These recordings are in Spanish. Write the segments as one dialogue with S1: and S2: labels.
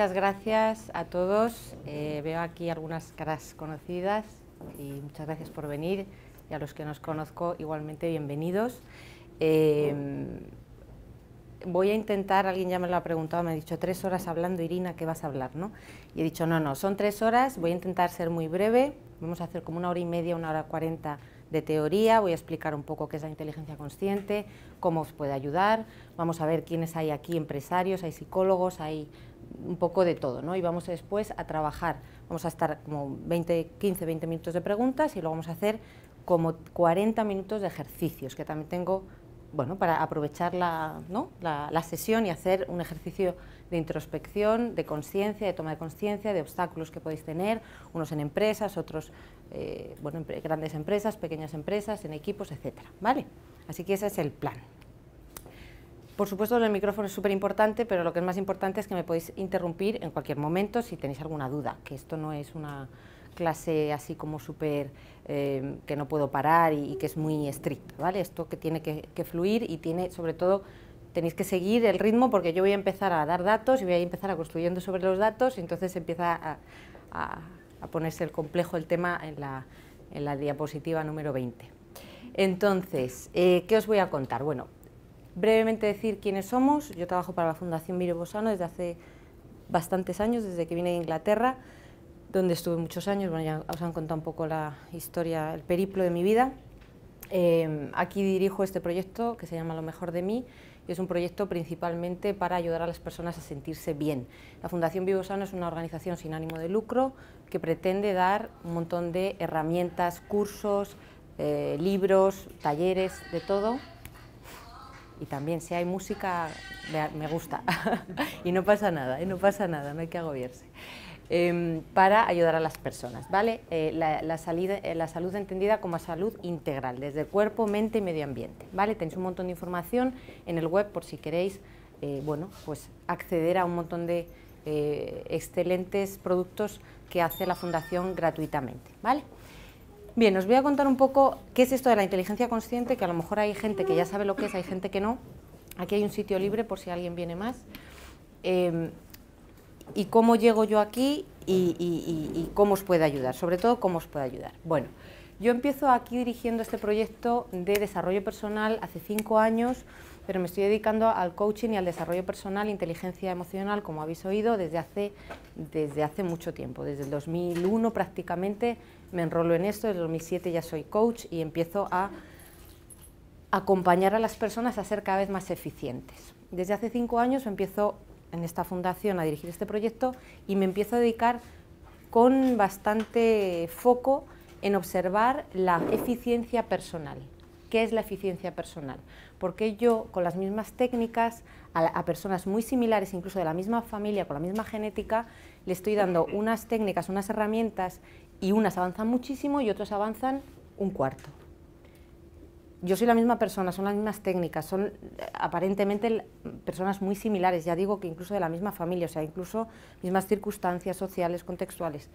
S1: Muchas gracias a todos. Eh, veo aquí algunas caras conocidas y muchas gracias por venir. Y a los que nos conozco, igualmente bienvenidos. Em, voy a intentar, alguien ya me lo ha preguntado, me ha dicho tres horas hablando, Irina, ¿qué vas a hablar? ¿no? Y he dicho, no, no, son tres horas, voy a intentar ser muy breve, vamos a hacer como una hora y media, una hora cuarenta de teoría, voy a explicar un poco qué es la inteligencia consciente, cómo os puede ayudar, vamos a ver quiénes hay aquí, empresarios, hay psicólogos, hay un poco de todo, ¿no? Y vamos después a trabajar, vamos a estar como 20, 15, 20 minutos de preguntas y luego vamos a hacer como 40 minutos de ejercicios, que también tengo, bueno, para aprovechar la, ¿no? sesión y hacer un ejercicio de introspección, de conciencia, de toma de conciencia, de obstáculos que podéis tener, unos en empresas, otros, eh, bueno, en grandes empresas, pequeñas empresas, en equipos, etcétera, ¿vale? Así que ese es el plan. Por supuesto, el micrófono es súper importante, pero lo que es más importante es que me podéis interrumpir en cualquier momento si tenéis alguna duda, que esto no es una clase así como súper eh, que no puedo parar y, que es muy estricta, ¿vale? Esto que tiene que, fluir y tiene, sobre todo, tenéis que seguir el ritmo porque yo voy a empezar a dar datos y voy a empezar a construyendo sobre los datos y entonces empieza a, ponerse el complejo el tema en la, diapositiva número 20. Entonces, eh, ¿qué os voy a contar? Bueno, Brevemente decir quiénes somos. Yo trabajo para la Fundación Miro desde hace bastantes años, desde que vine de Inglaterra, donde estuve muchos años. Bueno, ya os han contado un poco la historia, el periplo de mi vida. Eh, aquí dirijo este proyecto que se llama Lo mejor de mí y es un proyecto principalmente para ayudar a las personas a sentirse bien. La Fundación Vivo es una organización sin ánimo de lucro que pretende dar un montón de herramientas, cursos, eh, libros, talleres, de todo y también si hay música me gusta y no pasa nada, no pasa nada, no hay que agobiarse. Em, para ayudar a las personas, ¿vale? Eh, la, eh, la, salud entendida como salud integral, desde cuerpo, mente y medio ambiente, ¿vale? Tenéis un montón de información en el web por si queréis, eh, bueno, pues acceder a un montón de excelentes productos que hace la Fundación gratuitamente, ¿vale? Bien, os voy a contar un poco qué es esto de la inteligencia consciente, que a lo mejor hay gente que ya sabe lo que es, hay gente que no. Aquí hay un sitio libre por si alguien viene más. Em, y cómo llego yo aquí y, y, cómo os puede ayudar, sobre todo cómo os puede ayudar. Bueno, yo empiezo aquí dirigiendo este proyecto de desarrollo personal hace cinco años pero me estoy dedicando al coaching y al desarrollo personal, inteligencia emocional, como habéis oído, desde hace, desde hace mucho tiempo. Desde el 2001 prácticamente me enrolo en esto, desde el 2007 ya soy coach y empiezo a acompañar a las personas a ser cada vez más eficientes. Desde hace cinco años empiezo en esta fundación a dirigir este proyecto y me empiezo a dedicar con bastante foco en observar la eficiencia personal. ¿Qué es la eficiencia personal? Porque yo con las mismas técnicas a, personas muy similares, incluso de la misma familia, con la misma genética, le estoy dando unas técnicas, unas herramientas y unas avanzan muchísimo y otras avanzan un cuarto? Yo soy la misma persona, son las mismas técnicas, son eh, aparentemente personas muy similares, ya digo que incluso de la misma familia, o sea, incluso mismas circunstancias sociales, contextuales.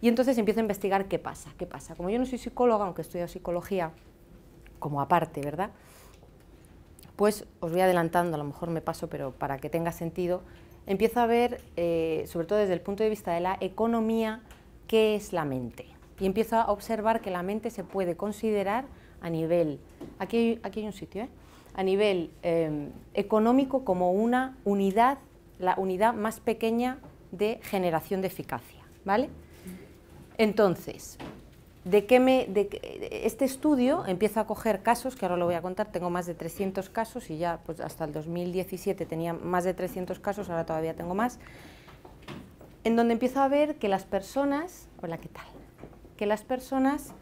S1: Y entonces empiezo a investigar qué pasa, qué pasa. Como yo no soy psicóloga, aunque estudio psicología como aparte, ¿verdad? pues os voy adelantando, a lo mejor me paso, pero para que tenga sentido, empiezo a ver, eh, sobre todo desde el punto de vista de la economía, qué es la mente. Y empiezo a observar que la mente se puede considerar a nivel, aquí un sitio, ¿eh? a nivel em, económico como una unidad, la unidad más pequeña de generación de eficacia. ¿vale? Entonces, de que me, de, este estudio empieza a coger casos, que ahora lo voy a contar, tengo más de 300 casos y ya pues, hasta el 2017 tenía más de 300 casos, ahora todavía tengo más, en donde empiezo a ver que las personas, hola, ¿qué tal? Que las personas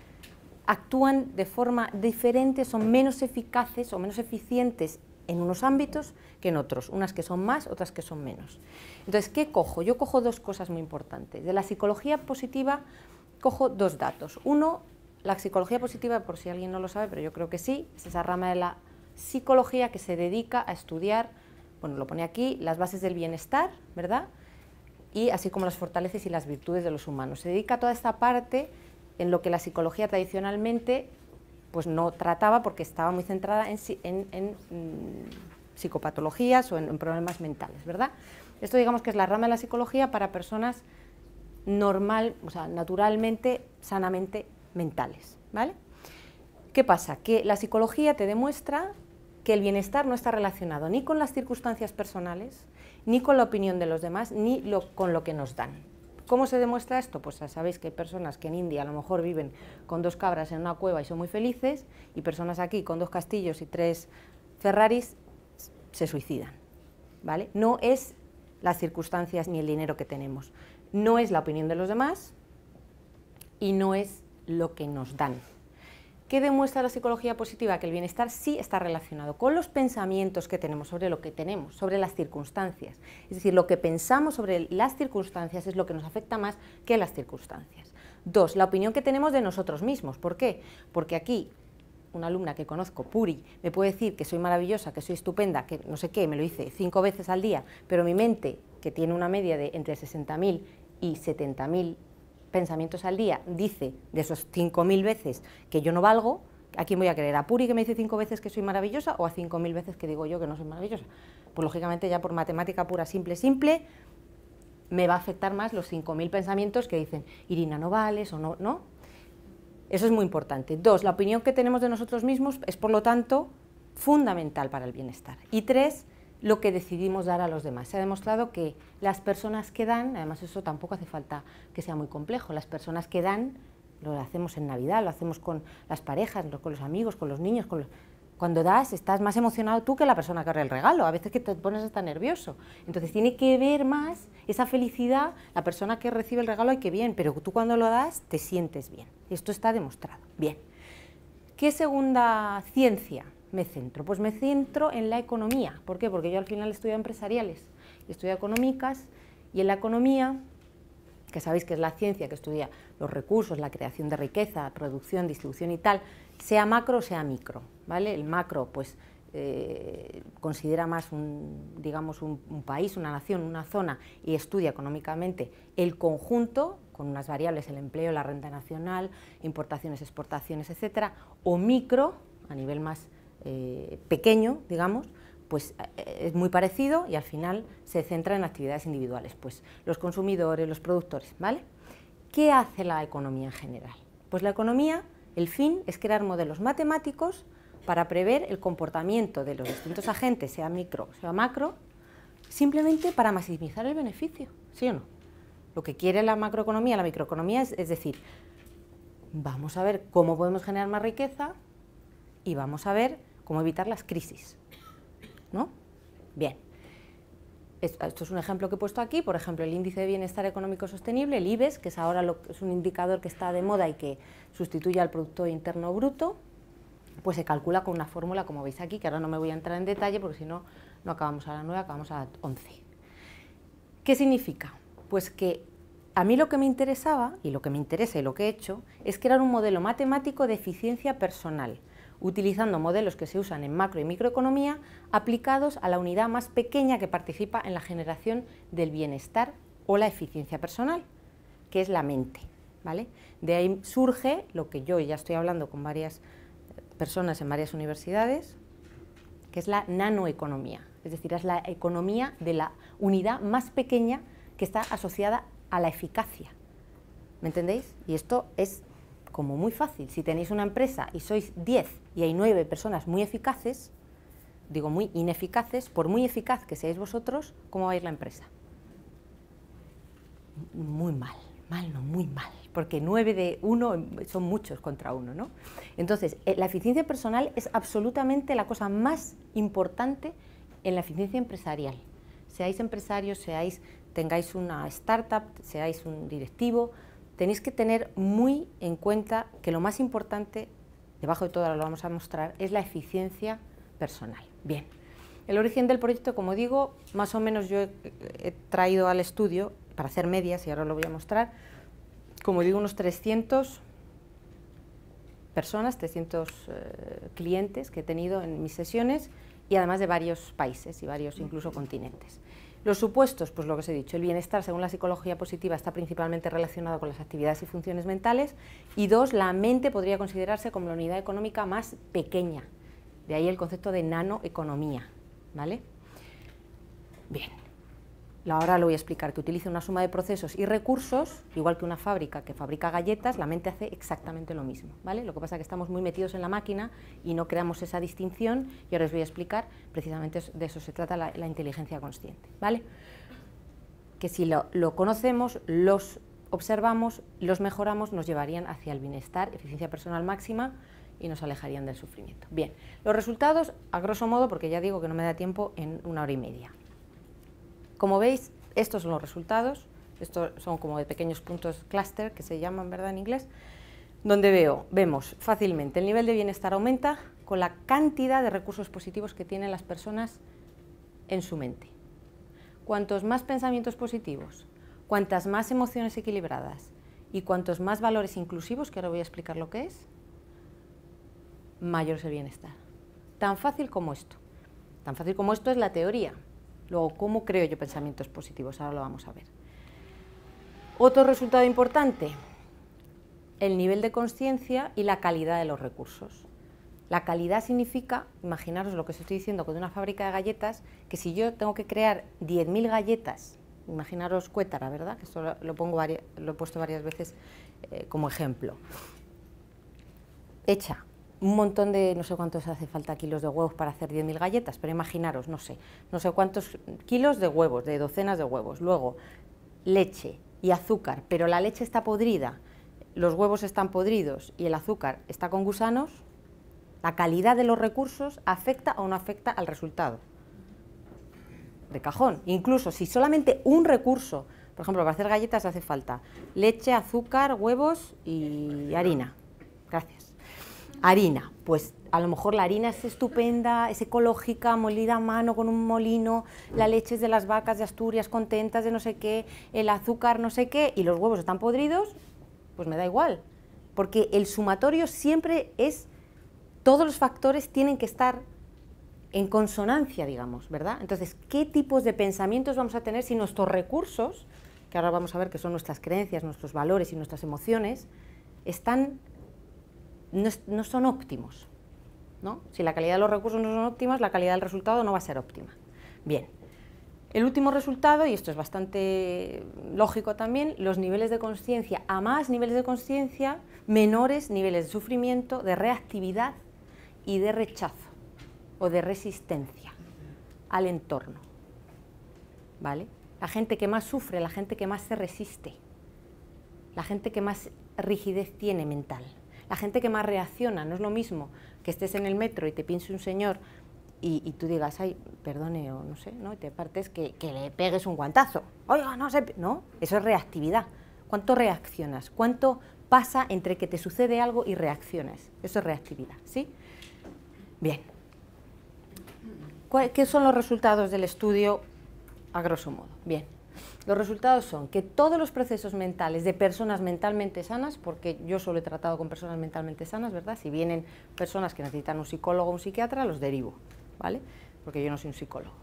S1: actúan de forma diferente, son menos eficaces o menos eficientes en unos ámbitos que en otros, unas que son más, otras que son menos. Entonces, ¿qué cojo? Yo cojo dos cosas muy importantes. De la psicología positiva cojo dos datos. Uno, la psicología positiva, por si alguien no lo sabe, pero yo creo que sí, es esa rama de la psicología que se dedica a estudiar, bueno, lo pone aquí, las bases del bienestar, ¿verdad? Y así como las fortalezas y las virtudes de los humanos. Se dedica a toda esta parte en lo que la psicología tradicionalmente pues no trataba porque estaba muy centrada en, mm, psicopatologías o en problemas mentales, ¿verdad? Esto digamos que es la rama de la psicología para personas normal, o sea, naturalmente, sanamente mentales, ¿vale? ¿Qué pasa? Que la psicología te demuestra que el bienestar no está relacionado ni con las circunstancias personales, ni con la opinión de los demás, ni con lo que nos dan. ¿Cómo se demuestra esto? Pues ya sabéis que hay personas que en India a lo mejor viven con dos cabras en una cueva y son muy felices, y personas aquí con dos castillos y tres Ferraris se suicidan. ¿vale? No es las circunstancias ni el dinero que tenemos no es la opinión de los demás y no es lo que nos dan. ¿Qué demuestra la psicología positiva? Que el bienestar sí está relacionado con los pensamientos que tenemos sobre lo que tenemos, sobre las circunstancias. Es decir, lo que pensamos sobre las circunstancias es lo que nos afecta más que las circunstancias. Dos, la opinión que tenemos de nosotros mismos. ¿Por qué? Porque aquí una alumna que conozco, Puri, me puede decir que soy maravillosa, que soy estupenda, que no sé qué, me lo hice cinco veces al día, pero mi mente, que tiene una media de entre 60.000 y 70.000 pensamientos al día dice de esos 5.000 veces que yo no valgo, ¿a quién voy a creer? ¿A Puri que me dice 5 veces que soy maravillosa o a 5.000 veces que digo yo que no soy maravillosa? Pues lógicamente ya por matemática pura, simple, simple, me va a afectar más los 5.000 pensamientos que dicen, Irina, no vales o no, ¿no? Eso es muy importante. Dos, la opinión que tenemos de nosotros mismos es, por lo tanto, fundamental para el bienestar. Y tres, lo que decidimos dar a los demás. Se ha demostrado que las personas que dan, además eso tampoco hace falta que sea muy complejo, las personas que dan lo hacemos en Navidad, lo hacemos con las parejas, con los amigos, con los niños, Cuando das, estás más emocionado tú que la persona que abre el regalo. A veces que te pones hasta nervioso. Entonces tiene que ver más esa felicidad, la persona que recibe el regalo, hay que bien, pero tú cuando lo das te sientes bien. Esto está demostrado. Bien. ¿Qué segunda ciencia me centro? Pues me centro en la economía. ¿Por qué? Porque yo al final estudio empresariales y estudio económicas y en la economía, que sabéis que es la ciencia que estudia los recursos, la creación de riqueza, producción, distribución y tal, sea macro o sea micro, ¿vale? El macro, pues eh, considera más un, digamos, un, país, una nación, una zona y estudia económicamente el conjunto con unas variables, el empleo, la renta nacional, importaciones, exportaciones, etcétera, o micro, a nivel más eh, pequeño, digamos, pues eh, es muy parecido y al final se centra en actividades individuales, pues los consumidores, los productores, ¿vale? ¿Qué hace la economía en general? Pues la economía, el fin es crear modelos matemáticos para prever el comportamiento de los distintos agentes, sea micro, sea macro, simplemente para maximizar el beneficio, ¿sí o no? Lo que quiere la macroeconomía, la microeconomía, es decir, vamos a ver cómo podemos generar más riqueza y vamos a ver como evitar las crisis. ¿No? Bien. Esto es un ejemplo que he puesto aquí, por ejemplo, el índice de bienestar económico sostenible, el IBES, que es ahora es un indicador que está de moda y que sustituye al Producto Interno Bruto, pues se calcula con una fórmula, como veis aquí, que ahora no me voy a entrar en detalle porque si no, no acabamos a la 9, acabamos a la 11. ¿Qué significa? Pues que a mí lo que me interesaba, y lo que me interesa y lo que he hecho, es crear un modelo matemático de eficiencia personal, utilizando modelos que se usan en macro y microeconomía aplicados a la unidad más pequeña que participa en la generación del bienestar o la eficiencia personal, que es la mente. ¿vale? De ahí surge lo que yo ya estoy hablando con varias eh, personas en varias universidades, que es la nanoeconomía, es decir, es la economía de la unidad más pequeña que está asociada a la eficacia. ¿Me entendéis? Y esto es como muy fácil. Si tenéis una empresa y sois 10 y hay nueve personas muy eficaces, digo muy ineficaces, por muy eficaz que seáis vosotros, ¿cómo va a ir la empresa? Muy mal, mal, no, muy mal, porque nueve de uno son muchos contra uno, ¿no? Entonces, eh, la eficiencia personal es absolutamente la cosa más importante en la eficiencia empresarial. Seáis empresarios, seáis, tengáis una startup, seáis un directivo, tenéis que tener muy en cuenta que lo más importante debajo de todo ahora lo vamos a mostrar, es la eficiencia personal. Bien, el origen del proyecto, como digo, más o menos yo he, traído al estudio, para hacer medias, y ahora lo voy a mostrar, como digo, unos 300 personas, 300 eh, clientes que he tenido en mis sesiones y además de varios países y varios incluso continentes. Los supuestos, pues lo que os he dicho, el bienestar según la psicología positiva está principalmente relacionado con las actividades y funciones mentales y dos, la mente podría considerarse como la unidad económica más pequeña, de ahí el concepto de nanoeconomía, ¿vale? Bien, ahora lo voy a explicar, que utiliza una suma de procesos y recursos, igual que una fábrica que fabrica galletas, la mente hace exactamente lo mismo, ¿vale? Lo que pasa es que estamos muy metidos en la máquina y no creamos esa distinción y ahora os voy a explicar, precisamente de eso se trata la, inteligencia consciente, ¿vale? Que si lo, lo conocemos, los observamos, los mejoramos, nos llevarían hacia el bienestar, eficiencia personal máxima, y nos alejarían del sufrimiento. Bien, los resultados, a grosso modo, porque ya digo que no me da tiempo en una hora y media. Como veis, estos son los resultados, estos son como de pequeños puntos cluster que se llaman, ¿verdad?, en inglés, donde veo, vemos fácilmente el nivel de bienestar aumenta con la cantidad de recursos positivos que tienen las personas en su mente. Cuantos más pensamientos positivos, cuantas más emociones equilibradas y cuantos más valores inclusivos, que ahora voy a explicar lo que es, mayor es el bienestar. Tan fácil como esto. Tan fácil como esto es la teoría, Luego, ¿cómo creo yo pensamientos positivos? Ahora lo vamos a ver. Otro resultado importante, el nivel de conciencia y la calidad de los recursos. La calidad significa, imaginaros lo que os estoy diciendo con una fábrica de galletas, que si yo tengo que crear 10.000 galletas, imaginaros Cuétara, ¿verdad? Que esto lo, pongo lo he puesto varias veces eh, como ejemplo. Hecha un montón de, no sé cuántos hace falta kilos de huevos para hacer 10.000 galletas, pero imaginaros, no sé, no sé cuántos kilos de huevos, de docenas de huevos, luego leche y azúcar, pero la leche está podrida, los huevos están podridos y el azúcar está con gusanos, la calidad de los recursos afecta o no afecta al resultado. De cajón. Incluso si solamente un recurso, por ejemplo, para hacer galletas hace falta leche, azúcar, huevos y harina Harina, pues a lo mejor la harina es estupenda, es ecológica, molida a mano con un molino, la leche es de las vacas de Asturias contentas de no sé qué, el azúcar no sé qué, y los huevos están podridos, pues me da igual, porque el sumatorio siempre es, todos los factores tienen que estar en consonancia, digamos, ¿verdad? Entonces, ¿qué tipos de pensamientos vamos a tener si nuestros recursos, que ahora vamos a ver que son nuestras creencias, nuestros valores y nuestras emociones, están no, son óptimos. ¿no? Si la calidad de los recursos no son óptimas, la calidad del resultado no va a ser óptima. Bien, el último resultado, y esto es bastante lógico también, los niveles de conciencia. A más niveles de conciencia, menores niveles de sufrimiento, de reactividad y de rechazo o de resistencia al entorno. ¿Vale? La gente que más sufre, la gente que más se resiste, la gente que más rigidez tiene mental la gente que más reacciona. No es lo mismo que estés en el metro y te piense un señor y, tú digas, ay, perdone, o no sé, ¿no? Y te partes que, le pegues un guantazo. Oiga, no sé, no, eso es reactividad. ¿Cuánto reaccionas? ¿Cuánto pasa entre que te sucede algo y reaccionas? Eso es reactividad, ¿sí? Bien. ¿Qué son los resultados del estudio a grosso modo? Bien, los resultados son que todos los procesos mentales de personas mentalmente sanas, porque yo solo he tratado con personas mentalmente sanas, ¿verdad? Si vienen personas que necesitan un psicólogo o un psiquiatra, los derivo, ¿vale? Porque yo no soy un psicólogo.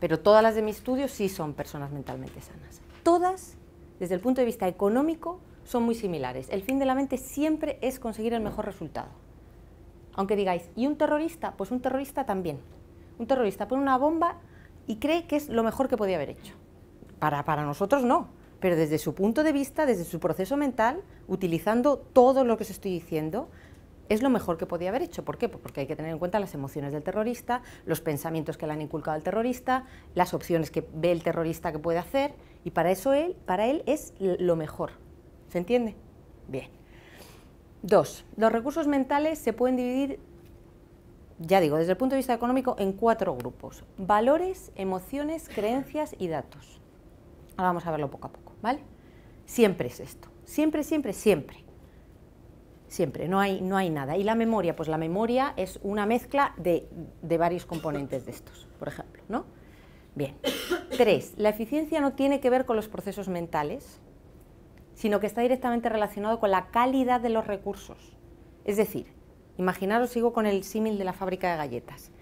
S1: Pero todas las de mi estudio sí son personas mentalmente sanas. Todas, desde el punto de vista económico, son muy similares. El fin de la mente siempre es conseguir el mejor resultado. Aunque digáis, ¿y un terrorista? Pues un terrorista también. Un terrorista pone una bomba y cree que es lo mejor que podía haber hecho. Para, para nosotros no, pero desde su punto de vista, desde su proceso mental, utilizando todo lo que os estoy diciendo, es lo mejor que podía haber hecho. ¿Por qué? Pues porque hay que tener en cuenta las emociones del terrorista, los pensamientos que le han inculcado al terrorista, las opciones que ve el terrorista que puede hacer, y para eso él, para él es lo mejor. ¿Se entiende? Bien. Dos, los recursos mentales se pueden dividir, ya digo, desde el punto de vista económico, en cuatro grupos. Valores, emociones, creencias y datos. Ahora vamos a verlo poco a poco, ¿vale? Siempre es esto, siempre, siempre, siempre. Siempre, no hay, no hay nada. Y la memoria, pues la memoria es una mezcla de, de varios componentes de estos, por ejemplo, ¿no? Bien. Tres, la eficiencia no tiene que ver con los procesos mentales, sino que está directamente relacionado con la calidad de los recursos. Es decir, imaginaros, sigo con el símil de la fábrica de galletas.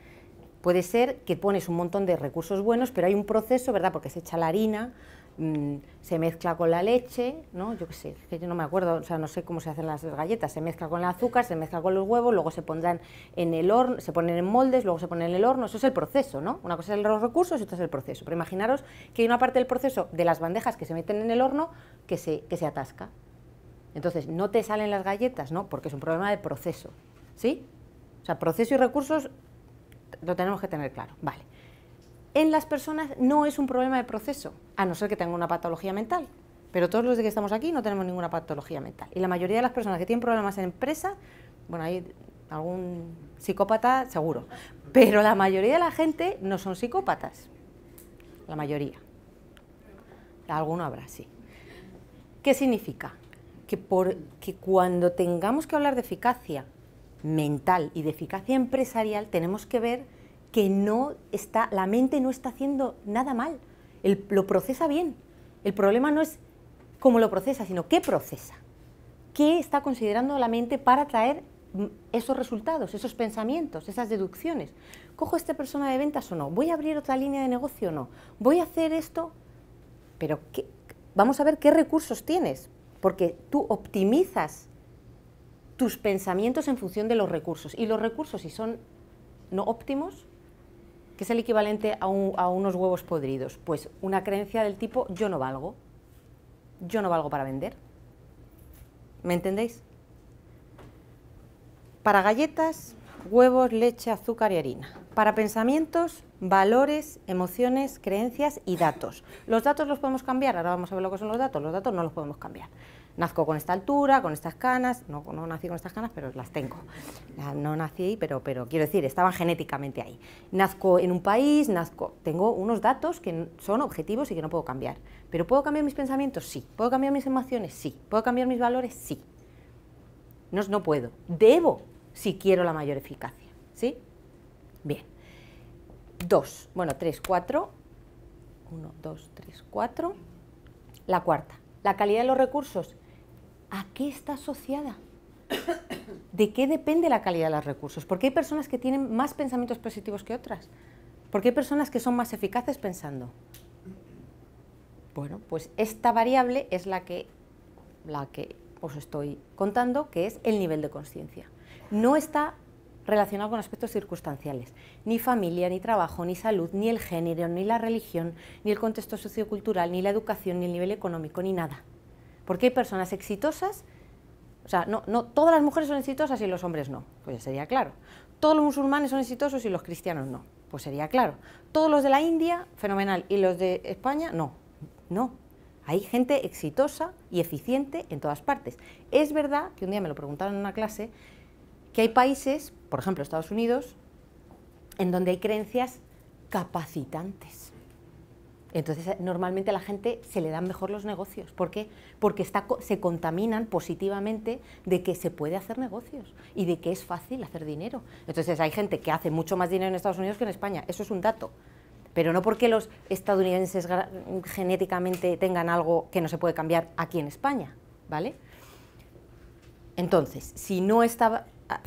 S1: Puede ser que pones un montón de recursos buenos, pero hay un proceso, ¿verdad? Porque se echa la harina, Mm, se mezcla con la leche, ¿no? Yo qué sé, que yo no me acuerdo, o sea, no sé cómo se hacen las galletas, se mezcla con el azúcar, se mezcla con los huevos, luego se pondrán en el horno, se ponen en moldes, luego se ponen en el horno, eso es el proceso, ¿no? Una cosa es los recursos y otra es el proceso. Pero imaginaros que hay una parte del proceso de las bandejas que se meten en el horno que se, que se atasca. Entonces, no te salen las galletas, ¿no? Porque es un problema de proceso, ¿sí? O sea, proceso y recursos lo tenemos que tener claro, vale. En las personas no es un problema de proceso, a no ser que tenga una patología mental. Pero todos los que estamos aquí no tenemos ninguna patología mental. Y la mayoría de las personas que tienen problemas en empresa, bueno, hay algún psicópata seguro, pero la mayoría de la gente no son psicópatas. La mayoría. Alguno habrá, sí. ¿Qué significa? Que, que cuando tengamos que hablar de eficacia mental y de eficacia empresarial, tenemos que ver que no está, la mente no está haciendo nada mal, lo procesa bien. El problema no es cómo lo procesa, sino qué procesa, qué está considerando la mente para traer mm, esos resultados, esos pensamientos, esas deducciones. ¿Cojo esta persona de ventas o no? ¿Voy a abrir otra línea de negocio o no? ¿Voy a hacer esto? Pero vamos a ver qué recursos tienes, porque tú optimizas tus pensamientos en función de los recursos. Y los recursos, si son no óptimos, que es el equivalente a, a unos huevos podridos. Pues una creencia del tipo yo no valgo, yo no valgo para vender. ¿Me entendéis? Para galletas, huevos, leche, azúcar y harina. Para pensamientos, valores, emociones, creencias y datos. Los datos los podemos cambiar, ahora vamos a ver lo que son los datos, los datos no los podemos cambiar nazco con esta altura, con estas canas, no, no nací con estas canas, pero las tengo. No nací pero, pero quiero decir, estaban genéticamente ahí. Nazco en un país, nazco, tengo unos datos que son objetivos y que no puedo cambiar. ¿Pero puedo cambiar mis pensamientos? Sí. ¿Puedo cambiar mis emociones? Sí. ¿Puedo cambiar mis valores? Sí. No, no puedo. Debo, si quiero la mayor eficacia. ¿Sí? Bien. Dos, bueno, tres, cuatro. Uno, dos, tres, cuatro. La cuarta. La calidad de los recursos ¿a qué está asociada? ¿De qué depende la calidad de los recursos? Porque hay personas que tienen más pensamientos positivos que otras. Porque hay personas que son más eficaces pensando. Bueno, pues esta variable es la que, la que os estoy contando, que es el nivel de conciencia. No está relacionado con aspectos circunstanciales. Ni familia, ni trabajo, ni salud, ni el género, ni la religión, ni el contexto sociocultural, ni la educación, ni el nivel económico, ni nada. Porque hay personas exitosas, o sea, no, no todas las mujeres son exitosas y los hombres no, pues sería claro. Todos los musulmanes son exitosos y los cristianos no, pues sería claro. Todos los de la India, fenomenal, y los de España, no, no. Hay gente exitosa y eficiente en todas partes. Es verdad que un día me lo preguntaron en una clase, que hay países, por ejemplo Estados Unidos, en donde hay creencias capacitantes. Entonces, eh, normalmente a la gente se le dan mejor los negocios. ¿Por qué? Porque se contaminan positivamente de que se puede hacer negocios y de que es fácil hacer dinero. Entonces, hay gente que hace mucho más dinero en Estados Unidos que en España. Eso es un dato. Pero no porque los estadounidenses genéticamente tengan algo que no se puede cambiar aquí en España. ¿Vale? Entonces, si no está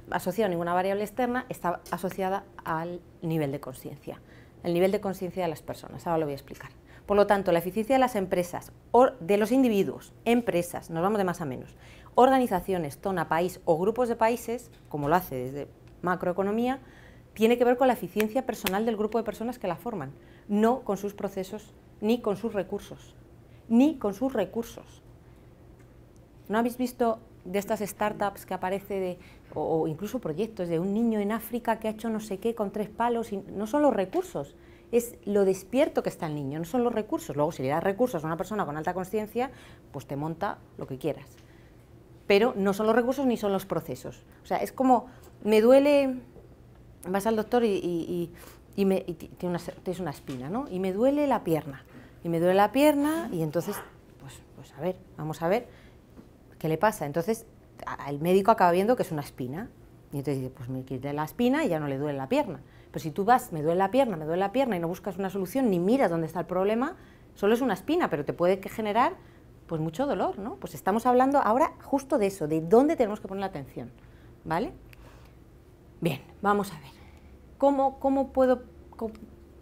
S1: asociada a ninguna variable externa, está asociada al nivel de conciencia el nivel de conciencia de las personas. Ahora lo voy a explicar. Por lo tanto, la eficiencia de las empresas, o de los individuos, empresas, nos vamos de más a menos, organizaciones, zona, país o grupos de países, como lo hace desde macroeconomía, tiene que ver con la eficiencia personal del grupo de personas que la forman, no con sus procesos, ni con sus recursos, ni con sus recursos. ¿No habéis visto de estas startups que aparece o, incluso proyectos de un niño en África que ha hecho no sé qué con tres palos y no son los recursos, es lo despierto que está el niño, no son los recursos. Luego si le das recursos a una persona con alta conciencia, pues te monta lo que quieras. Pero no son los recursos ni son los procesos. O sea, es como, me duele, vas al doctor y, tienes una, una espina, ¿no? Y me duele la pierna. Y me duele la pierna y entonces, pues, pues a ver, vamos a ver ¿qué le pasa? Entonces el médico acaba viendo que es una espina. Y entonces dice, pues me quité la espina y ya no le duele la pierna. Pero si tú vas, me duele la pierna, me duele la pierna y no buscas una solución ni miras dónde está el problema, solo es una espina, pero te puede generar pues mucho dolor, ¿no? Pues estamos hablando ahora justo de eso, de dónde tenemos que poner la atención, ¿vale? Bien, vamos a ver. ¿Cómo, cómo puedo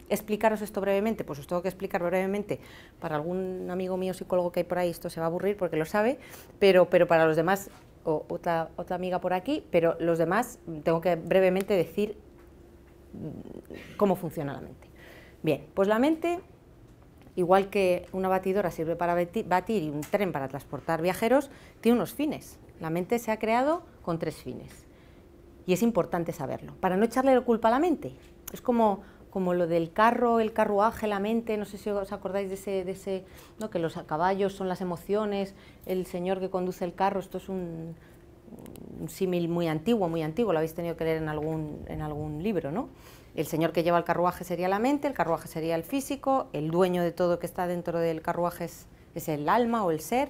S1: explicaros esto brevemente, pues os tengo que explicar brevemente, para algún amigo mío psicólogo que hay por ahí esto se va a aburrir porque lo sabe, pero, pero para los demás, o otra, otra amiga por aquí, pero los demás tengo que brevemente decir mm, cómo funciona la mente. Bien, pues la mente, igual que una batidora sirve para batir y un tren para transportar viajeros, tiene unos fines. La mente se ha creado con tres fines. Y es importante saberlo, para no echarle la culpa a la mente. Es como como lo del carro, el carruaje, la mente, no sé si os acordáis de ese, de ese ¿no? que los caballos son las emociones, el señor que conduce el carro, esto es un, símil muy antiguo, muy antiguo, lo habéis tenido que leer en algún, en algún libro, ¿no? El señor que lleva el carruaje sería la mente, el carruaje sería el físico, el dueño de todo que está dentro del carruaje es, el alma o el ser,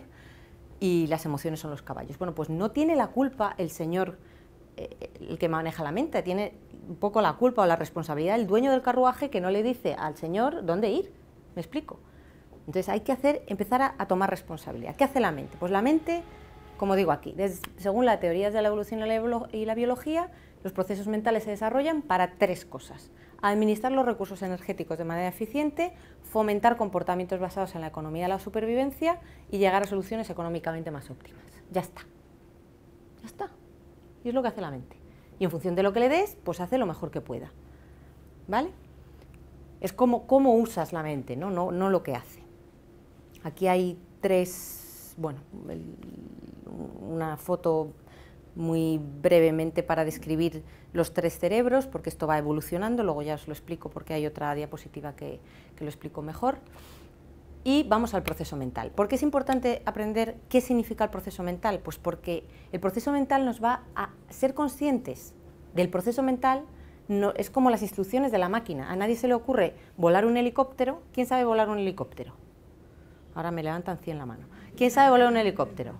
S1: y las emociones son los caballos. Bueno, pues no tiene la culpa el señor eh, el que maneja la mente, tiene un poco la culpa o la responsabilidad del dueño del carruaje que no le dice al señor dónde ir. ¿Me explico? Entonces hay que hacer, empezar a, tomar responsabilidad. ¿Qué hace la mente? Pues la mente, como digo aquí, según la teoría de la evolución y la biología, los procesos mentales se desarrollan para tres cosas. Administrar los recursos energéticos de manera eficiente, fomentar comportamientos basados en la economía de la supervivencia y llegar a soluciones económicamente más óptimas. Ya está. Ya está. Y es lo que hace la mente y en función de lo que le des, pues hace lo mejor que pueda. ¿Vale? Es como cómo usas la mente, ¿no? No, no lo que hace. Aquí hay tres, bueno, una foto muy brevemente para describir los tres cerebros, porque esto va evolucionando, luego ya os lo explico porque hay otra diapositiva que lo explico mejor y vamos al proceso mental. ¿Por qué es importante aprender qué significa el proceso mental? Pues porque el proceso mental nos va a ser conscientes del proceso mental, no, es como las instrucciones de la máquina. A nadie se le ocurre volar un helicóptero. ¿Quién sabe volar un helicóptero? Ahora me levantan 100 la mano. ¿Quién sabe volar un helicóptero?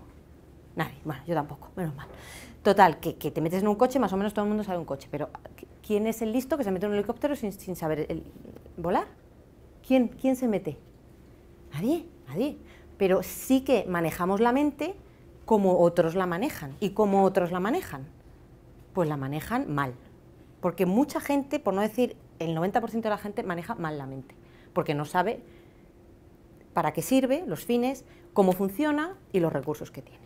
S1: Nadie. Bueno, yo tampoco, menos mal. Total, que, te metes en un coche, más o menos todo el mundo sabe un coche, pero ¿quién es el listo que se mete en un helicóptero sin, saber volar? ¿Quién, ¿Quién se mete? Nadie, nadie. Pero sí que manejamos la mente como otros la manejan. ¿Y cómo otros la manejan? Pues la manejan mal. Porque mucha gente, por no decir el 90% de la gente, maneja mal la mente. Porque no sabe para qué sirve, los fines, cómo funciona y los recursos que tiene.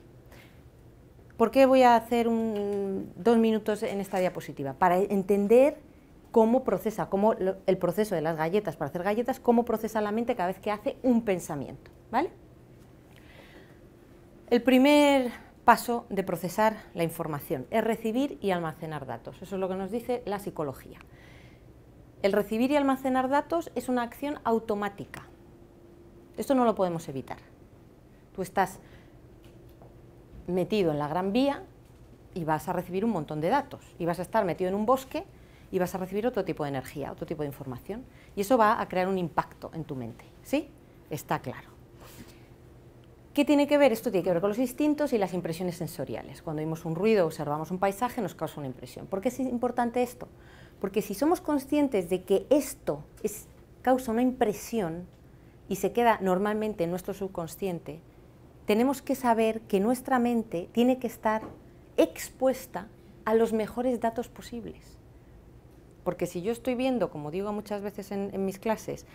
S1: ¿Por qué voy a hacer un, dos minutos en esta diapositiva? Para entender cómo procesa, cómo el proceso de las galletas para hacer galletas, cómo procesa la mente cada vez que hace un pensamiento, ¿vale? El primer paso de procesar la información es recibir y almacenar datos. Eso es lo que nos dice la psicología. El recibir y almacenar datos es una acción automática. Esto no lo podemos evitar. Tú estás metido en la gran vía y vas a recibir un montón de datos. Y vas a estar metido en un bosque y vas a recibir otro tipo de energía, otro tipo de información. Y eso va a crear un impacto en tu mente. ¿Sí? Está claro. ¿Qué tiene que ver? Esto tiene que ver con los instintos y las impresiones sensoriales. Cuando oímos un ruido, observamos un paisaje, nos causa una impresión. ¿Por qué es importante esto? Porque si somos conscientes de que esto causa una impresión y se queda normalmente en nuestro subconsciente, tenemos que saber que nuestra mente tiene que estar expuesta a los mejores datos posibles. Porque si yo estoy viendo, como digo muchas veces en, mis clases,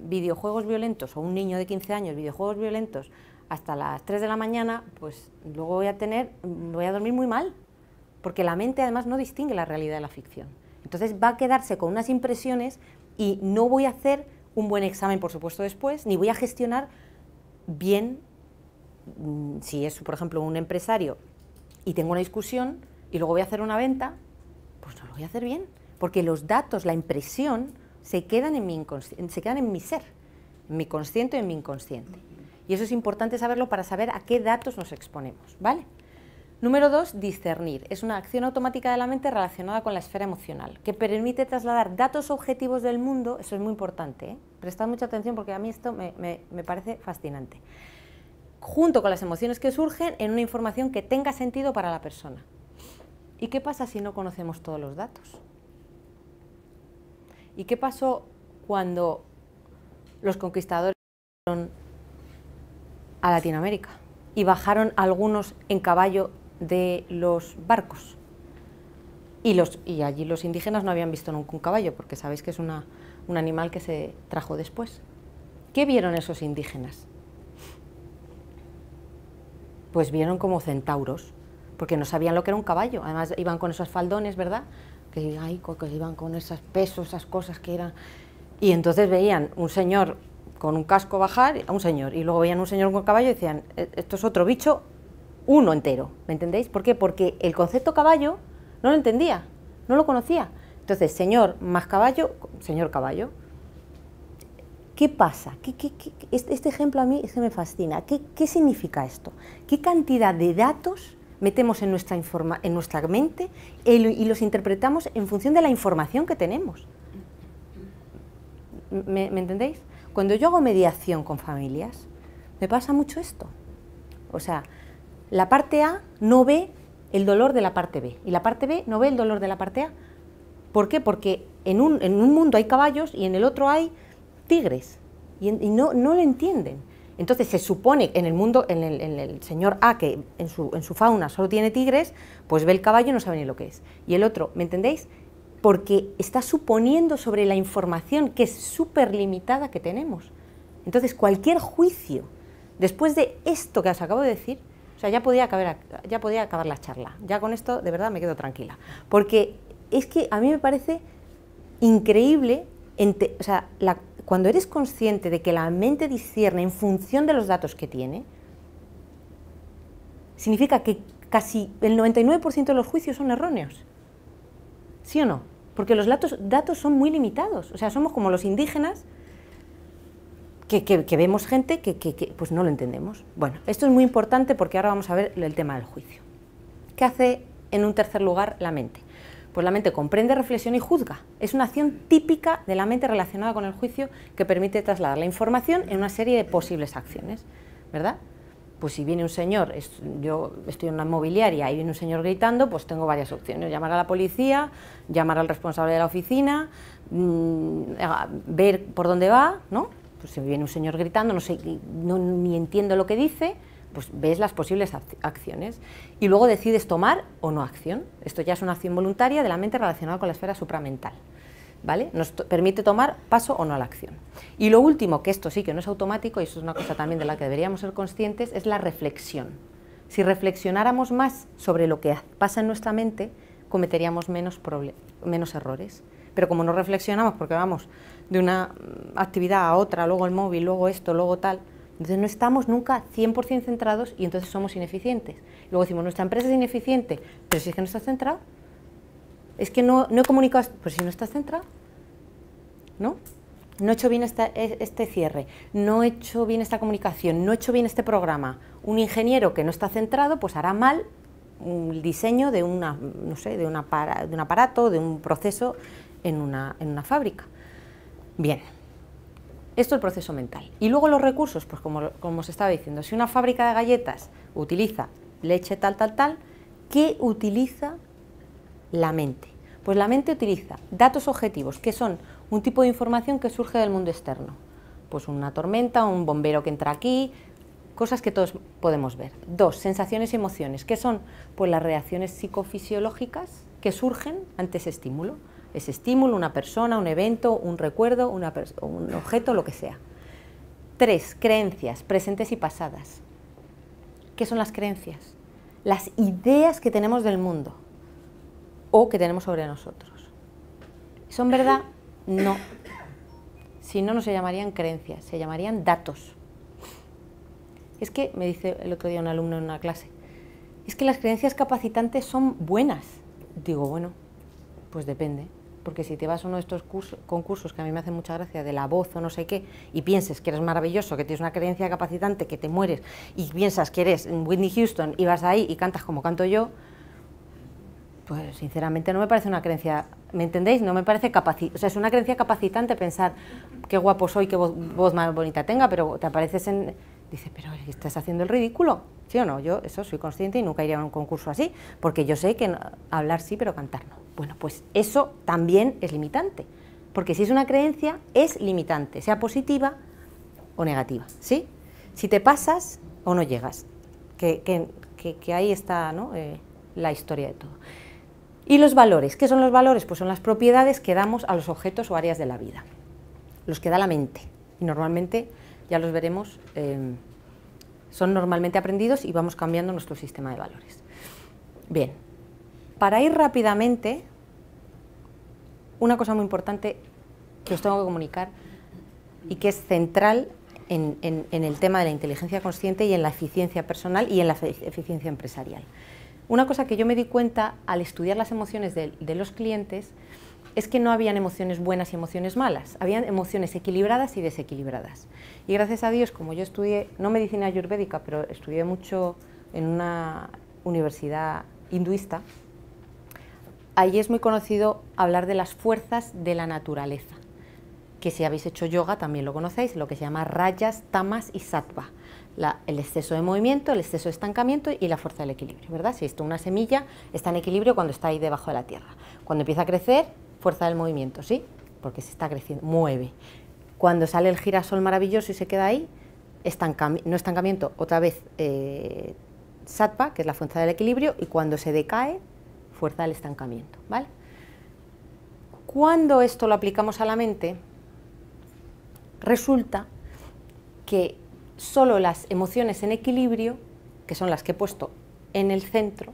S1: videojuegos violentos o un niño de 15 años, videojuegos violentos hasta las 3 de la mañana, pues luego voy a tener, voy a dormir muy mal, porque la mente además no distingue la realidad de la ficción. Entonces va a quedarse con unas impresiones y no voy a hacer un buen examen, por supuesto, después, ni voy a gestionar bien, mm, si es, por ejemplo, un empresario y tengo una discusión y luego voy a hacer una venta, pues no lo voy a hacer bien, porque los datos, la impresión, se quedan en mi, se quedan en mi ser, en mi consciente y en mi inconsciente. Y eso es importante saberlo para saber a qué datos nos exponemos, ¿vale? Número dos, discernir. Es una acción automática de la mente relacionada con la esfera emocional, que permite trasladar datos objetivos del mundo, eso es muy importante, ¿eh? prestad mucha atención porque a mí esto me, me parece fascinante, junto con las emociones que surgen en una información que tenga sentido para la persona. ¿Y qué pasa si no conocemos todos los datos? ¿Y qué pasó cuando los conquistadores fueron a Latinoamérica y bajaron algunos en caballo de los barcos? Y, allí los indígenas no habían visto nunca un caballo, porque sabéis que es un animal que se trajo después. ¿Qué vieron esos indígenas? Pues vieron como centauros, porque no sabían lo que era un caballo. Además iban con esos faldones, ¿verdad? que, que iban con esos pesos, esas cosas que eran... Y entonces veían un señor con un casco bajar, a un señor, y luego veían un señor con caballo y decían, e, esto es otro bicho, uno entero, ¿me entendéis? ¿Por qué? Porque el concepto caballo no lo entendía, no lo conocía. Entonces, señor más caballo, señor caballo. ¿Qué pasa? ¿Qué, este, este ejemplo a mí es que me fascina. ¿Qué, significa esto? ¿Qué cantidad de datos metemos en nuestra, en nuestra mente y los interpretamos en función de la información que tenemos. ¿Me, entendéis? Cuando yo hago mediación con familias, me pasa mucho esto. O sea, la parte A no ve el dolor de la parte B y la parte B no ve el dolor de la parte A. ¿Por qué? Porque en un, en un mundo hay caballos y en el otro hay tigres y, no, no lo entienden. Entonces se supone en el mundo, en el, señor A, que en su, fauna solo tiene tigres, pues ve el caballo y no sabe ni lo que es. Y el otro, ¿me entendéis? Porque está suponiendo sobre la información que es súper limitada que tenemos. Entonces cualquier juicio, después de esto que os acabo de decir, o sea, ya podía, acabar, ya podía acabar la charla. Ya con esto, de verdad, me quedo tranquila. Porque es que a mí me parece increíble o sea, la cuando eres consciente de que la mente discierne en función de los datos que tiene, significa que casi el 99% de los juicios son erróneos. ¿Sí o no? Porque los datos, son muy limitados. O sea, somos como los indígenas que, vemos gente que, pues no lo entendemos. Bueno, esto es muy importante porque ahora vamos a ver el tema del juicio. ¿Qué hace en un tercer lugar la mente? Pues la mente comprende, reflexiona y juzga. Es una acción típica de la mente relacionada con el juicio que permite trasladar la información en una serie de posibles acciones, ¿verdad? Pues si viene un señor, yo estoy en una mobiliaria y viene un señor gritando, pues tengo varias opciones. Llamar a la policía, llamar al responsable de la oficina, mm, ver por dónde va, ¿no? Pues si viene un señor gritando, no sé, ni entiendo lo que dice, pues ves las posibles acciones y luego decides tomar o no acción. Esto ya es una acción voluntaria de la mente relacionada con la esfera supramental. ¿Vale? Nos permite tomar paso o no a la acción. Y lo último, que esto sí que no es automático, y eso es una cosa también de la que deberíamos ser conscientes, es la reflexión. Si reflexionáramos más sobre lo que pasa en nuestra mente, cometeríamos menos, menos errores. Pero como no reflexionamos, porque vamos de una mm, actividad a otra, luego el móvil, luego esto, luego tal, entonces no estamos nunca 100% centrados y entonces somos ineficientes. Luego decimos, nuestra empresa es ineficiente, pero si es que no está centrado, es que no, no he comunicado, pues si no está centrado, ¿no? No he hecho bien e, este cierre, no he hecho bien esta comunicación, no he hecho bien este programa. Un ingeniero que no está centrado, pues hará mal el diseño de, una, no sé, de, de un aparato, de un proceso en una, en una fábrica. Bien, esto es el proceso mental. Y luego los recursos, pues como, como os estaba diciendo, si una fábrica de galletas utiliza leche tal, tal, tal, ¿qué utiliza la mente? Pues la mente utiliza datos objetivos, que son un tipo de información que surge del mundo externo. Pues una tormenta, un bombero que entra aquí, cosas que todos podemos ver. Dos, sensaciones y emociones, que son pues las reacciones psicofisiológicas que surgen ante ese estímulo. ...es estímulo, una persona, un evento, un recuerdo, un objeto, lo que sea. Tres, creencias presentes y pasadas. ¿Qué son las creencias? Las ideas que tenemos del mundo o que tenemos sobre nosotros. ¿Son verdad? No. Si no, no se llamarían creencias, se llamarían datos. Es que, me dice el otro día un alumno en una clase, es que las creencias capacitantes son buenas. Digo, bueno, pues depende porque si te vas a uno de estos concursos que a mí me hace mucha gracia, de la voz o no sé qué, y pienses que eres maravilloso, que tienes una creencia capacitante, que te mueres, y piensas que eres Whitney Houston y vas ahí y cantas como canto yo, pues sinceramente no me parece una creencia, ¿me entendéis? No me parece capacitante, o sea, es una creencia capacitante pensar qué guapo soy, qué voz, voz, más bonita tenga, pero te apareces en, Dice, pero estás haciendo el ridículo, ¿sí o no? Yo eso soy consciente y nunca iría a un concurso así, porque yo sé que hablar sí, pero cantar no. Bueno, pues eso también es limitante, porque si es una creencia, es limitante, sea positiva o negativa, ¿sí? Si te pasas o no llegas, que, ahí está eh, la historia de todo. ¿Y los valores? ¿Qué son los valores? Pues son las propiedades que damos a los objetos o áreas de la vida, los que da la mente. Y normalmente ya los veremos, eh, son normalmente aprendidos y vamos cambiando nuestro sistema de valores. Bien, para ir rápidamente, una cosa muy importante que os tengo que comunicar y que es central en, el tema de la inteligencia consciente y en la eficiencia personal y en la eficiencia empresarial. Una cosa que yo me di cuenta al estudiar las emociones de los clientes es que no habían emociones buenas y emociones malas, habían emociones equilibradas y desequilibradas. Y gracias a Dios, como yo estudié, no medicina ayurvédica, pero estudié mucho en una universidad hinduista, ahí es muy conocido hablar de las fuerzas de la naturaleza, que si habéis hecho yoga también lo conocéis, lo que se llama rayas, tamas y sattva. el exceso de movimiento, el exceso de estancamiento y la fuerza del equilibrio, ¿verdad? Si esto una semilla está en equilibrio cuando está ahí debajo de la tierra. Cuando empieza a crecer, fuerza del movimiento, ¿sí? Porque se está creciendo, mueve. Cuando sale el girasol maravilloso y se queda ahí, no estancamiento, otra vez eh, satpa, que es la fuerza del equilibrio, y cuando se decae, fuerza del estancamiento, ¿vale? Cuando esto lo aplicamos a la mente, resulta que solo las emociones en equilibrio, que son las que he puesto en el centro,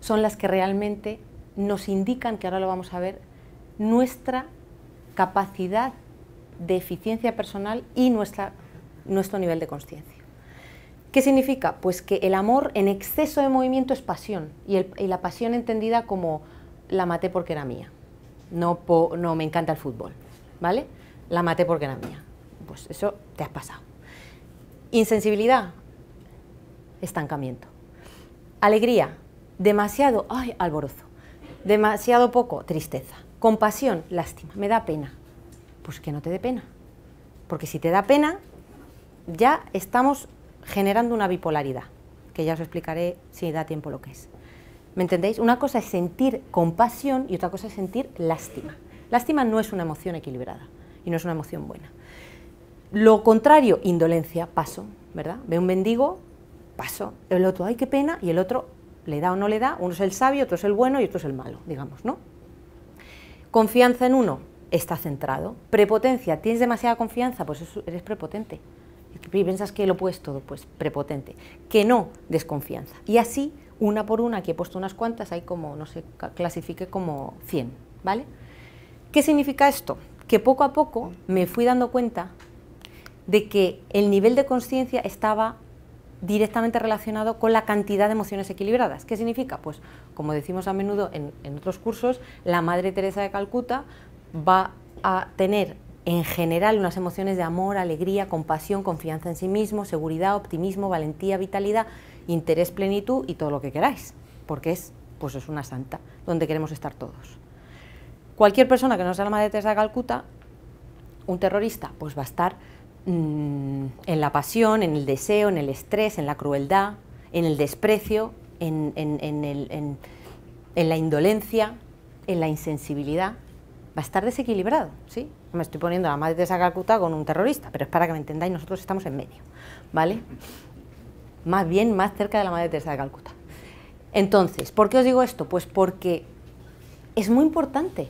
S1: son las que realmente nos indican, que ahora lo vamos a ver, nuestra capacidad de eficiencia personal y nuestro nivel de conciencia. ¿Qué significa? Pues que el amor en exceso de movimiento es pasión y, y la pasión entendida como la maté porque era mía, no, no me encanta el fútbol, ¿vale? La maté porque era mía. Pues eso te has pasado. Insensibilidad, estancamiento. Alegría, demasiado, ay, alborozo. Demasiado poco, tristeza. Compasión, lástima, me da pena. Pues que no te dé pena. Porque si te da pena, ya estamos generando una bipolaridad, que ya os explicaré si da tiempo lo que es. ¿Me entendéis? Una cosa es sentir compasión y otra cosa es sentir lástima. Lástima no es una emoción equilibrada y no es una emoción buena. Lo contrario, indolencia, paso, ¿verdad? Ve un mendigo, paso. El otro, ay, qué pena, y el otro le da o no le da, uno es el sabio, otro es el bueno y otro es el malo, digamos, ¿no? Confianza en uno, está centrado. Prepotencia, tienes demasiada confianza, pues eres prepotente. Y piensas que lo puedes todo, pues prepotente. Que no, desconfianza. Y así, una por una, que he puesto unas cuantas, hay como, no sé, clasifique como 100, ¿vale? ¿Qué significa esto? Que poco a poco me fui dando cuenta de que el nivel de conciencia estaba directamente relacionado con la cantidad de emociones equilibradas. ¿Qué significa? Pues, como decimos a menudo en, otros cursos, la Madre Teresa de Calcuta va a tener en general unas emociones de amor, alegría, compasión, confianza en sí mismo, seguridad, optimismo, valentía, vitalidad, interés, plenitud y todo lo que queráis, porque es, pues es una santa donde queremos estar todos. Cualquier persona que no sea la Madre Teresa de Calcuta, un terrorista, pues va a estar Mm, en la pasión, en el deseo, en el estrés, en la crueldad, en el desprecio, en, la indolencia, en la insensibilidad, va a estar desequilibrado, ¿sí? Me estoy poniendo la madre de esa Calcuta con un terrorista, pero es para que me entendáis, nosotros estamos en medio, ¿vale? Más bien, más cerca de la madre Teresa de Calcuta. Entonces, ¿por qué os digo esto? Pues porque es muy importante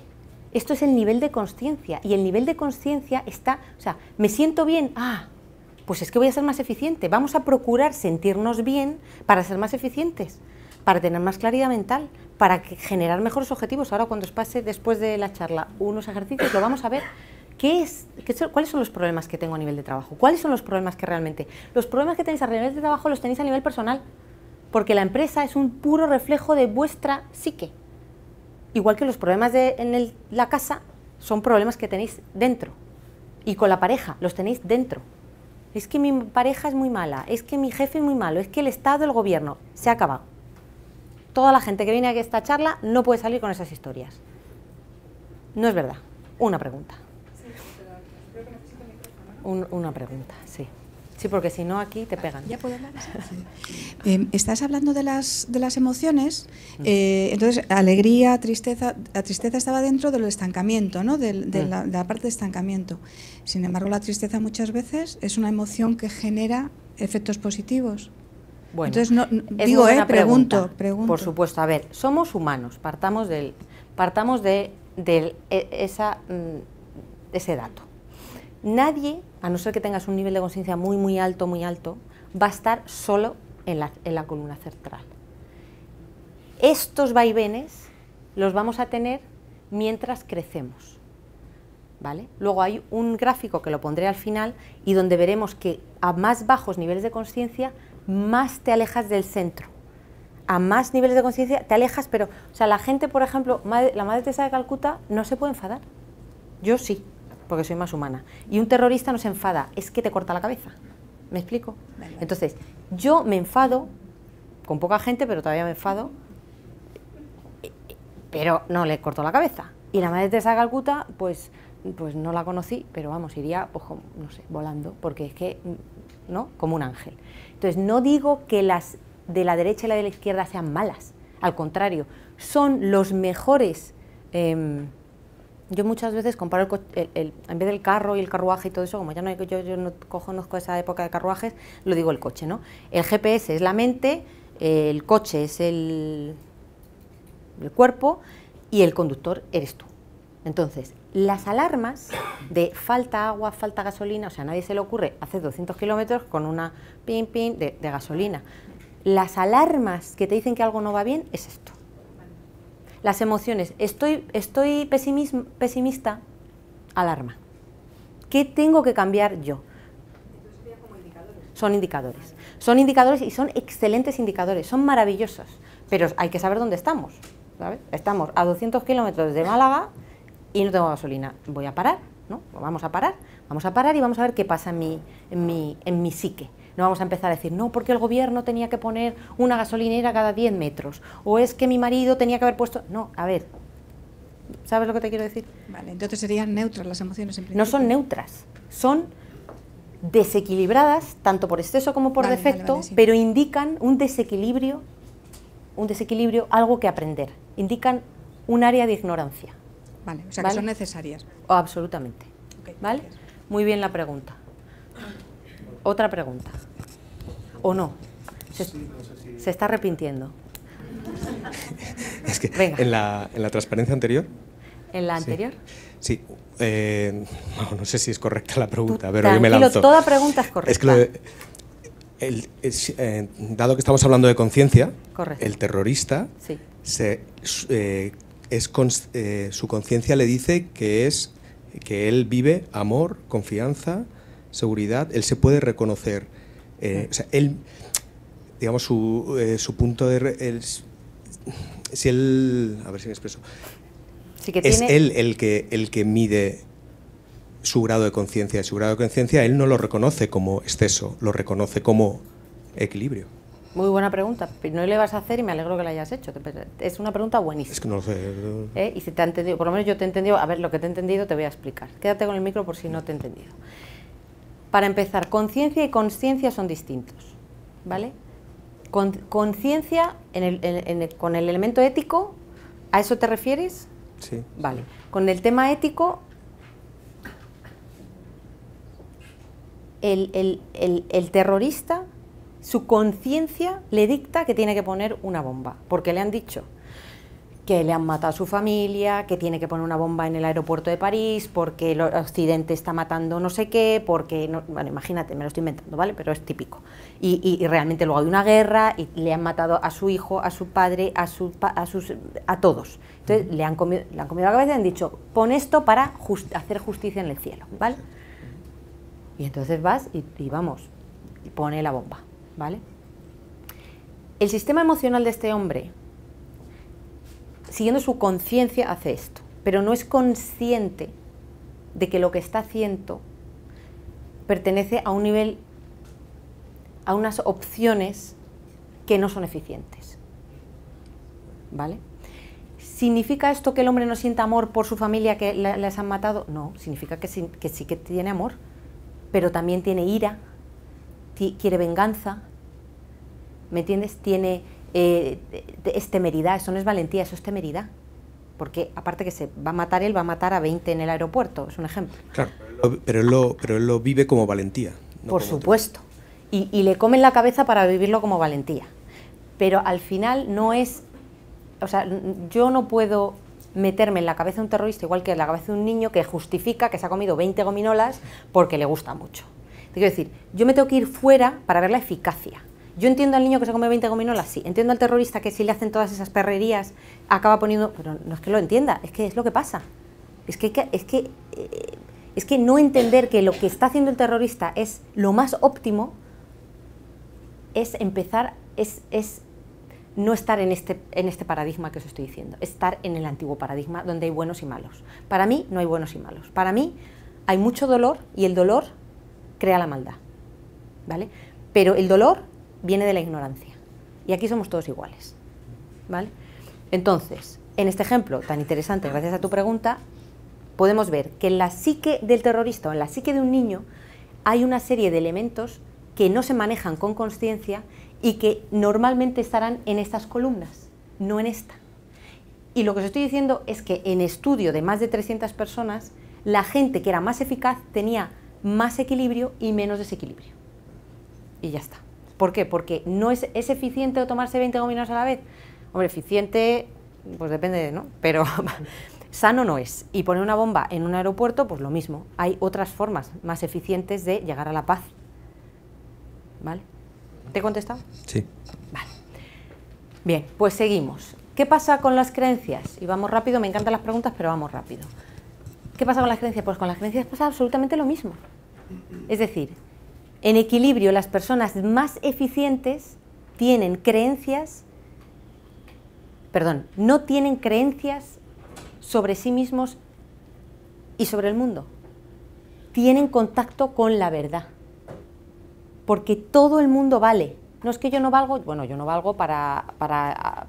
S1: esto es el nivel de conciencia y el nivel de conciencia está, o sea, me siento bien, ah, pues es que voy a ser más eficiente. Vamos a procurar sentirnos bien para ser más eficientes, para tener más claridad mental, para generar mejores objetivos. Ahora cuando os pase después de la charla unos ejercicios, lo vamos a ver. ¿Qué es, ¿Cuáles son los problemas que tengo a nivel de trabajo? ¿Cuáles son los problemas que realmente? Los problemas que tenéis a nivel de trabajo los tenéis a nivel personal, porque la empresa es un puro reflejo de vuestra psique igual que los problemas en la casa son problemas que tenéis dentro. Y con la pareja, los tenéis dentro. Es que mi pareja es muy mala, es que mi jefe es muy malo, es que el Estado, el gobierno, se ha acabado. Toda la gente que viene a esta charla no puede salir con esas historias. No es verdad. Una pregunta. una pregunta, sí. Sí, porque si no aquí te pegan. Ya puedo hablar.
S2: Em, estás hablando de las, de las emociones, mm. eh, entonces alegría, tristeza, la tristeza estaba dentro del estancamiento, ¿no? Mm. de, la, parte de estancamiento. Sin embargo, la tristeza muchas veces es una emoción que genera efectos positivos. Bueno, entonces no, digo, eh, pregunto, Por
S1: supuesto, a ver, somos humanos, partamos del, partamos de, de e, esa, mm, ese dato nadie, a no ser que tengas un nivel de conciencia muy, muy alto, muy alto, va a estar solo en la, en la columna central. Estos vaivenes los vamos a tener mientras crecemos. ¿Vale? Luego hay un gráfico que lo pondré al final y donde veremos que a más bajos niveles de conciencia más te alejas del centro. A más niveles de conciencia te alejas, pero o sea, la gente, por ejemplo, la madre Teresa de Calcuta no se puede enfadar. Yo sí, porque soy más humana. Y un terrorista no se enfada, es que te corta la cabeza. ¿Me explico? Entonces, yo me enfado, con poca gente, pero todavía me enfado, pero no le corto la cabeza. Y la madre de esa Calcuta, pues, pues no la conocí, pero vamos, iría, pues, no sé, volando, porque es que, ¿no? Como un ángel. Entonces, no digo que las de la derecha y la de la izquierda sean malas, al contrario, son los mejores... Em, yo muchas veces comparo el, en vez del carro y el carruaje y todo eso, como ya no, yo, yo no conozco esa época de carruajes, lo digo el coche, ¿no? El GPS es la mente, el coche es el, el cuerpo y el conductor eres tú. Entonces, las alarmas de falta agua, falta gasolina, o sea, nadie se le ocurre hace 200 kilómetros con una pin, pin de gasolina. Las alarmas que te dicen que algo no va bien es esto. Las emociones. Estoy, estoy pesimista, alarma. ¿Qué tengo que cambiar yo? Son indicadores. Son indicadores y son excelentes indicadores, son maravillosos, pero hay que saber dónde estamos. Estamos a 200 kilómetros de Málaga y no tengo gasolina. Voy a parar, ¿no? Vamos a parar, vamos a parar y vamos a ver qué pasa mi, en mi, en mi psique. No vamos a empezar a decir, no, porque el gobierno tenía que poner una gasolinera cada 10 metros, o es que mi marido tenía que haber puesto... No, a ver, ¿sabes lo que te quiero
S2: decir? Vale, entonces serían neutras las emociones en principio. No son
S1: neutras, son desequilibradas, tanto por exceso como por defecto, pero indican un desequilibrio, un desequilibrio, algo que aprender, indican un área de ignorancia. Vale, o sea que son necesarias. absolutamente. ¿Vale? Muy bien la pregunta. Otra pregunta. ¿O no? Se, está arrepintiendo.
S3: es que En, la, transparencia anterior. ¿En la anterior? Sí, eh, no, sé si es correcta la pregunta, pero yo me lanzo. toda
S2: pregunta es correcta.
S3: Eh, dado que estamos hablando de conciencia, el terrorista eh, su conciencia le dice que es que él vive amor, confianza, seguridad, él se puede reconocer eh, o sea, él, digamos, su, eh, su punto de... si él... A ver si me expreso. Es él el que, el que mide su grado de conciencia. y Su grado de conciencia él no lo reconoce como exceso, lo reconoce como equilibrio.
S1: Muy buena pregunta. No le vas a hacer y me alegro que la hayas hecho. Es una pregunta buenísima. Es que
S2: no sé. ¿Eh?
S1: Y si te ha entendido, por lo menos yo te he entendido, a ver, lo que te he entendido te voy a explicar. Quédate con el micro por si no te he entendido. Para empezar, conciencia y conciencia son distintos, ¿vale? conciencia con el elemento ético, ¿a eso te refieres? Sí. Vale. Con el tema ético, el terrorista, su conciencia le dicta que tiene que poner una bomba, porque le han dicho, que le han matado a su familia, que tiene que poner una bomba en el aeropuerto de París, porque el occidente está matando no sé qué, porque, bueno, imagínate, me lo estoy inventando, ¿vale? Pero es típico. Y, realmente luego hay una guerra y le han matado a su hijo, a su padre, a, sus, a todos. Entonces le, han comido, la cabeza y han dicho, pon esto para hacer justicia en el cielo, ¿vale? Y entonces vas y, y vamos, y pone la bomba, ¿vale? El sistema emocional de este hombre siguiendo su conciencia, hace esto, pero no es consciente de que lo que está haciendo pertenece a un nivel, a unas opciones que no son eficientes. ¿Vale? ¿Significa esto que el hombre no sienta amor por su familia que les han matado? No, significa que sí, que sí que tiene amor, pero también tiene ira, quiere venganza, ¿me entiendes? Tiene eh, es temeridad, eso no es valentía, eso es temeridad. Porque aparte que se va a matar él, va a matar a 20 en el aeropuerto, es un ejemplo.
S3: Claro, pero él lo, pero él lo vive como valentía.
S1: Por supuesto. Y, y, le comen la cabeza para vivirlo como valentía. Pero al final no es... O sea, yo no puedo meterme en la cabeza de un terrorista igual que en la cabeza de un niño que justifica que se ha comido 20 gominolas porque le gusta mucho. quiero decir, yo me tengo que ir fuera para ver la eficacia yo entiendo al niño que se come 20 gominolas, sí. Entiendo al terrorista que si le hacen todas esas perrerías acaba poniendo... Pero no es que lo entienda, es que es lo que pasa. Es que, es que, eh, es que no entender que lo que está haciendo el terrorista es lo más óptimo es empezar, es, es no estar en este, en este paradigma que os estoy diciendo, estar en el antiguo paradigma donde hay buenos y malos. Para mí no hay buenos y malos. Para mí hay mucho dolor y el dolor crea la maldad. ¿Vale? Pero el dolor viene de la ignorancia. Y aquí somos todos iguales. ¿Vale? Entonces, en este ejemplo tan interesante, gracias a tu pregunta, podemos ver que en la psique del terrorista o en la psique de un niño hay una serie de elementos que no se manejan con conciencia y que normalmente estarán en estas columnas, no en esta. Y lo que os estoy diciendo es que en estudio de más de 300 personas, la gente que era más eficaz tenía más equilibrio y menos desequilibrio. Y ya está. ¿Por qué? Porque no es, ¿es eficiente tomarse 20 góminos a la vez. Hombre, eficiente, pues depende, ¿no? Pero sano no es. Y poner una bomba en un aeropuerto, pues lo mismo. Hay otras formas más eficientes de llegar a la paz. ¿Vale? ¿Te he contestado? Sí. Vale. Bien, pues seguimos. ¿Qué pasa con las creencias? Y vamos rápido, me encantan las preguntas, pero vamos rápido. ¿Qué pasa con las creencias? Pues con las creencias pasa absolutamente lo mismo. Es decir, en equilibrio, las personas más eficientes tienen creencias, perdón, no tienen creencias sobre sí mismos y sobre el mundo. Tienen contacto con la verdad. Porque todo el mundo vale. No es que yo no valgo, bueno, yo no valgo para, para ah,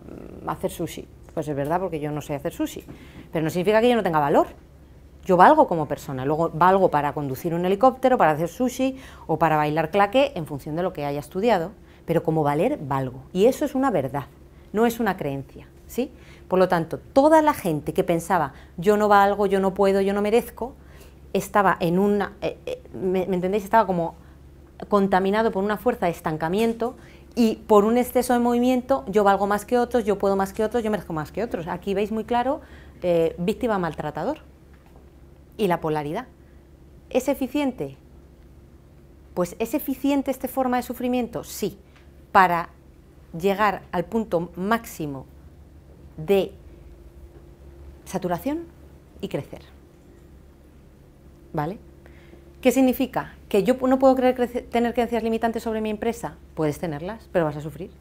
S1: hacer sushi. Pues es verdad, porque yo no sé hacer sushi. Pero no significa que yo no tenga valor yo valgo como persona, luego valgo para conducir un helicóptero, para hacer sushi o para bailar claque en función de lo que haya estudiado, pero como valer valgo. Y eso es una verdad, no es una creencia, ¿sí? Por lo tanto, toda la gente que pensaba yo no valgo, yo no puedo, yo no merezco, estaba en una eh, eh, ¿me, entendéis? Estaba como contaminado por una fuerza de estancamiento y por un exceso de movimiento, yo valgo más que otros, yo puedo más que otros, yo merezco más que otros. Aquí veis muy claro eh, víctima maltratador y la polaridad. ¿Es eficiente? Pues ¿es eficiente esta forma de sufrimiento? Sí, para llegar al punto máximo de saturación y crecer. ¿Vale? ¿Qué significa? ¿Que yo no puedo creer, tener creencias limitantes sobre mi empresa? Puedes tenerlas, pero vas a sufrir.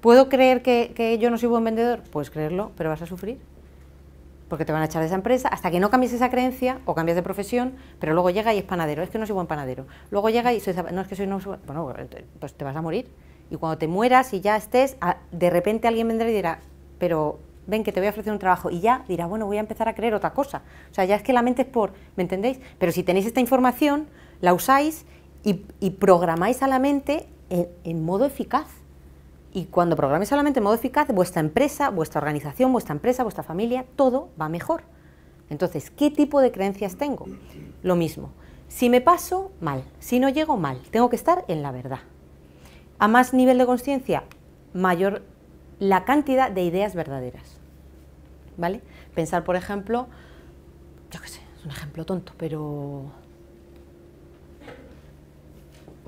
S1: ¿Puedo creer que, que yo no soy buen vendedor? Puedes creerlo, pero vas a sufrir porque te van a echar de esa empresa, hasta que no cambies esa creencia o cambias de profesión, pero luego llega y es panadero, es que no soy buen panadero, luego llega y no es que soy, no, bueno, eh, pues te vas a morir. Y cuando te mueras y ya estés, de repente alguien vendrá y dirá, pero ven que te voy a ofrecer un trabajo y ya dirá, bueno, voy a empezar a creer otra cosa. O sea, ya es que la mente es por, ¿me entendéis? Pero si tenéis esta información, la usáis y, programáis a la mente en modo eficaz. Y cuando programes solamente en modo eficaz, vuestra empresa, vuestra organización, vuestra empresa, vuestra familia, todo va mejor. Entonces, ¿qué tipo de creencias tengo? Lo mismo. Si me paso, mal. Si no llego, mal. Tengo que estar en la verdad. A más nivel de conciencia, mayor la cantidad de ideas verdaderas. ¿Vale? Pensar, por ejemplo, yo qué sé, es un ejemplo tonto, pero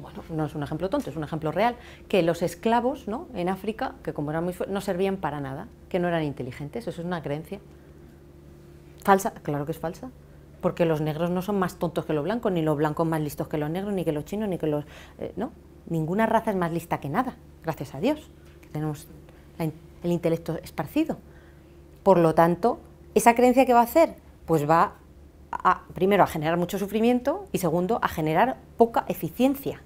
S1: bueno, no es un ejemplo tonto, es un ejemplo real, que los esclavos ¿no? en África, que como eran muy no servían para nada, que no eran inteligentes, eso es una creencia. Falsa, claro que es falsa, porque los negros no son más tontos que los blancos, ni los blancos más listos que los negros, ni que los chinos, ni que los... Eh, no, ninguna raza es más lista que nada, gracias a Dios, tenemos el intelecto esparcido. Por lo tanto, esa creencia que va a hacer, pues va a, primero a generar mucho sufrimiento y segundo a generar poca eficiencia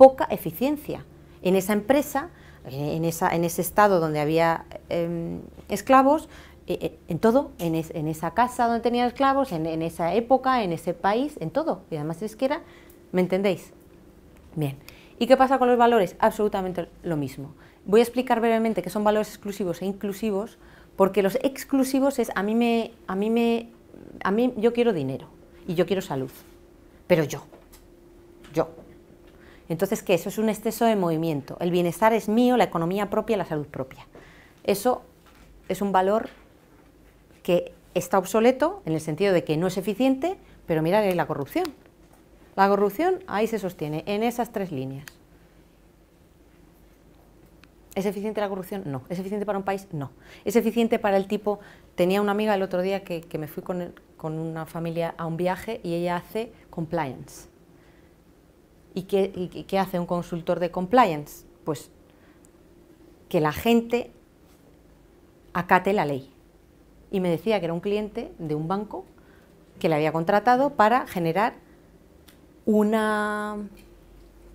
S1: poca eficiencia. En esa empresa, eh, en, esa, en ese estado donde había em, esclavos, eh, eh, en todo, en, esa casa donde tenía esclavos, en, esa época, en ese país, en todo. Y además si que ¿me entendéis? Bien. ¿Y qué pasa con los valores? Absolutamente lo mismo. Voy a explicar brevemente que son valores exclusivos e inclusivos, porque los exclusivos es a mí me, a mí me, a mí yo quiero dinero y yo quiero salud, pero yo, entonces, ¿qué? Eso es un exceso de movimiento. El bienestar es mío, la economía propia, la salud propia. Eso es un valor que está obsoleto en el sentido de que no es eficiente, pero mira la corrupción. La corrupción ahí se sostiene, en esas tres líneas. ¿Es eficiente la corrupción? No. ¿Es eficiente para un país? No. ¿Es eficiente para el tipo? Tenía una amiga el otro día que, me fui con, con una familia a un viaje y ella hace compliance ¿Y qué, hace un consultor de compliance? Pues que la gente acate la ley. Y me decía que era un cliente de un banco que le había contratado para generar una,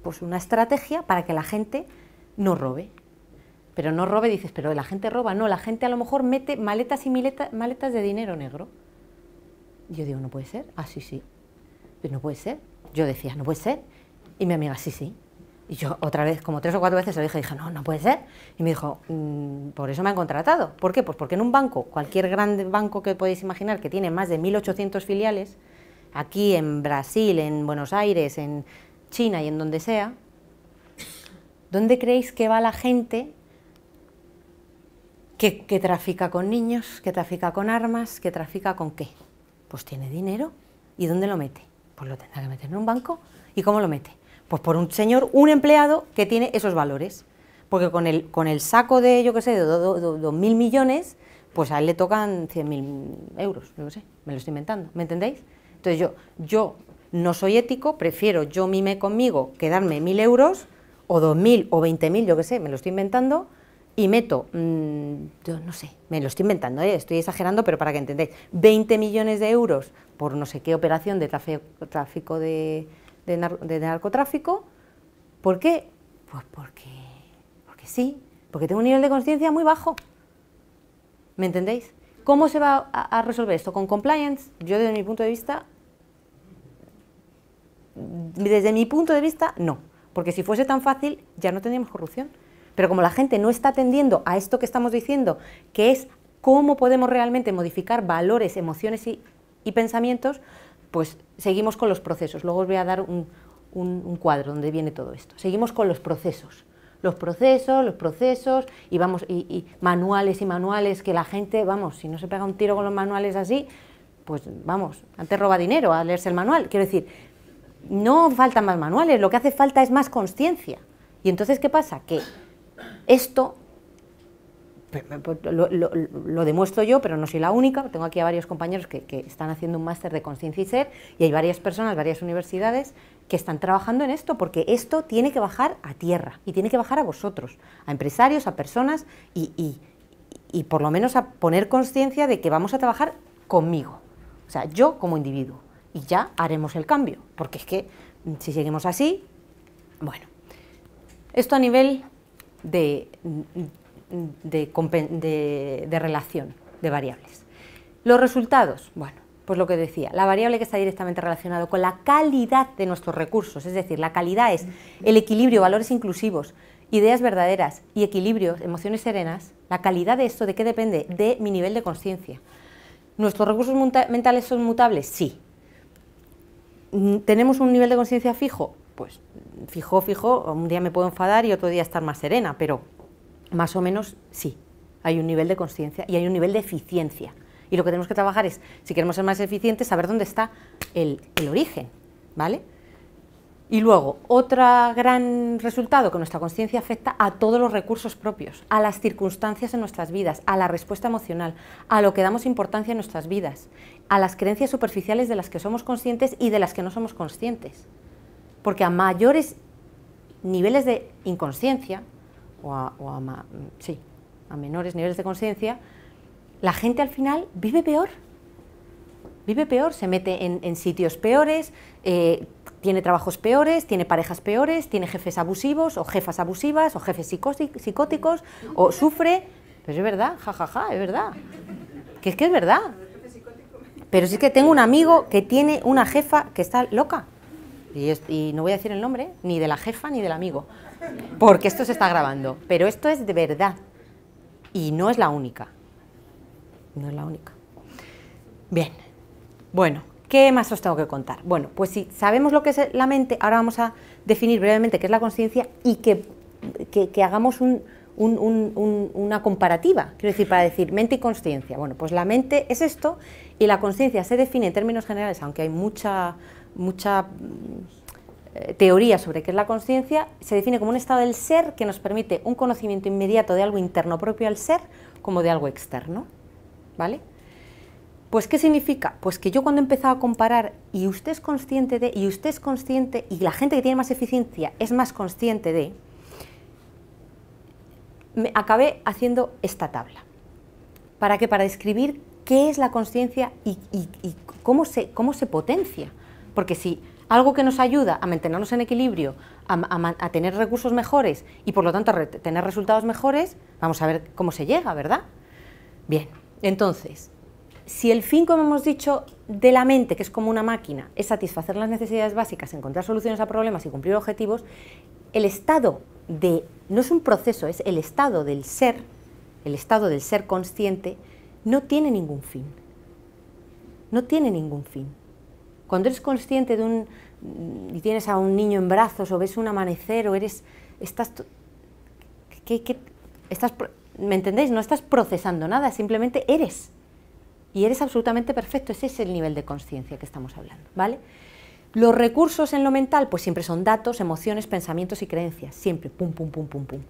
S1: pues una estrategia para que la gente no robe. Pero no robe, dices, pero la gente roba. No, la gente a lo mejor mete maletas y maletas de dinero negro. yo digo, no puede ser. Ah, sí, sí. Pero no puede ser. Yo decía, no puede ser y mi amiga, sí, sí. Y yo otra vez, como tres o cuatro veces, le dije, dije, no, no puede ser. Y me dijo, mm, por eso me han contratado. ¿Por qué? Pues porque en un banco, cualquier gran banco que podéis imaginar, que tiene más de 1.800 filiales, aquí en Brasil, en Buenos Aires, en China y en donde sea, ¿dónde creéis que va la gente que, que trafica con niños, que trafica con armas, que trafica con qué? Pues tiene dinero. ¿Y dónde lo mete? Pues lo tendrá que meter en un banco. ¿Y cómo lo mete? Pues por un señor, un empleado que tiene esos valores. Porque con el, con el saco de, yo qué sé, de 2.000 millones, pues a él le tocan 100.000 euros, no sé, me lo estoy inventando, ¿me entendéis? Entonces yo, yo no soy ético, prefiero yo mime conmigo que darme 1.000 euros o 2.000 o 20.000, yo qué sé, me lo estoy inventando, y meto, mm, yo no sé, me lo estoy inventando, ¿eh? estoy exagerando, pero para que entendáis, 20 millones de euros por no sé qué operación de tráfico de, de, narcotráfico. ¿Por qué? Pues porque, porque sí, porque tengo un nivel de conciencia muy bajo. ¿Me entendéis? ¿Cómo se va a, resolver esto? Con compliance, yo desde mi punto de vista, desde mi punto de vista, no. Porque si fuese tan fácil, ya no tendríamos corrupción. Pero como la gente no está atendiendo a esto que estamos diciendo, que es cómo podemos realmente modificar valores, emociones y pensamientos, pues seguimos con los procesos. Luego os voy a dar un, cuadro donde viene todo esto. Seguimos con los procesos los procesos, los procesos, y vamos, y, y, manuales y manuales, que la gente, vamos, si no se pega un tiro con los manuales así, pues vamos, antes roba dinero a leerse el manual. Quiero decir, no faltan más manuales, lo que hace falta es más conciencia. Y entonces, ¿qué pasa? Que esto pues, lo, demuestro yo, pero no soy la única. Tengo aquí a varios compañeros que, están haciendo un máster de conciencia y ser, y hay varias personas, varias universidades que están trabajando en esto, porque esto tiene que bajar a tierra y tiene que bajar a vosotros, a empresarios, a personas y, y por lo menos a poner conciencia de que vamos a trabajar conmigo, o sea, yo como individuo, y ya haremos el cambio, porque es que si seguimos así, bueno, esto a nivel de de, relación de variables. Los resultados, bueno, pues lo que decía, la variable que está directamente relacionada con la calidad de nuestros recursos, es decir, la calidad es el equilibrio, valores inclusivos, ideas verdaderas y equilibrios, emociones serenas, la calidad de esto, ¿de qué depende? De mi nivel de conciencia. ¿Nuestros recursos mentales son mutables? Sí. Mm, ¿Tenemos un nivel de conciencia fijo? Pues fijo, fijo, un día me puedo enfadar y otro día estar más serena, pero más o menos sí, hay un nivel de conciencia y hay un nivel de eficiencia. Y lo que tenemos que trabajar es, si queremos ser más eficientes, saber dónde está el, origen, ¿vale? Y luego, otro gran resultado que nuestra conciencia afecta a todos los recursos propios, a las circunstancias en nuestras vidas, a la respuesta emocional, a lo que damos importancia en nuestras vidas, a las creencias superficiales de las que somos conscientes y de las que no somos conscientes. Porque a mayores niveles de inconsciencia, o a, sí, a menores niveles de conciencia, la gente al final vive peor. Vive peor, se mete en, sitios peores, eh, tiene trabajos peores, tiene parejas peores, tiene jefes abusivos o jefas abusivas o jefes psicóticos o sufre. Pero es verdad, jajaja, ja, ja, es verdad. Que es que es verdad. Pero sí que tengo un amigo que tiene una jefa que está loca. Y, y no voy a decir el nombre, ni de la jefa ni del amigo porque esto se está grabando, pero esto es de verdad y no es la única. No es la única. Bien, bueno, ¿qué más os tengo que contar? Bueno, pues si sabemos lo que es la mente, ahora vamos a definir brevemente qué es la conciencia y que, hagamos una comparativa, quiero decir, para decir mente y conciencia. Bueno, pues la mente es esto y la conciencia se define en términos generales, aunque hay mucha, mucha teoría sobre qué es la conciencia, se define como un estado del ser que nos permite un conocimiento inmediato de algo interno propio al ser como de algo externo. ¿Vale? Pues, ¿qué significa? Pues que yo cuando empezaba a comparar y usted es consciente de, y usted es consciente, y la gente que tiene más eficiencia es más consciente de, me acabé haciendo esta tabla. ¿Para que Para describir qué es la consciencia y, cómo, se, cómo se potencia. Porque si algo que nos ayuda a mantenernos en equilibrio, a, tener recursos mejores y por lo tanto a tener resultados mejores, vamos a ver cómo se llega, ¿verdad? Bien, entonces, si el fin, como hemos dicho, de la mente, que es como una máquina, es satisfacer las necesidades básicas, encontrar soluciones a problemas y cumplir objetivos, el estado de, no es un proceso, es el estado del ser, el estado del ser consciente, no tiene ningún fin. No tiene ningún fin. Cuando eres consciente de un y tienes a un niño en brazos o ves un amanecer o eres estás ¿qué, me entendéis no estás procesando nada simplemente eres y eres absolutamente perfecto ese es el nivel de conciencia que estamos hablando vale los recursos en lo mental pues siempre son datos emociones pensamientos y creencias siempre pum pum pum pum pum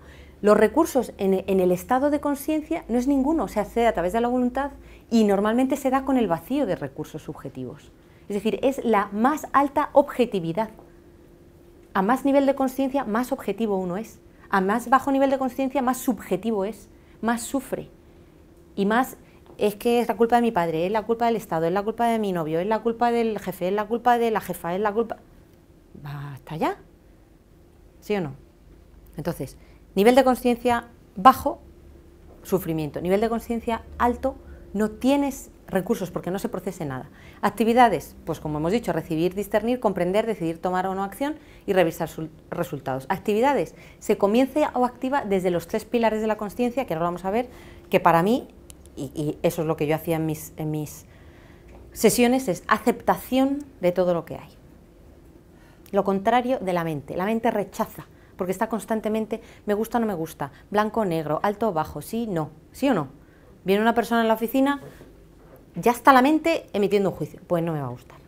S1: los recursos en, en el estado de conciencia no es ninguno se accede a través de la voluntad y normalmente se da con el vacío de recursos subjetivos es decir, es la más alta objetividad. A más nivel de conciencia, más objetivo uno es. A más bajo nivel de conciencia, más subjetivo es, más sufre. Y más es que es la culpa de mi padre, es la culpa del Estado, es la culpa de mi novio, es la culpa del jefe, es la culpa de la jefa, es la culpa... ¿Hasta allá? ¿Sí o no? Entonces, nivel de conciencia bajo, sufrimiento. Nivel de conciencia alto, no tienes recursos porque no se procese nada. Actividades, pues como hemos dicho, recibir, discernir, comprender, decidir tomar o no acción y revisar sus resultados. Actividades, se comienza o activa desde los tres pilares de la consciencia, que ahora vamos a ver, que para mí, y, eso es lo que yo hacía en mis, sesiones, es aceptación de todo lo que hay. Lo contrario de la mente, la mente rechaza, porque está constantemente, me gusta o no me gusta, blanco o negro, alto o bajo, sí, no, sí o no Viene una persona en la oficina, ya está la mente emitiendo un juicio. Pues no me va a gustar.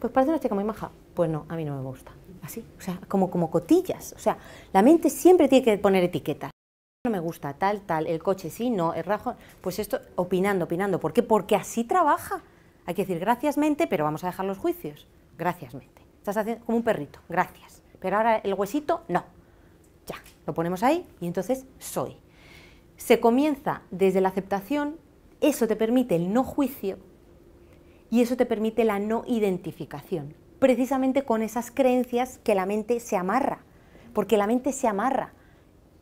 S1: Pues parece una chica muy maja. Pues no, a mí no me gusta. Así, o sea, como, como cotillas. O sea, la mente siempre tiene que poner etiquetas. No me gusta tal, tal, el coche sí, no, el rajo. Pues esto, opinando, opinando. ¿Por qué? Porque así trabaja. Hay que decir gracias mente, pero vamos a dejar los juicios. Gracias mente. Estás haciendo como un perrito, gracias. Pero ahora el huesito, no. Ya, lo ponemos ahí y entonces soy se comienza desde la aceptación, eso te permite el no juicio y eso te permite la no identificación, precisamente con esas creencias que la mente se amarra, porque la mente se amarra.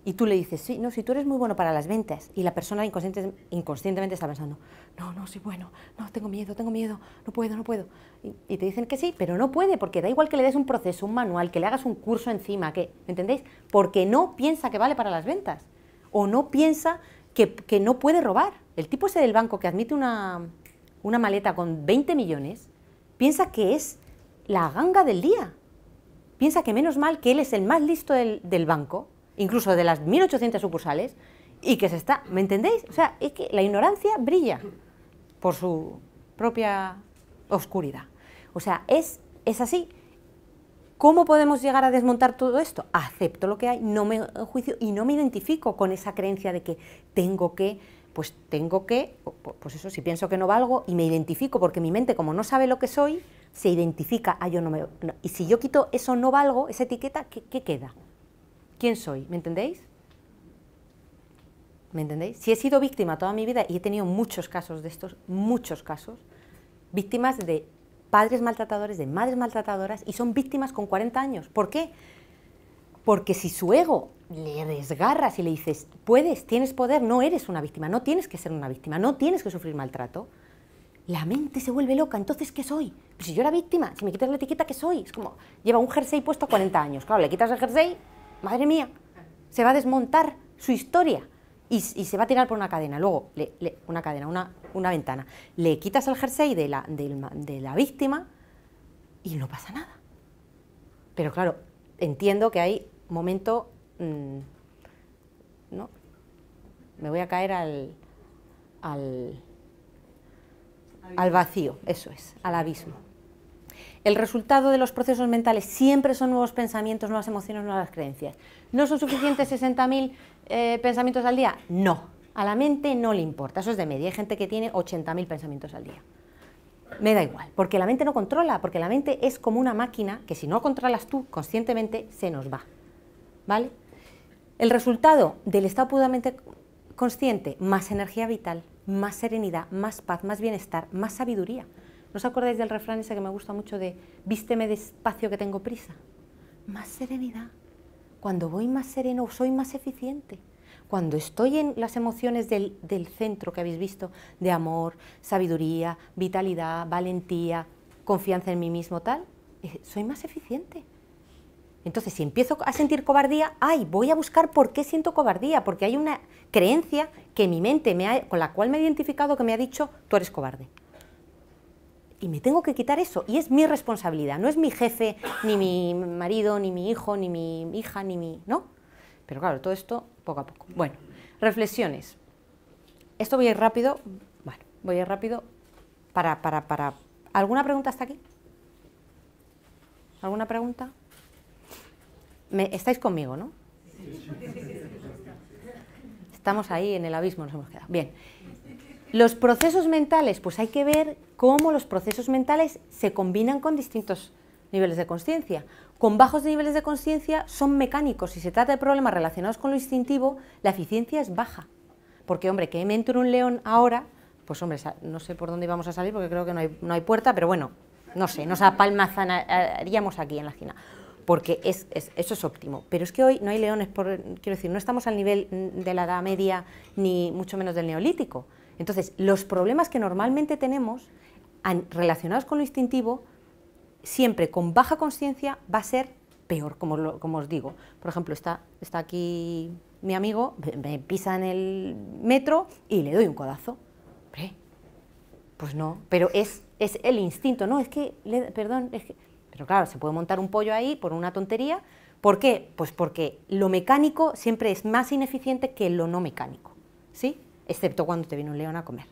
S1: Y tú le dices, sí, no, si tú eres muy bueno para las ventas, y la persona inconscientemente está pensando, no, no, soy bueno, no, tengo miedo, tengo miedo, no puedo, no puedo. Y, te dicen que sí, pero no puede, porque da igual que le des un proceso, un manual, que le hagas un curso encima, que, ¿me entendéis? Porque no piensa que vale para las ventas o no piensa que, no puede robar. El tipo ese del banco que admite una, maleta con 20 millones piensa que es la ganga del día. Piensa que menos mal que él es el más listo del, banco, incluso de las 1.800 sucursales, y que se está... ¿Me entendéis? O sea, es que la ignorancia brilla por su propia oscuridad. O sea, es, es así. ¿Cómo podemos llegar a desmontar todo esto? Acepto lo que hay, no me juicio y no me identifico con esa creencia de que tengo que, pues tengo que, pues eso, si pienso que no valgo y me identifico, porque mi mente, como no sabe lo que soy, se identifica a ah, yo no me. y si yo quito eso no valgo, esa etiqueta, ¿qué, ¿qué, queda? ¿Quién soy? ¿Me entendéis? ¿Me entendéis? Si he sido víctima toda mi vida y he tenido muchos casos de estos, muchos casos, víctimas de padres maltratadores, de madres maltratadoras y son víctimas con 40 años. ¿Por qué? Porque si su ego le desgarras y le dices, puedes, tienes poder, no eres una víctima, no tienes que ser una víctima, no tienes que sufrir maltrato, la mente se vuelve loca. Entonces, ¿qué soy? Pues si yo era víctima, si me quitas la etiqueta, ¿qué soy? Es como, lleva un jersey puesto a 40 años. Claro, le quitas el jersey, madre mía, se va a desmontar su historia y, se va a tirar por una cadena. Luego, una cadena, una, una ventana, le quitas el jersey de la, la víctima y no pasa nada. Pero claro, entiendo que hay momento, mm, ¿no? Me voy a caer al, al, vacío, eso es, al abismo. El resultado de los procesos mentales siempre son nuevos pensamientos, nuevas emociones, nuevas creencias. ¿No son suficientes 60.000 eh, pensamientos al día? No. A la mente no le importa, eso es de media. Hay gente que tiene 80.000 pensamientos al día. Me da igual, porque la mente no controla, porque la mente es como una máquina que si no controlas tú conscientemente se nos va. ¿Vale? El resultado del estado puramente consciente, más energía vital, más serenidad, más paz, más bienestar, más sabiduría. ¿No os acordáis del refrán ese que me gusta mucho de vísteme despacio que tengo prisa? Más serenidad. Cuando voy más sereno soy más eficiente cuando estoy en las emociones del, centro que habéis visto, de amor, sabiduría, vitalidad, valentía, confianza en mí mismo, tal, eh, soy más eficiente. Entonces, si empiezo a sentir cobardía, ay, voy a buscar por qué siento cobardía, porque hay una creencia que mi mente me con la cual me he identificado que me ha dicho, tú eres cobarde. Y me tengo que quitar eso, y es mi responsabilidad, no es mi jefe, ni mi marido, ni mi hijo, ni mi hija, ni mi, ¿no? Pero claro, todo esto poco a poco. Bueno, reflexiones. Esto voy a ir rápido. Bueno, voy a ir rápido para, para, para. ¿Alguna pregunta hasta aquí? ¿Alguna pregunta? ¿Estáis conmigo, no? Estamos ahí en el abismo, nos hemos quedado. Bien. Los procesos mentales, pues hay que ver cómo los procesos mentales se combinan con distintos niveles de conciencia. Con bajos niveles de conciencia son mecánicos. Si se trata de problemas relacionados con lo instintivo, la eficiencia es baja. Porque, hombre, que me en un león ahora, pues, hombre, no sé por dónde íbamos a salir porque creo que no hay, puerta, pero bueno, no sé, nos apalmazaríamos aquí en la esquina. Porque eso es óptimo. Pero es que hoy no hay leones, quiero decir, no estamos al nivel de la Edad Media ni mucho menos del Neolítico. Entonces, los problemas que normalmente tenemos relacionados con lo instintivo siempre con baja conciencia va a ser peor, como, os digo. Por ejemplo, está, aquí mi amigo, me pisa en el metro y le doy un codazo. Pues no, pero es, el instinto, no, es que, perdón, Pero claro, se puede montar un pollo ahí por una tontería. ¿Por qué? Pues porque lo mecánico siempre es más ineficiente que lo no mecánico, ¿sí? Excepto cuando te viene un león a comer.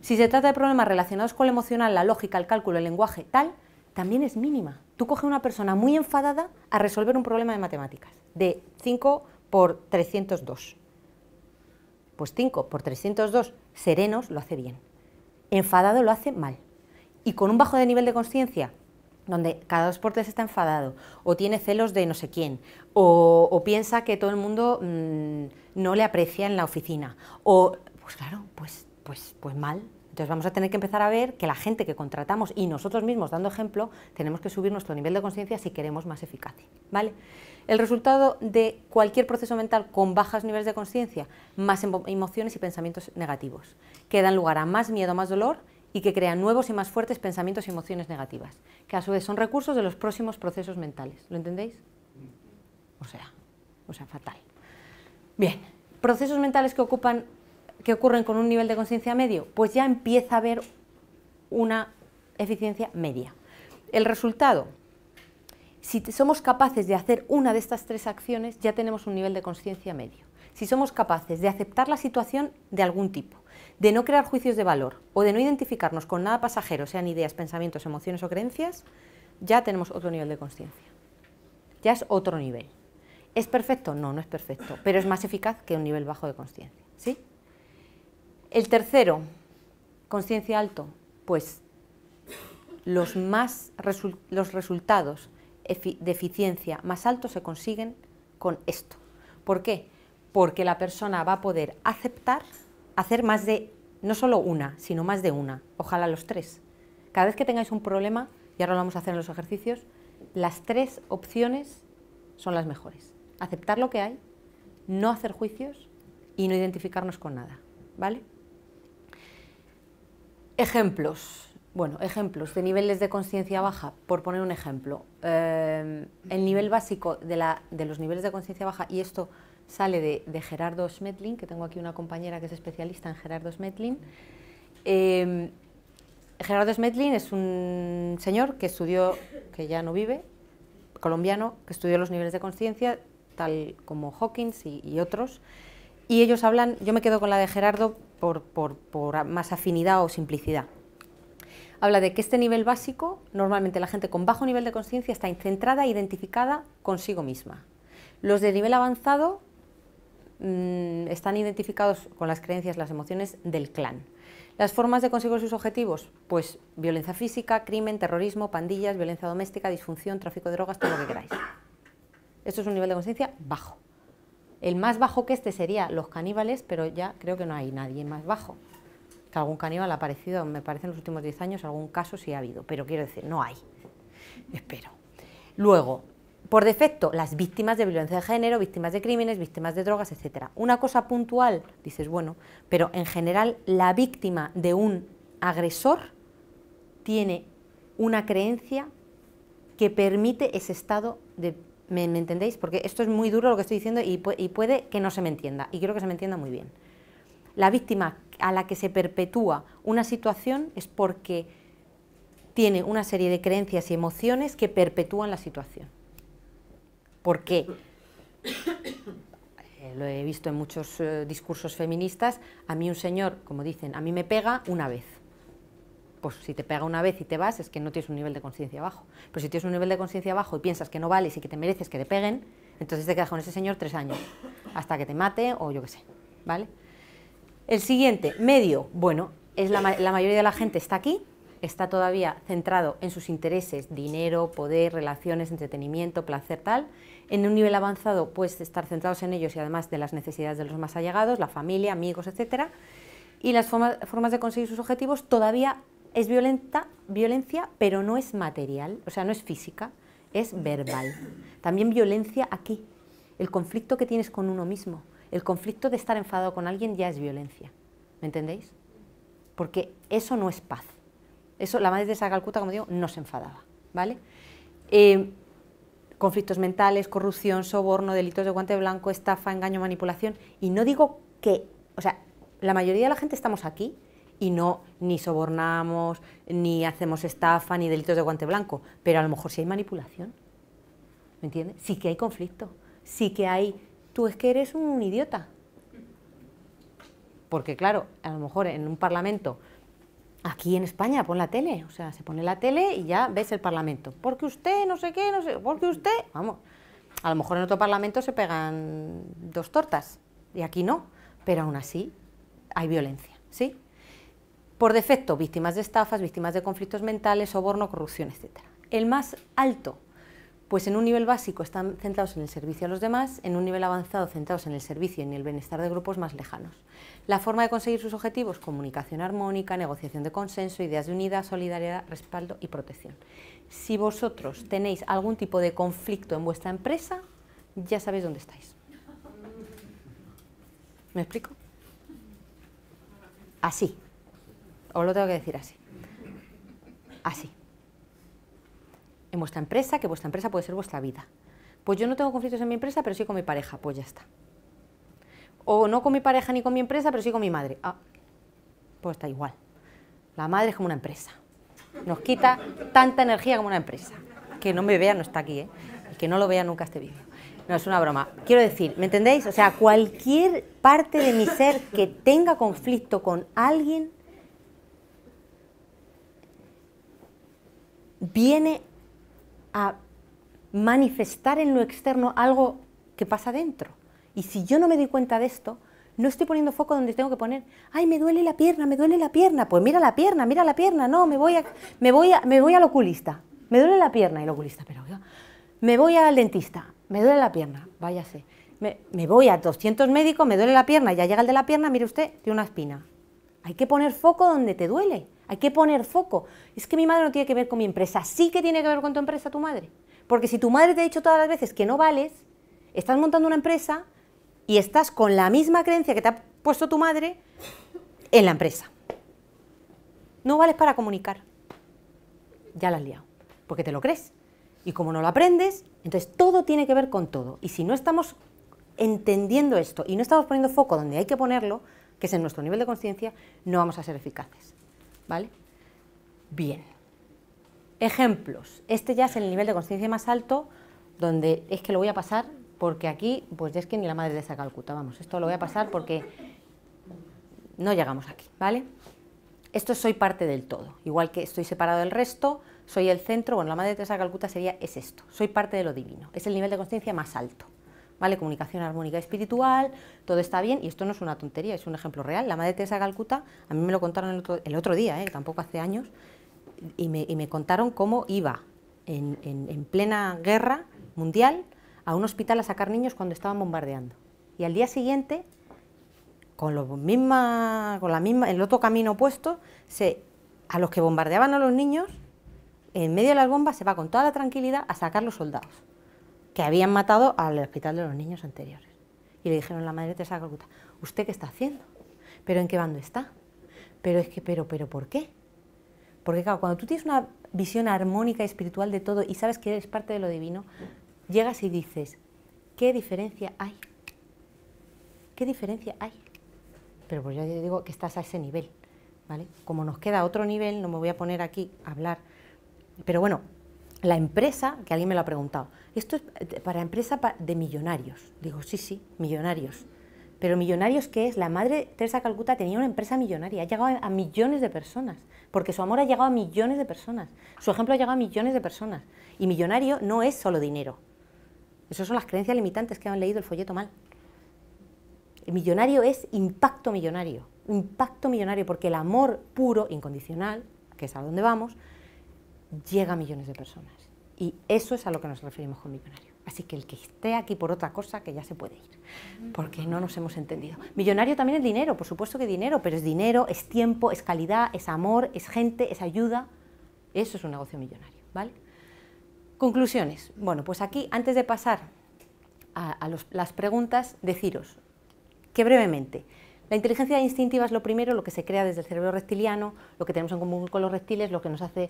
S1: Si se trata de problemas relacionados con lo emocional, la lógica, el cálculo, el lenguaje, tal, también es mínima. Tú coges una persona muy enfadada a resolver un problema de matemáticas, de 5 por 302. Pues 5 por 302 serenos lo hace bien, enfadado lo hace mal. Y con un bajo de nivel de conciencia, donde cada dos por tres está enfadado, o tiene celos de no sé quién, o, piensa que todo el mundo mm, no le aprecia en la oficina, o, pues claro, pues, pues, pues mal, entonces vamos a tener que empezar a ver que la gente que contratamos y nosotros mismos, dando ejemplo, tenemos que subir nuestro nivel de conciencia si queremos más eficacia. ¿vale? El resultado de cualquier proceso mental con bajos niveles de conciencia, más emociones y pensamientos negativos, que dan lugar a más miedo, más dolor y que crean nuevos y más fuertes pensamientos y emociones negativas, que a su vez son recursos de los próximos procesos mentales. ¿Lo entendéis? O sea, o sea, fatal. Bien, procesos mentales que ocupan ¿Qué ocurren con un nivel de conciencia medio? Pues ya empieza a haber una eficiencia media. El resultado, si somos capaces de hacer una de estas tres acciones, ya tenemos un nivel de conciencia medio. Si somos capaces de aceptar la situación de algún tipo, de no crear juicios de valor o de no identificarnos con nada pasajero, sean ideas, pensamientos, emociones o creencias, ya tenemos otro nivel de conciencia. Ya es otro nivel. ¿Es perfecto? No, no es perfecto, pero es más eficaz que un nivel bajo de conciencia. ¿Sí? El tercero, conciencia alto, pues los, más los resultados de eficiencia más altos se consiguen con esto. ¿Por qué? Porque la persona va a poder aceptar hacer más de, no solo una, sino más de una, ojalá los tres. Cada vez que tengáis un problema, y ahora lo vamos a hacer en los ejercicios, las tres opciones son las mejores. Aceptar lo que hay, no hacer juicios y no identificarnos con nada. ¿Vale? Ejemplos. Bueno, ejemplos de niveles de conciencia baja, por poner un ejemplo. Em, el nivel básico de, la, de los niveles de conciencia baja, y esto sale de, Gerardo Schmetlin, que tengo aquí una compañera que es especialista en Gerardo Schmetlin. Em, Gerardo Schmetlin es un señor que estudió, que ya no vive, colombiano, que estudió los niveles de conciencia, tal como Hawkins y otros. Y ellos hablan, yo me quedo con la de Gerardo por, más afinidad o simplicidad. Habla de que este nivel básico, normalmente la gente con bajo nivel de conciencia está centrada e identificada consigo misma. Los de nivel avanzado mm, están identificados con las creencias, las emociones del clan. Las formas de conseguir sus objetivos, pues violencia física, crimen, terrorismo, pandillas, violencia doméstica, disfunción, tráfico de drogas, todo lo que queráis. Esto es un nivel de conciencia bajo. El más bajo que este sería los caníbales, pero ya creo que no hay nadie más bajo. Que algún caníbal ha aparecido, me parece, en los últimos 10 años, algún caso sí ha habido, pero quiero decir, no hay. Espero. Luego, por defecto, las víctimas de violencia de género, víctimas de crímenes, víctimas de drogas, etc. Una cosa puntual, dices, bueno, pero en general la víctima de un agresor tiene una creencia que permite ese estado de ¿Me, entendéis? Porque esto es muy duro lo que estoy diciendo y, puede que no se me entienda, y quiero que se me entienda muy bien. La víctima a la que se perpetúa una situación es porque tiene una serie de creencias y emociones que perpetúan la situación. ¿Por qué? Eh, lo he visto en muchos eh, discursos feministas, a mí un señor, como dicen, a mí me pega una vez pues si te pega una vez y te vas, es que no tienes un nivel de conciencia bajo. Pero si tienes un nivel de conciencia bajo y piensas que no vales y que te mereces que te peguen, entonces te quedas con ese señor tres años, hasta que te mate o yo qué sé, ¿vale? El siguiente, medio, bueno, es la, mayoría de la gente está aquí, está todavía centrado en sus intereses, dinero, poder, relaciones, entretenimiento, placer, tal. En un nivel avanzado puedes estar centrados en ellos y además de las necesidades de los más allegados, la familia, amigos, etc. Y las formas, formas de conseguir sus objetivos todavía es violenta, violencia, pero no es material, o sea, no es física, es verbal. También violencia aquí, el conflicto que tienes con uno mismo, el conflicto de estar enfadado con alguien ya es violencia, ¿me entendéis? Porque eso no es paz. Eso la madre de esa Calcuta, como digo, no se enfadaba, ¿vale? Eh, conflictos mentales, corrupción, soborno, delitos de guante blanco, estafa, engaño, manipulación. Y no digo que, o sea, la mayoría de la gente estamos aquí y no ni sobornamos, ni hacemos estafa, ni delitos de guante blanco, pero a lo mejor sí hay manipulación. ¿Me entiendes? Sí que hay conflicto, sí que hay, tú es que eres un idiota. Porque claro, a lo mejor en un parlamento, aquí en España pon la tele, o sea, se pone la tele y ya ves el parlamento. Porque usted, no sé qué, no sé, porque usted, vamos, a lo mejor en otro parlamento se pegan dos tortas y aquí no, pero aún así hay violencia, ¿sí? Por defecto, víctimas de estafas, víctimas de conflictos mentales, soborno, corrupción, etc. El más alto, pues en un nivel básico están centrados en el servicio a los demás, en un nivel avanzado centrados en el servicio y en el bienestar de grupos más lejanos. La forma de conseguir sus objetivos, comunicación armónica, negociación de consenso, ideas de unidad, solidaridad, respaldo y protección. Si vosotros tenéis algún tipo de conflicto en vuestra empresa, ya sabéis dónde estáis. ¿Me explico? Así, os lo tengo que decir así. Así. En vuestra empresa, que vuestra empresa puede ser vuestra vida. Pues yo no tengo conflictos en mi empresa, pero sí con mi pareja, pues ya está. O no con mi pareja ni con mi empresa, pero sí con mi madre. Ah, pues está igual. La madre es como una empresa. Nos quita tanta energía como una empresa. Que no me vea no está aquí, ¿eh? que no lo vea nunca este vídeo. No, es una broma. Quiero decir, ¿me entendéis? O sea, cualquier parte de mi ser que tenga conflicto con alguien viene a manifestar en lo externo algo que pasa dentro. Y si yo no me doy cuenta de esto, no estoy poniendo foco donde tengo que poner. Ay, me duele la pierna, me duele la pierna. Pues mira la pierna, mira la pierna. No, me voy a, me voy me voy al oculista. Me duele la pierna el oculista, pero me voy al dentista. Me duele la pierna, váyase. Me, me voy a 200 médicos, me duele la pierna, ya llega el de la pierna, mire usted, tiene una espina. Hay que poner foco donde te duele. Hay que poner foco. Es que mi madre no tiene que ver con mi empresa. Sí que tiene que ver con tu empresa tu madre. Porque si tu madre te ha dicho todas las veces que no vales, estás montando una empresa y estás con la misma creencia que te ha puesto tu madre en la empresa. No vales para comunicar. Ya la has liado. Porque te lo crees. Y como no lo aprendes, entonces todo tiene que ver con todo. Y si no estamos entendiendo esto y no estamos poniendo foco donde hay que ponerlo, que es en nuestro nivel de conciencia, no vamos a ser eficaces. ¿Vale? Bien. Ejemplos. Este ya es el nivel de conciencia más alto, donde es que lo voy a pasar porque aquí, pues ya es que ni la madre de esa Calcuta, vamos, esto lo voy a pasar porque no llegamos aquí, ¿vale? Esto soy parte del todo, igual que estoy separado del resto, soy el centro, bueno, la madre de esa Calcuta sería, es esto, soy parte de lo divino, es el nivel de conciencia más alto. ¿vale? Comunicación armónica espiritual, todo está bien y esto no es una tontería, es un ejemplo real. La Madre Teresa de Calcuta, a mí me lo contaron el otro, día, ¿eh? tampoco hace años, y me, contaron cómo iba en, plena guerra mundial a un hospital a sacar niños cuando estaban bombardeando. Y al día siguiente con, lo misma, con la misma, el otro camino opuesto, a los que bombardeaban a los niños, en medio de las bombas se va con toda la tranquilidad a sacar los soldados que habían matado al hospital de los niños anteriores. Y le dijeron a la madre Teresa de Calcuta, ¿usted qué está haciendo? ¿Pero en qué bando está? Pero es que, pero, pero, ¿por qué? Porque claro, cuando tú tienes una visión armónica y espiritual de todo y sabes que eres parte de lo divino, llegas y dices, ¿qué diferencia hay? ¿Qué diferencia hay? Pero pues ya digo que estás a ese nivel, ¿vale? Como nos queda otro nivel, no me voy a poner aquí a hablar. Pero bueno, la empresa, que alguien me lo ha preguntado, esto es para empresa de millonarios. Digo, sí, sí, millonarios. Pero millonarios, ¿qué es? La madre Teresa Calcuta tenía una empresa millonaria, ha llegado a millones de personas, porque su amor ha llegado a millones de personas, su ejemplo ha llegado a millones de personas. Y millonario no es solo dinero. Esas son las creencias limitantes que han leído el folleto mal. El millonario es impacto millonario, impacto millonario, porque el amor puro, incondicional, que es a donde vamos, llega a millones de personas. Y eso es a lo que nos referimos con millonario. Así que el que esté aquí por otra cosa, que ya se puede ir, porque no nos hemos entendido. Millonario también es dinero, por supuesto que dinero, pero es dinero, es tiempo, es calidad, es amor, es gente, es ayuda. Eso es un negocio millonario, ¿vale? Conclusiones. Bueno, pues aquí, antes de pasar a, las preguntas, deciros que brevemente, la inteligencia instintiva es lo primero, lo que se crea desde el cerebro reptiliano, lo que tenemos en común con los reptiles, lo que nos hace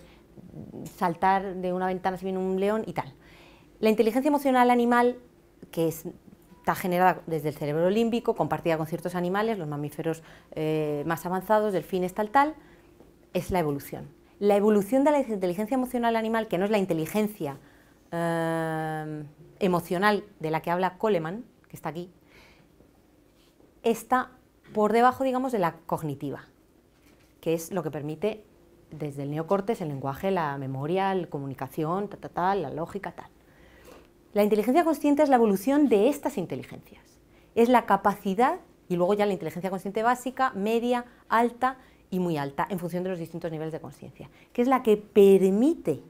S1: mm, saltar de una ventana si viene un león y tal. La inteligencia emocional animal, que está generada desde el cerebro límbico, compartida con ciertos animales, los mamíferos eh, más avanzados, delfines, tal, tal, es la evolución. La evolución de la inteligencia emocional animal, que no es la inteligencia em, emocional de la que habla Coleman, que está aquí, está por debajo, digamos, de la cognitiva, que es lo que permite desde el neocortes el lenguaje, la memoria, la comunicación, la lógica, tal. La inteligencia consciente es la evolución de estas inteligencias. Es la capacidad, y luego ya la inteligencia consciente básica, media, alta y muy alta, en función de los distintos niveles de conciencia, que es la que permite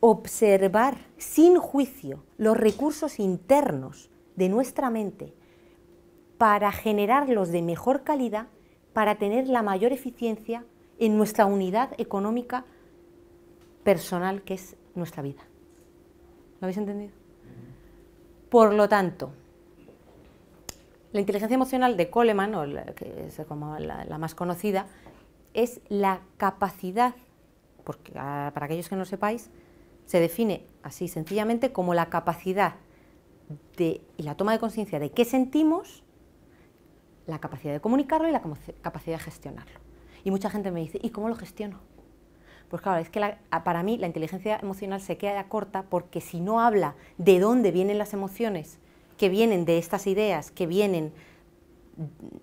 S1: observar sin juicio los recursos internos de nuestra mente para generarlos de mejor calidad, para tener la mayor eficiencia en nuestra unidad económica personal que es nuestra vida. ¿Lo habéis entendido? Por lo tanto, la inteligencia emocional de Coleman, o que es como la, más conocida, es la capacidad, porque ah, para aquellos que no sepáis, se define así sencillamente como la capacidad de, y la toma de conciencia de qué sentimos la capacidad de comunicarlo y la capacidad de gestionarlo. Y mucha gente me dice, ¿y cómo lo gestiono? Pues claro, es que para mí la inteligencia emocional se queda corta porque si no habla de dónde vienen las emociones, que vienen de estas ideas, que vienen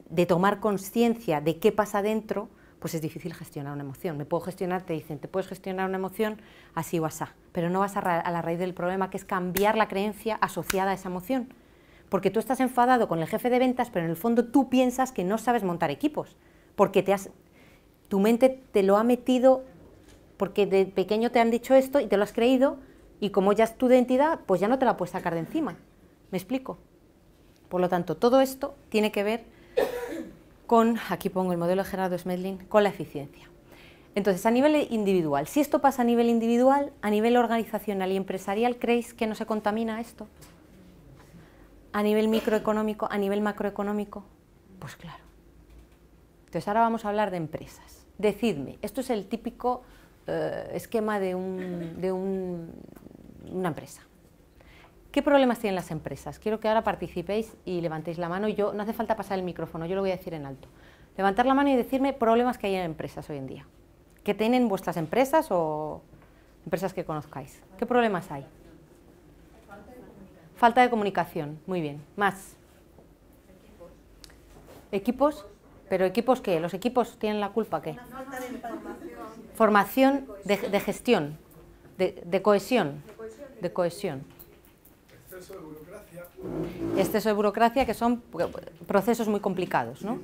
S1: de tomar conciencia de qué pasa dentro, pues es difícil gestionar una emoción. Me puedo gestionar, te dicen, te puedes gestionar una emoción así o asá, pero no vas a la raíz del problema, que es cambiar la creencia asociada a esa emoción porque tú estás enfadado con el jefe de ventas, pero en el fondo tú piensas que no sabes montar equipos, porque te has, tu mente te lo ha metido, porque de pequeño te han dicho esto y te lo has creído, y como ya es tu identidad, pues ya no te la puedes sacar de encima. ¿Me explico? Por lo tanto, todo esto tiene que ver con, aquí pongo el modelo de Gerardo Smedlin, con la eficiencia. Entonces, a nivel individual, si esto pasa a nivel individual, a nivel organizacional y empresarial, ¿creéis que no se contamina esto? a nivel microeconómico, a nivel macroeconómico. Pues claro. Entonces ahora vamos a hablar de empresas. Decidme, esto es el típico eh, esquema de, un, de un, una empresa. ¿Qué problemas tienen las empresas? Quiero que ahora participéis y levantéis la mano. Yo, no hace falta pasar el micrófono, yo lo voy a decir en alto. Levantar la mano y decirme problemas que hay en empresas hoy en día. ¿Qué tienen vuestras empresas o empresas que conozcáis. ¿Qué problemas hay? Falta de comunicación, muy bien. Más. Equipos. ¿Pero equipos qué? ¿Los equipos tienen la culpa qué? formación. de, gestión, de, cohesión. De cohesión. Exceso de burocracia. Exceso de burocracia que son procesos muy complicados, ¿no?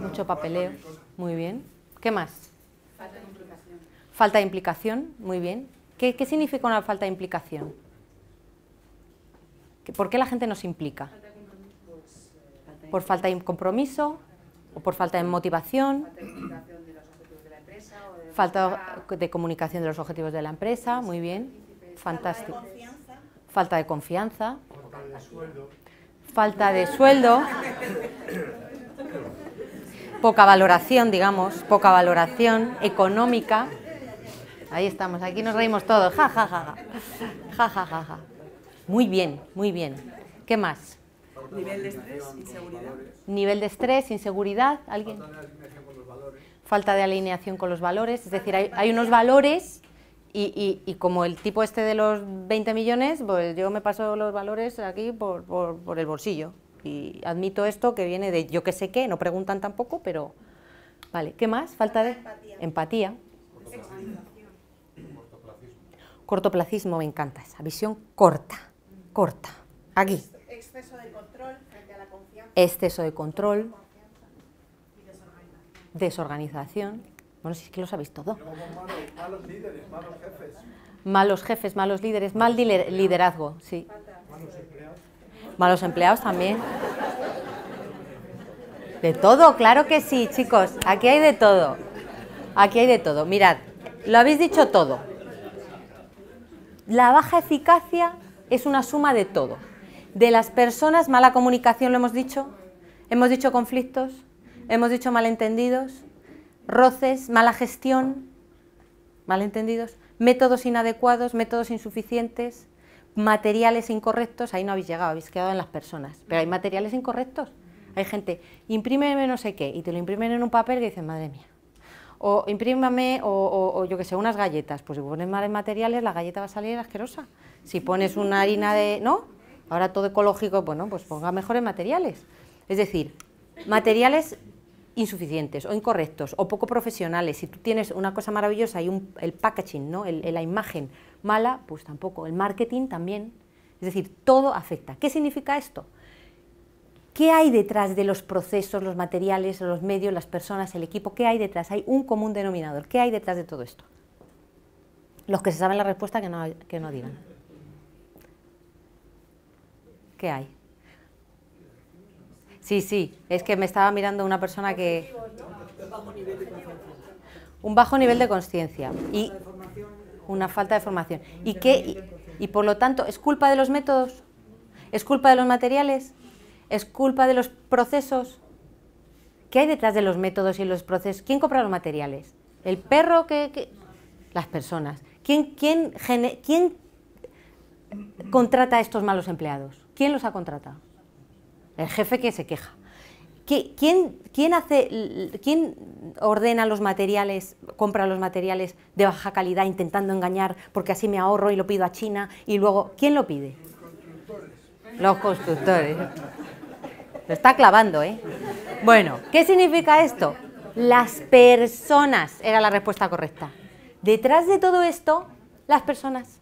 S1: Mucho papeleo. Muy bien. ¿Qué más? Falta de implicación. Falta de implicación, muy bien. qué significa una falta de implicación? ¿Por qué la gente nos implica? ¿Por falta de compromiso? ¿O por falta de motivación?
S2: Falta
S1: de comunicación de los objetivos de la empresa, muy bien, fantástico. Falta de confianza. Falta de sueldo. Poca valoración, digamos, poca valoración económica. Ahí estamos, aquí nos reímos todos. ja, muy bien, muy bien. ¿Qué más?
S2: Nivel de estrés, inseguridad.
S1: Nivel de estrés, inseguridad, alguien. Falta de alineación con los valores. Falta de alineación con los valores, es decir, hay, unos valores y, como el tipo este de los 20 millones, pues yo me paso los valores aquí por, el bolsillo. Y admito esto que viene de yo que sé qué, no preguntan tampoco, pero... Vale, ¿qué más? Falta de empatía.
S2: Cortoplacismo,
S1: me encanta, esa visión corta corta, aquí. Exceso de control Exceso de control. desorganización. Bueno, si es que lo sabéis todo. malos, líderes, malos jefes. Malos jefes, malos líderes, mal liderazgo, sí. Malos empleados. Malos empleados también. De todo, claro que sí, chicos. Aquí hay de todo. Aquí hay de todo. Mirad, lo habéis dicho todo. La baja eficacia es una suma de todo. De las personas, mala comunicación lo hemos dicho, hemos dicho conflictos, hemos dicho malentendidos, roces, mala gestión, malentendidos, métodos inadecuados, métodos insuficientes, materiales incorrectos, ahí no habéis llegado, habéis quedado en las personas, pero hay materiales incorrectos. Hay gente, imprímeme no sé qué, y te lo imprimen en un papel y dices, madre mía o imprímame, o, yo que sé, unas galletas. Pues si pones mal materiales, la galleta va a salir asquerosa. Si pones una harina de... ¿no? Ahora todo ecológico, bueno, pues ponga mejores materiales. Es decir, materiales insuficientes o incorrectos o poco profesionales. Si tú tienes una cosa maravillosa y el packaging, ¿no? El, la imagen mala, pues tampoco. El marketing también. Es decir, todo afecta. ¿Qué significa esto? ¿Qué hay detrás de los procesos, los materiales, los medios, las personas, el equipo? ¿Qué hay detrás? Hay un común denominador. ¿Qué hay detrás de todo esto? Los que se saben la respuesta que no, digan. ¿Qué hay? Sí, sí, es que me estaba mirando una persona que... Un bajo nivel de conciencia y una falta de formación. ¿Y, qué? y por lo tanto, ¿es culpa de los métodos? ¿Es culpa de los materiales? ¿Es culpa de los procesos? ¿Qué hay detrás de los métodos y los procesos? ¿Quién compra los materiales? ¿El perro que...? Las personas. ¿Quién, quién, contrata a estos malos empleados? ¿Quién los ha contratado? El jefe que se queja. ¿Quién, quién, hace, ¿Quién ordena los materiales, compra los materiales de baja calidad intentando engañar porque así me ahorro y lo pido a China y luego, ¿quién lo pide? Los constructores. Los constructores. Lo está clavando, ¿eh? Bueno, ¿qué significa esto? Las personas era la respuesta correcta. Detrás de todo esto, las personas.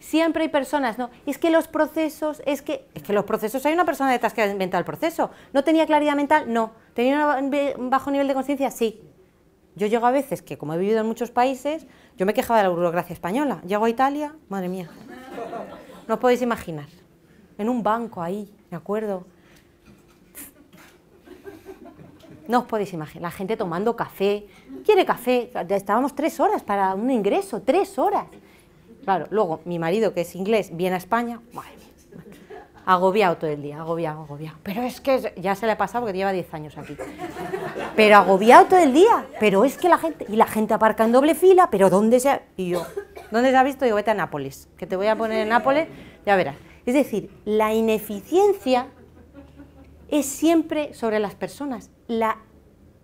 S1: Siempre hay personas, ¿no? Es que los procesos, es que, es que los procesos, hay una persona detrás que ha inventado el proceso. ¿No tenía claridad mental? No. ¿Tenía un bajo nivel de conciencia? Sí. Yo llego a veces, que como he vivido en muchos países, yo me quejaba de la burocracia española. Llego a Italia, madre mía. No os podéis imaginar. En un banco ahí, me acuerdo, No os podéis imaginar, la gente tomando café, quiere café, estábamos tres horas para un ingreso, tres horas. Claro, luego mi marido, que es inglés, viene a España, agobiado todo el día, agobiado, agobiado. Pero es que ya se le ha pasado porque lleva diez años aquí. Pero agobiado todo el día, pero es que la gente, y la gente aparca en doble fila, pero ¿dónde se ha...? Y yo, ¿dónde se ha visto? Yo vete a Nápoles, que te voy a poner en Nápoles, ya verás. Es decir, la ineficiencia es siempre sobre las personas la,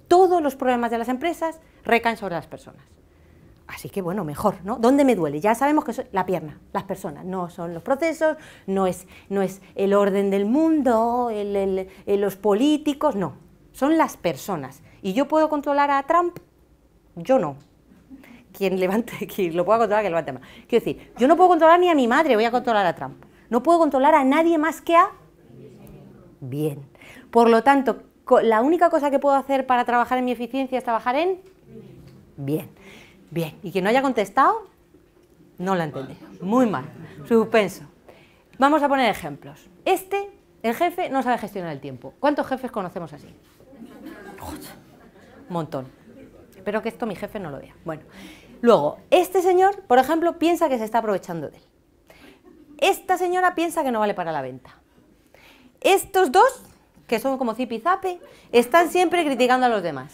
S1: todos los problemas de las empresas recaen sobre las personas. Así que bueno, mejor, ¿no? ¿Dónde me duele? Ya sabemos que es la pierna, las personas, no son los procesos, no es, el orden del mundo, los políticos, no, son las personas. ¿Y yo puedo controlar a Trump? Yo no. Quien levante, quien lo pueda controlar, que levante más. Quiero decir, yo no puedo controlar ni a mi madre, voy a controlar a Trump. No puedo controlar a nadie más que a... Bien. Por lo tanto, la única cosa que puedo hacer para trabajar en mi eficiencia es trabajar en bien. Bien. Y quien no haya contestado, no la entendí. Muy mal. Suspenso. Vamos a poner ejemplos. Este, el jefe, no sabe gestionar el tiempo. ¿Cuántos jefes conocemos así? montón. Espero que esto mi jefe no lo vea. Bueno, luego, este señor, por ejemplo, piensa que se está aprovechando de él. Esta señora piensa que no vale para la venta. Estos dos que son como cipi-zape, están siempre criticando a los demás.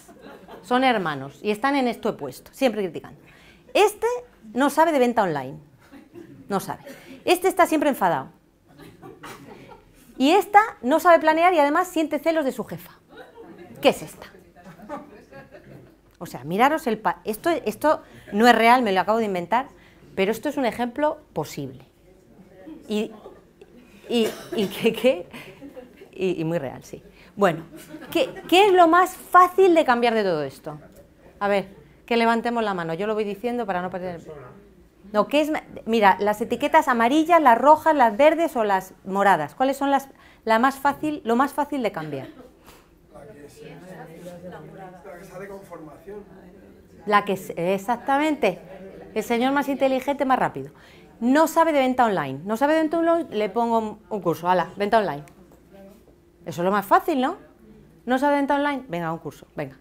S1: Son hermanos y están en esto puesto, siempre criticando. Este no sabe de venta online, no sabe. Este está siempre enfadado. Y esta no sabe planear y además siente celos de su jefa. ¿Qué es esta? O sea, miraros el... esto, esto no es real, me lo acabo de inventar, pero esto es un ejemplo posible. Y, y, y y, muy real, sí. Bueno, ¿qué, es lo más fácil de cambiar de todo esto? A ver, que levantemos la mano. Yo lo voy diciendo para no perder... No, ¿qué es? Mira, las etiquetas amarillas, las rojas, las verdes o las moradas. ¿Cuáles son las la más fácil, lo más fácil de cambiar? La que, es, La que exactamente. El señor más inteligente, más rápido. No sabe de venta online. No sabe de venta online, le pongo un curso. la venta online. Eso es lo más fácil, ¿no? ¿No sabe venta online? Venga, un curso, venga.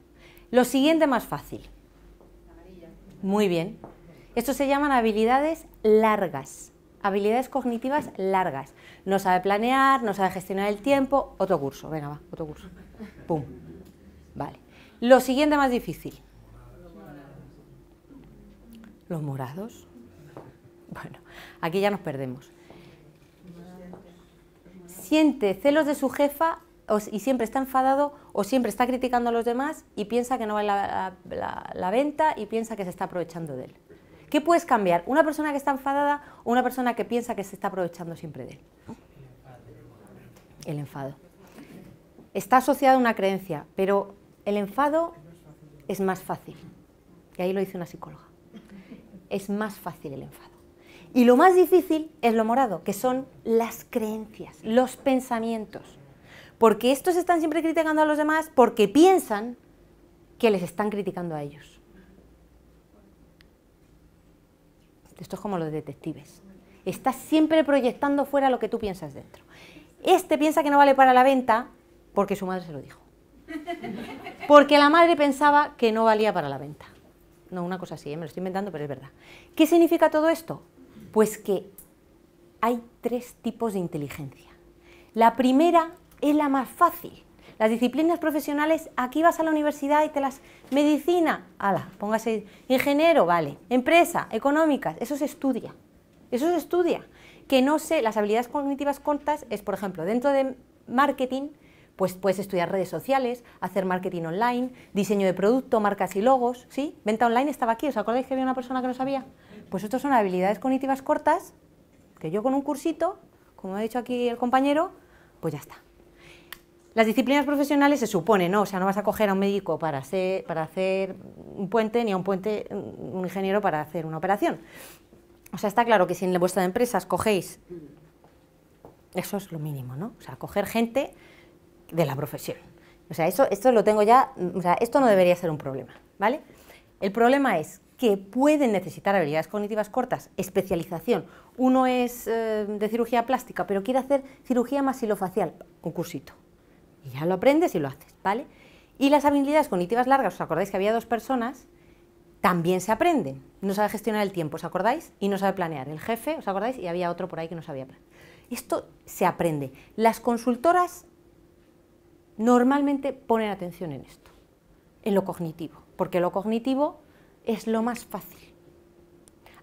S1: Lo siguiente más fácil. Muy bien. Esto se llaman habilidades largas, habilidades cognitivas largas. No sabe planear, no sabe gestionar el tiempo, otro curso, venga, va, otro curso. Pum. Vale. Lo siguiente más difícil. Los morados. Bueno, aquí ya nos perdemos siente celos de su jefa y siempre está enfadado o siempre está criticando a los demás y piensa que no va la, la, venta y piensa que se está aprovechando de él. ¿Qué puedes cambiar? ¿Una persona que está enfadada o una persona que piensa que se está aprovechando siempre de él? El enfado. Está asociado a una creencia, pero el enfado es más fácil. Y ahí lo dice una psicóloga. Es más fácil el enfado. Y lo más difícil es lo morado, que son las creencias, los pensamientos. Porque estos están siempre criticando a los demás porque piensan que les están criticando a ellos. Esto es como los detectives. Estás siempre proyectando fuera lo que tú piensas dentro. Este piensa que no vale para la venta porque su madre se lo dijo. Porque la madre pensaba que no valía para la venta. No, una cosa así, ¿eh? me lo estoy inventando, pero es verdad. ¿Qué significa todo esto? Pues que hay tres tipos de inteligencia. La primera es la más fácil. Las disciplinas profesionales, aquí vas a la universidad y te las... Medicina, ala, póngase ingeniero, vale. Empresa, económicas, eso se estudia. Eso se estudia. Que no sé, las habilidades cognitivas cortas es, por ejemplo, dentro de marketing, pues puedes estudiar redes sociales, hacer marketing online, diseño de producto, marcas y logos, ¿sí? Venta online estaba aquí, ¿os acordáis que había una persona que no sabía? Pues esto son habilidades cognitivas cortas que yo con un cursito, como ha dicho aquí el compañero, pues ya está. Las disciplinas profesionales se supone, ¿no? O sea, no vas a coger a un médico para hacer, para hacer un puente ni a un puente un ingeniero para hacer una operación. O sea, está claro que si en vuestra empresa escogéis, eso es lo mínimo, ¿no? O sea, coger gente de la profesión. O sea, eso, esto lo tengo ya, o sea, esto no debería ser un problema, ¿vale? El problema es que pueden necesitar habilidades cognitivas cortas, especialización. Uno es eh, de cirugía plástica, pero quiere hacer cirugía masilofacial, un cursito. Y ya lo aprendes y lo haces, ¿vale? Y las habilidades cognitivas largas, ¿os acordáis que había dos personas? También se aprenden. No sabe gestionar el tiempo, ¿os acordáis? Y no sabe planear. El jefe, ¿os acordáis? Y había otro por ahí que no sabía planear. Esto se aprende. Las consultoras normalmente ponen atención en esto, en lo cognitivo, porque lo cognitivo es lo más fácil.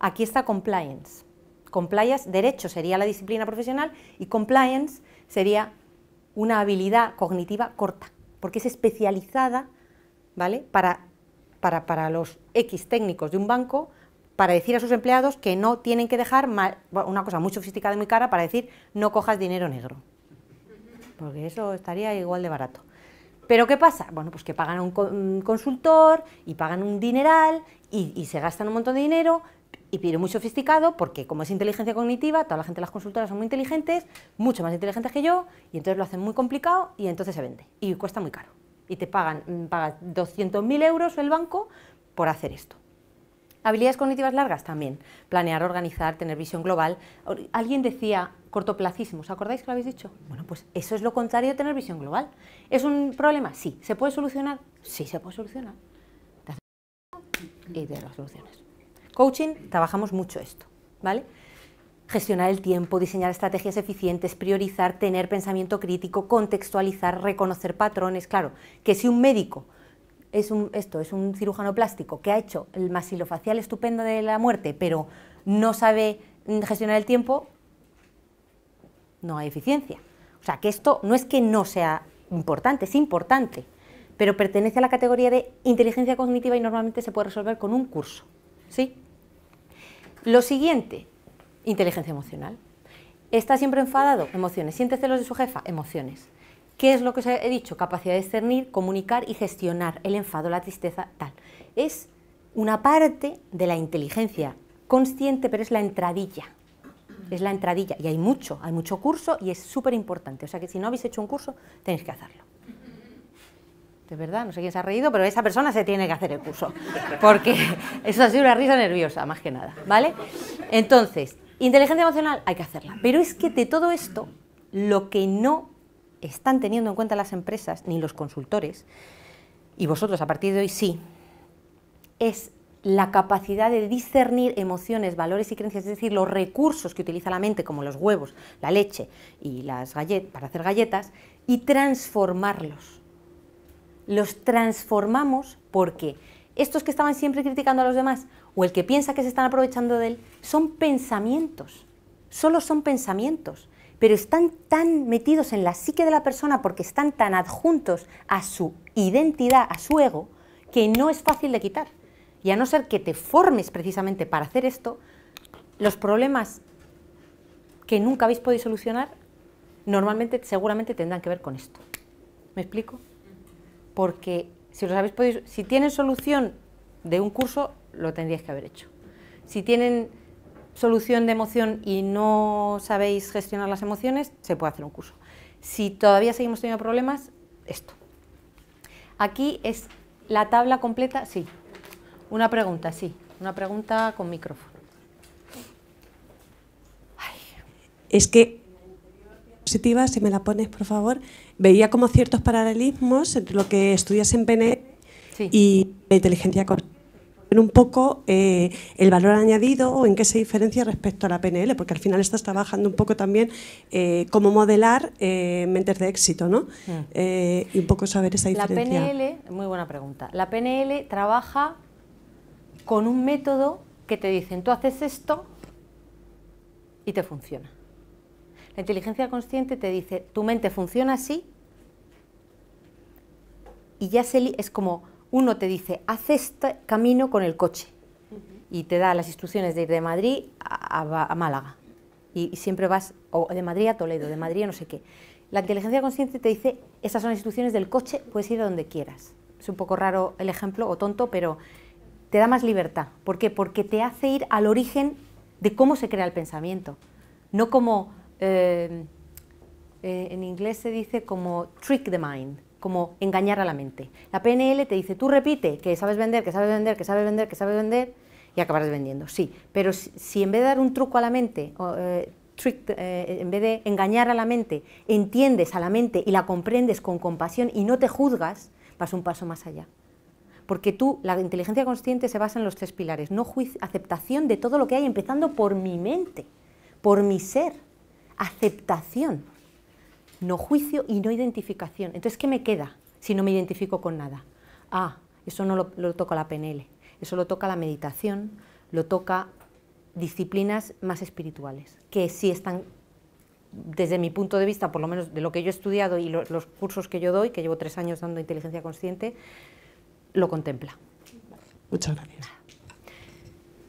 S1: Aquí está compliance. Compliance, derecho sería la disciplina profesional y compliance sería una habilidad cognitiva corta, porque es especializada, ¿vale? Para, para, los X técnicos de un banco, para decir a sus empleados que no tienen que dejar, una cosa muy sofisticada y muy cara, para decir no cojas dinero negro, porque eso estaría igual de barato. Pero ¿qué pasa? Bueno, pues que pagan a un, consultor y pagan un dineral y, se gastan un montón de dinero, y piden muy sofisticado porque como es inteligencia cognitiva, toda la gente de las consultoras son muy inteligentes, mucho más inteligentes que yo, y entonces lo hacen muy complicado y entonces se vende y cuesta muy caro. Y te pagan, 200.000 mm, euros el banco por hacer esto. ¿Habilidades cognitivas largas? También. Planear, organizar, tener visión global. Alguien decía cortoplacismo, ¿os acordáis que lo habéis dicho? Bueno, pues eso es lo contrario de tener visión global. ¿Es un problema? Sí. ¿Se puede solucionar? Sí, se puede solucionar. Y de las soluciones. Coaching, trabajamos mucho esto, ¿vale? Gestionar el tiempo, diseñar estrategias eficientes, priorizar, tener pensamiento crítico, contextualizar, reconocer patrones. Claro, que si un médico es un, esto es un cirujano plástico que ha hecho el masilofacial estupendo de la muerte, pero no sabe gestionar el tiempo, no hay eficiencia. O sea, que esto no es que no sea importante, es importante, pero pertenece a la categoría de inteligencia cognitiva y normalmente se puede resolver con un curso. ¿sí? Lo siguiente, inteligencia emocional. ¿Está siempre enfadado? Emociones. ¿Siente celos de su jefa? Emociones. ¿Qué es lo que os he dicho? Capacidad de discernir, comunicar y gestionar el enfado, la tristeza, tal. Es una parte de la inteligencia consciente, pero es la entradilla. Es la entradilla. Y hay mucho, hay mucho curso y es súper importante. O sea que si no habéis hecho un curso, tenéis que hacerlo. De verdad, no sé quién se ha reído, pero esa persona se tiene que hacer el curso. Porque eso ha sido una risa nerviosa, más que nada. ¿Vale? Entonces, inteligencia emocional hay que hacerla. Pero es que de todo esto, lo que no están teniendo en cuenta las empresas ni los consultores, y vosotros a partir de hoy sí, es la capacidad de discernir emociones, valores y creencias, es decir, los recursos que utiliza la mente, como los huevos, la leche y las galletas, para hacer galletas, y transformarlos. Los transformamos porque estos que estaban siempre criticando a los demás o el que piensa que se están aprovechando de él, son pensamientos, solo son pensamientos pero están tan metidos en la psique de la persona porque están tan adjuntos a su identidad, a su ego, que no es fácil de quitar. Y a no ser que te formes precisamente para hacer esto, los problemas que nunca habéis podido solucionar normalmente seguramente tendrán que ver con esto. ¿Me explico? Porque si los habéis podido, si tienen solución de un curso, lo tendríais que haber hecho. Si tienen solución de emoción y no sabéis gestionar las emociones, se puede hacer un curso. Si todavía seguimos teniendo problemas, esto. Aquí es la tabla completa, sí. Una pregunta, sí. Una pregunta con micrófono.
S3: Es que positiva, si me la pones, por favor, veía como ciertos paralelismos entre lo
S2: que estudias en Pene y la inteligencia corta un poco eh, el valor añadido o en qué se diferencia respecto a la PNL, porque al final estás trabajando un poco también eh, cómo modelar eh, mentes de éxito, ¿no? Mm. y un poco saber esa diferencia. La PNL,
S1: muy buena pregunta, la PNL trabaja con un método que te dicen, tú haces esto y te funciona. La inteligencia consciente te dice, tu mente funciona así y ya se es como uno te dice, haz este camino con el coche y te da las instrucciones de ir de Madrid a, Málaga. Y, siempre vas o de Madrid a Toledo, de Madrid a no sé qué. La inteligencia consciente te dice, esas son las instrucciones del coche, puedes ir a donde quieras. Es un poco raro el ejemplo o tonto, pero te da más libertad. ¿Por qué? Porque te hace ir al origen de cómo se crea el pensamiento. No como, eh, eh, en inglés se dice como trick the mind, como engañar a la mente. La PNL te dice, tú repite que sabes vender, que sabes vender, que sabes vender, que sabes vender, y acabarás vendiendo, sí. Pero si, en vez de dar un truco a la mente, eh, eh, en vez de engañar a la mente, entiendes a la mente y la comprendes con compasión y no te juzgas, vas un paso más allá. Porque tú, la inteligencia consciente se basa en los tres pilares, no aceptación de todo lo que hay, empezando por mi mente, por mi ser, aceptación no juicio y no identificación. Entonces, ¿qué me queda si no me identifico con nada? Ah, eso no lo, toca la PNL, eso lo toca la meditación, lo toca disciplinas más espirituales, que sí están, desde mi punto de vista, por lo menos de lo que yo he estudiado y los, los cursos que yo doy, que llevo tres años dando inteligencia consciente, lo contempla. Muchas gracias.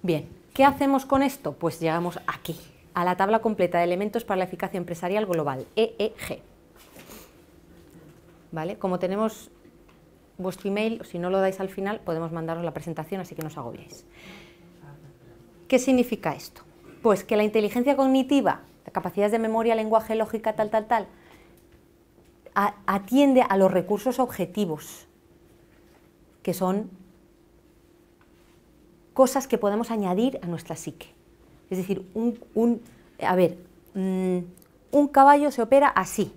S1: Bien, ¿qué hacemos con esto? Pues llegamos aquí a la tabla completa de elementos para la eficacia empresarial global, EEG. ¿Vale? Como tenemos vuestro email, si no lo dais al final, podemos mandaros la presentación, así que no os agobiéis. ¿Qué significa esto? Pues que la inteligencia cognitiva, capacidades de memoria, lenguaje, lógica, tal, tal, tal, atiende a los recursos objetivos, que son cosas que podemos añadir a nuestra psique. Es decir, un, a ver, mm, un caballo se opera así.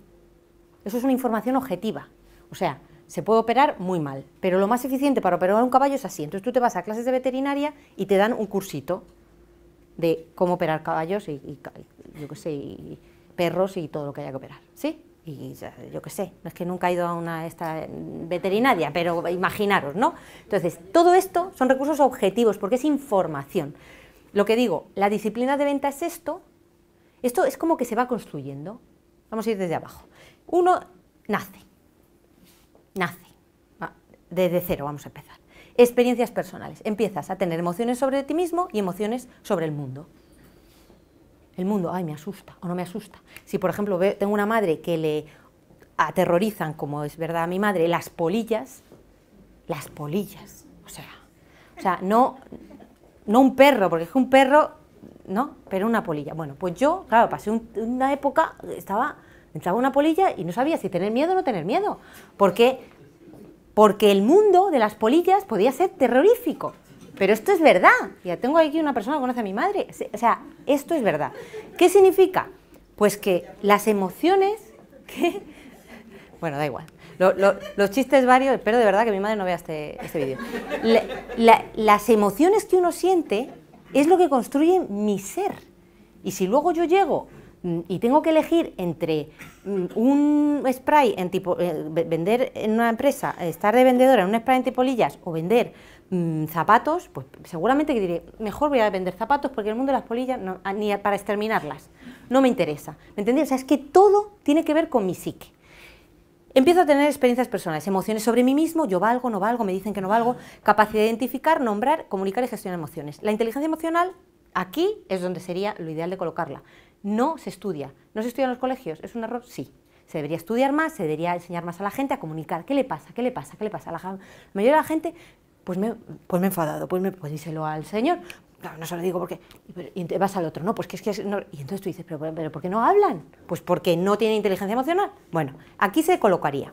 S1: Eso es una información objetiva. O sea, se puede operar muy mal, pero lo más eficiente para operar un caballo es así. Entonces tú te vas a clases de veterinaria y te dan un cursito de cómo operar caballos y, perros y todo lo que haya que operar, ¿sí? Y yo qué sé, no es que nunca he ido a una esta mm, veterinaria, pero imaginaros, ¿no? Entonces, todo esto son recursos objetivos porque es información. Lo que digo, la disciplina de venta es esto. Esto es como que se va construyendo. Vamos a ir desde abajo. Uno nace. Nace. Desde cero vamos a empezar. Experiencias personales. Empiezas a tener emociones sobre ti mismo y emociones sobre el mundo. El mundo, ay, me asusta o no me asusta. Si, por ejemplo, tengo una madre que le aterrorizan, como es verdad a mi madre, las polillas, las polillas. O sea, o sea no, no un perro, porque es que un perro, ¿no? Pero una polilla. Bueno, pues yo, claro, pasé una época, estaba, entraba una polilla y no sabía si tener miedo o no tener miedo. Porque, porque el mundo de las polillas podía ser terrorífico. Pero esto es verdad. Ya tengo aquí una persona que conoce a mi madre. O sea, esto es verdad. ¿Qué significa? Pues que las emociones que... Bueno, da igual los chistes varios, espero de verdad que mi madre no vea este, este vídeo. las emociones que uno siente es lo que construye mi ser. Y si luego yo llego mm, y tengo que elegir entre mm, un spray en tipo, eh, vender en una empresa, estar de vendedora en un spray en tipolillas o vender mm, zapatos, pues seguramente que diré, mejor voy a vender zapatos porque el mundo de las polillas, ah, ni para exterminarlas, no me interesa. ¿Me entendéis? O sea, es que todo tiene que ver con mi psique. Empiezo a tener experiencias personales, emociones sobre mí mismo, yo valgo, no valgo, me dicen que no valgo, capacidad de identificar, nombrar, comunicar y gestionar emociones. La inteligencia emocional aquí es donde sería lo ideal de colocarla. No se estudia, no se estudia en los colegios, es un error, sí. Se debería estudiar más, se debería enseñar más a la gente a comunicar. ¿Qué le pasa? ¿Qué le pasa? ¿Qué le pasa? A la, mayoría de la gente pues me, pues he enfadado, pues me pues díselo al Señor, Claro, no se lo digo porque... Y vas al otro, no, pues que es que... y entonces tú dices, ¿pero, pero ¿por qué no hablan? Pues porque no tienen inteligencia emocional. Bueno, aquí se colocaría.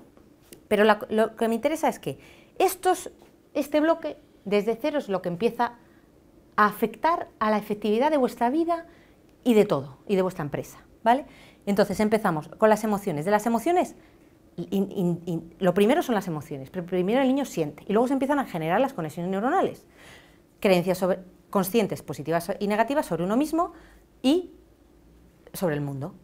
S1: Pero lo que me interesa es que estos, este bloque, desde cero, es lo que empieza a afectar a la efectividad de vuestra vida y de todo, y de vuestra empresa, ¿vale? Entonces empezamos con las emociones. De las emociones, lo primero son las emociones, pero primero el niño siente, y luego se empiezan a generar las conexiones neuronales. Creencias sobre conscientes positivas y negativas sobre uno mismo y sobre el mundo.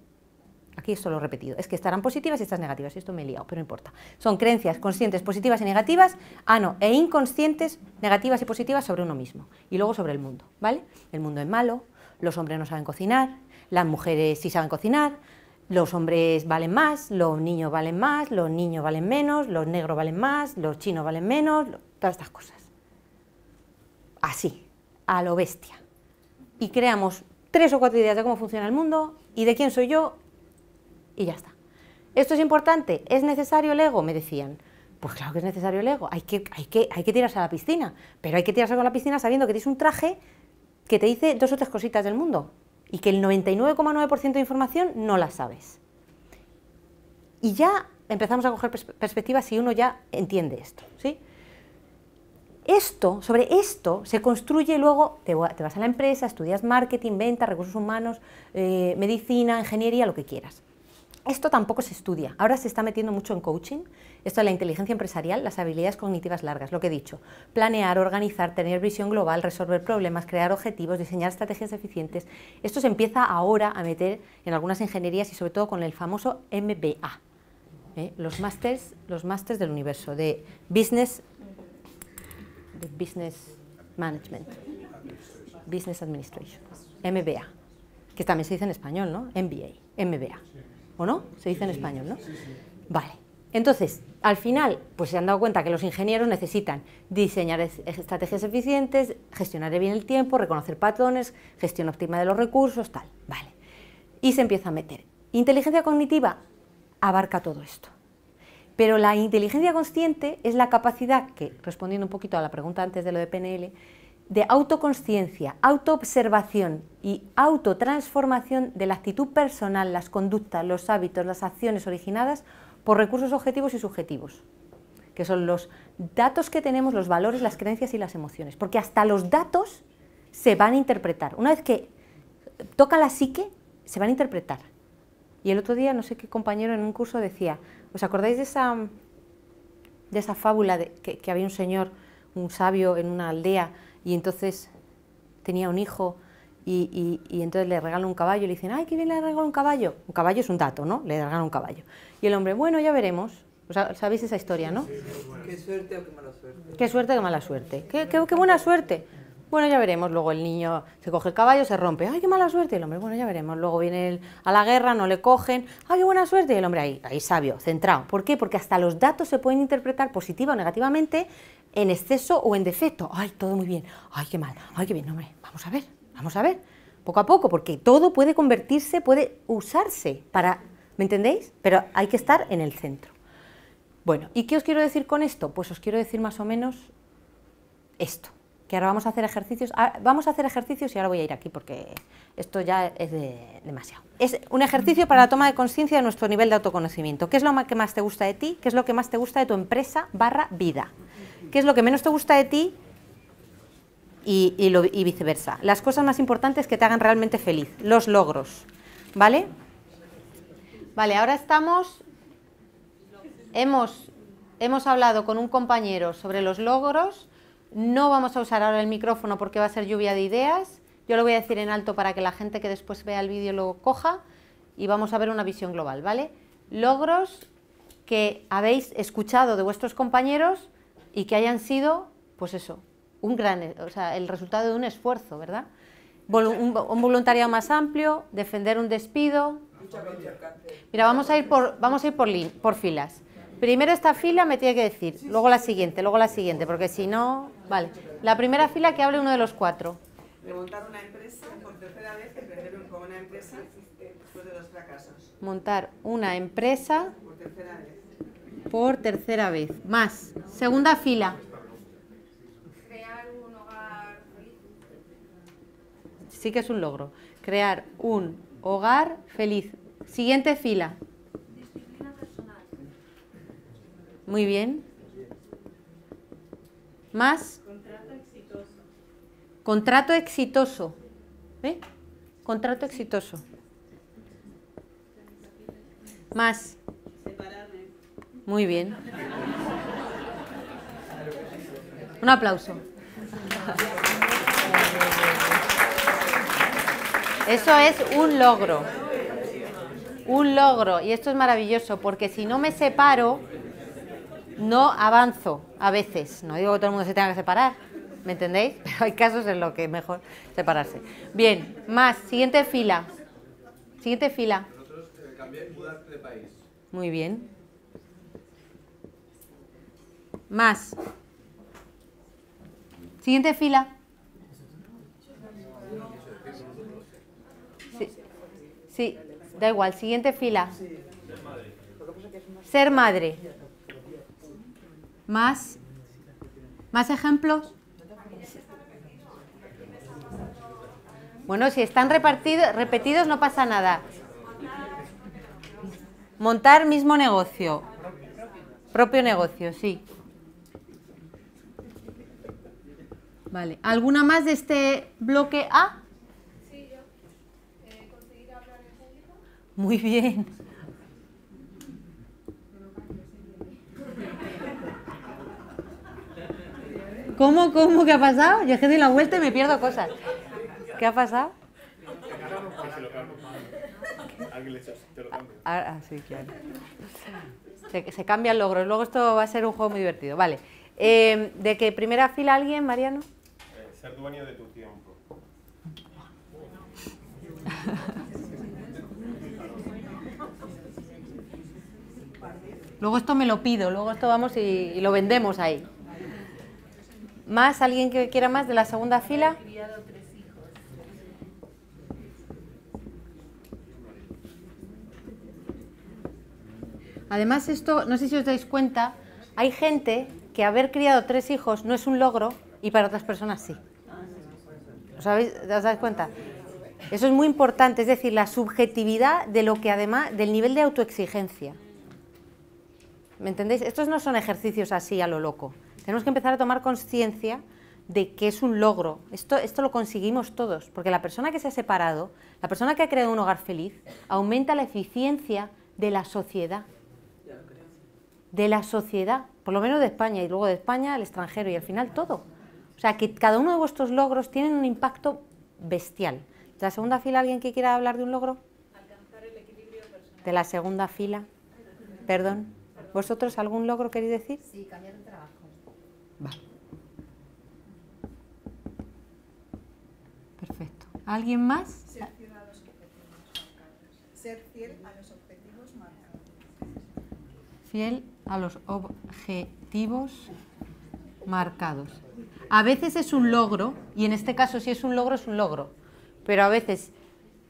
S1: Aquí esto lo he repetido. Es que estarán positivas y estas negativas. Esto me he liado, pero no importa. Son creencias conscientes positivas y negativas, ah, no, e inconscientes negativas y positivas sobre uno mismo. Y luego sobre el mundo, ¿vale? El mundo es malo, los hombres no saben cocinar, las mujeres sí saben cocinar, los hombres valen más, los niños valen más, los niños valen menos, los negros valen más, los chinos valen menos, todas estas cosas. Así, a lo bestia. Y creamos tres o cuatro ideas de cómo funciona el mundo y de quién soy yo y ya está. ¿Esto es importante? ¿Es necesario el ego? Me decían. Pues claro que es necesario el ego. Hay que, hay que, hay que tirarse a la piscina. Pero hay que tirarse con la piscina sabiendo que tienes un traje que te dice dos o tres cositas del mundo y que el 99,9% de información no la sabes. Y ya empezamos a coger perspectivas si uno ya entiende esto. ¿sí? esto, sobre esto se construye luego, te, vas a la empresa, estudias marketing, ventas, recursos humanos, eh, medicina, ingeniería, lo que quieras. Esto tampoco se estudia. Ahora se está metiendo mucho en coaching. Esto es la inteligencia empresarial, las habilidades cognitivas largas, lo que he dicho. Planear, organizar, tener visión global, resolver problemas, crear objetivos, diseñar estrategias eficientes. Esto se empieza ahora a meter en algunas ingenierías y sobre todo con el famoso MBA. ¿eh? Los másters los del universo, de Business Business Management, Business Administration, MBA, que también se dice en español, ¿no? MBA, MBA, ¿o no? Se dice en español, ¿no? Vale. Entonces, al final, pues se han dado cuenta que los ingenieros necesitan diseñar estrategias eficientes, gestionar bien el tiempo, reconocer patrones, gestión óptima de los recursos, tal. Vale. Y se empieza a meter. Inteligencia cognitiva abarca todo esto. Pero la inteligencia consciente es la capacidad que, respondiendo un poquito a la pregunta antes de lo de PNL, de autoconsciencia, autoobservación y autotransformación de la actitud personal, las conductas, los hábitos, las acciones originadas por recursos objetivos y subjetivos, que son los datos que tenemos, los valores, las creencias y las emociones. Porque hasta los datos se van a interpretar. Una vez que toca la psique, se van a interpretar. Y el otro día, no sé qué compañero en un curso decía, ¿Os acordáis de esa, fábula de que, había un señor, un sabio en una aldea y entonces tenía un hijo y, entonces le regaló un caballo y le dicen, ay, qué bien le regaló un caballo. Un caballo es un dato, ¿no? Le regaló un caballo. Y el hombre, bueno, ya veremos. Sabéis esa historia, ¿no?
S2: Qué suerte o qué mala suerte. Qué
S1: suerte o qué mala suerte. qué buena suerte. Bueno, ya veremos. Luego el niño se coge el caballo, se rompe. ¡Ay, qué mala suerte! El hombre, bueno, ya veremos. Luego viene el, a la guerra, no le cogen. ¡Ay, qué buena suerte! El hombre ahí, ahí sabio, centrado. ¿Por qué? Porque hasta los datos se pueden interpretar positiva o negativamente en exceso o en defecto. ¡Ay, todo muy bien! ¡Ay, qué mal! ¡Ay, qué bien! Hombre, vamos a ver, vamos a ver. Poco a poco, porque todo puede convertirse, puede usarse para... ¿Me entendéis? Pero hay que estar en el centro. Bueno, ¿y qué os quiero decir con esto? Pues os quiero decir más o menos esto que ahora vamos a hacer ejercicios, ah, vamos a hacer ejercicios y ahora voy a ir aquí porque esto ya es demasiado. Es un ejercicio para la toma de conciencia de nuestro nivel de autoconocimiento. ¿Qué es lo que más te gusta de ti? ¿Qué es lo que más te gusta de tu empresa barra vida? ¿Qué es lo que menos te gusta de ti? Y, y viceversa. Las cosas más importantes que te hagan realmente feliz, los logros, ¿vale? Vale, ahora estamos, hemos, hemos hablado con un compañero sobre los logros, no vamos a usar ahora el micrófono porque va a ser lluvia de ideas. Yo lo voy a decir en alto para que la gente que después vea el vídeo lo coja y vamos a ver una visión global, ¿vale? Logros que habéis escuchado de vuestros compañeros y que hayan sido, pues eso, un gran, o sea, el resultado de un esfuerzo, ¿verdad? un, voluntariado más amplio, defender un despido. Mira, vamos a ir por, vamos a ir por, por filas. Primero esta fila me tiene que decir, luego la siguiente, luego la siguiente, porque si no, Vale. La primera fila que hable uno de los cuatro.
S2: Montar una empresa por tercera vez emprender con una empresa después de los fracasos.
S1: Montar una empresa por
S2: tercera vez.
S1: Por tercera vez. Más. Segunda fila. Crear un hogar feliz. Sí que es un logro. Crear un hogar feliz. Siguiente fila. Disciplina personal. Muy bien. Más. Contrato exitoso. ¿Eh? Contrato exitoso. Más. Muy bien. Un aplauso. Eso es un logro. Un logro. Y esto es maravilloso porque si no me separo, no avanzo a veces. No digo que todo el mundo se tenga que separar ¿Me entendéis? Pero hay casos en los que es mejor separarse. Bien, más, siguiente fila. Siguiente fila. Nosotros eh, de país. Muy bien. Más. Siguiente fila. Sí, sí, da igual. Siguiente fila.
S2: Ser madre. Ser madre.
S1: Más. ¿Más ejemplos? Bueno, si están repartidos, repetidos no pasa nada. Montar mismo negocio. Propio negocio, sí. Vale. ¿Alguna más de este bloque A? Sí, yo. Eh, conseguir hablar en Muy bien. ¿Cómo, cómo? ¿Qué ha pasado? Ya he que la vuelta y me pierdo cosas. ¿Qué ha pasado? Ah, ah, sí, claro. Se, se cambian logros. Luego esto va a ser un juego muy divertido. Vale. Eh, ¿De qué primera fila alguien, Mariano?
S2: ser dueño de tu tiempo. luego
S1: esto me lo pido, luego esto vamos y, lo vendemos ahí. ¿Más? ¿Alguien que quiera más de la segunda fila? Además, esto, no sé si os dais cuenta, hay gente que haber criado tres hijos no es un logro y para otras personas sí. ¿Os, dais cuenta? Eso es muy importante, es decir, la subjetividad de lo que además, del nivel de autoexigencia. ¿Me entendéis? Estos no son ejercicios así a lo loco. Tenemos que empezar a tomar conciencia de que es un logro. Esto, esto lo conseguimos todos, porque la persona que se ha separado, la persona que ha creado un hogar feliz, aumenta la eficiencia de la sociedad de la sociedad, por lo menos de España y luego de España al extranjero y al final todo. O sea, que cada uno de vuestros logros tienen un impacto bestial. ¿De la segunda fila alguien que quiera hablar de un logro? Alcanzar el equilibrio personal. De la segunda fila, perdón. ¿Vosotros algún logro queréis decir? Sí, cambiar de trabajo. Vale. Perfecto. ¿Alguien más? Ser
S2: fiel a los objetivos marcados. Ser fiel a los objetivos marcados.
S1: Fiel a los objetivos marcados. A veces es un logro, y en este caso si es un logro es un logro, pero a veces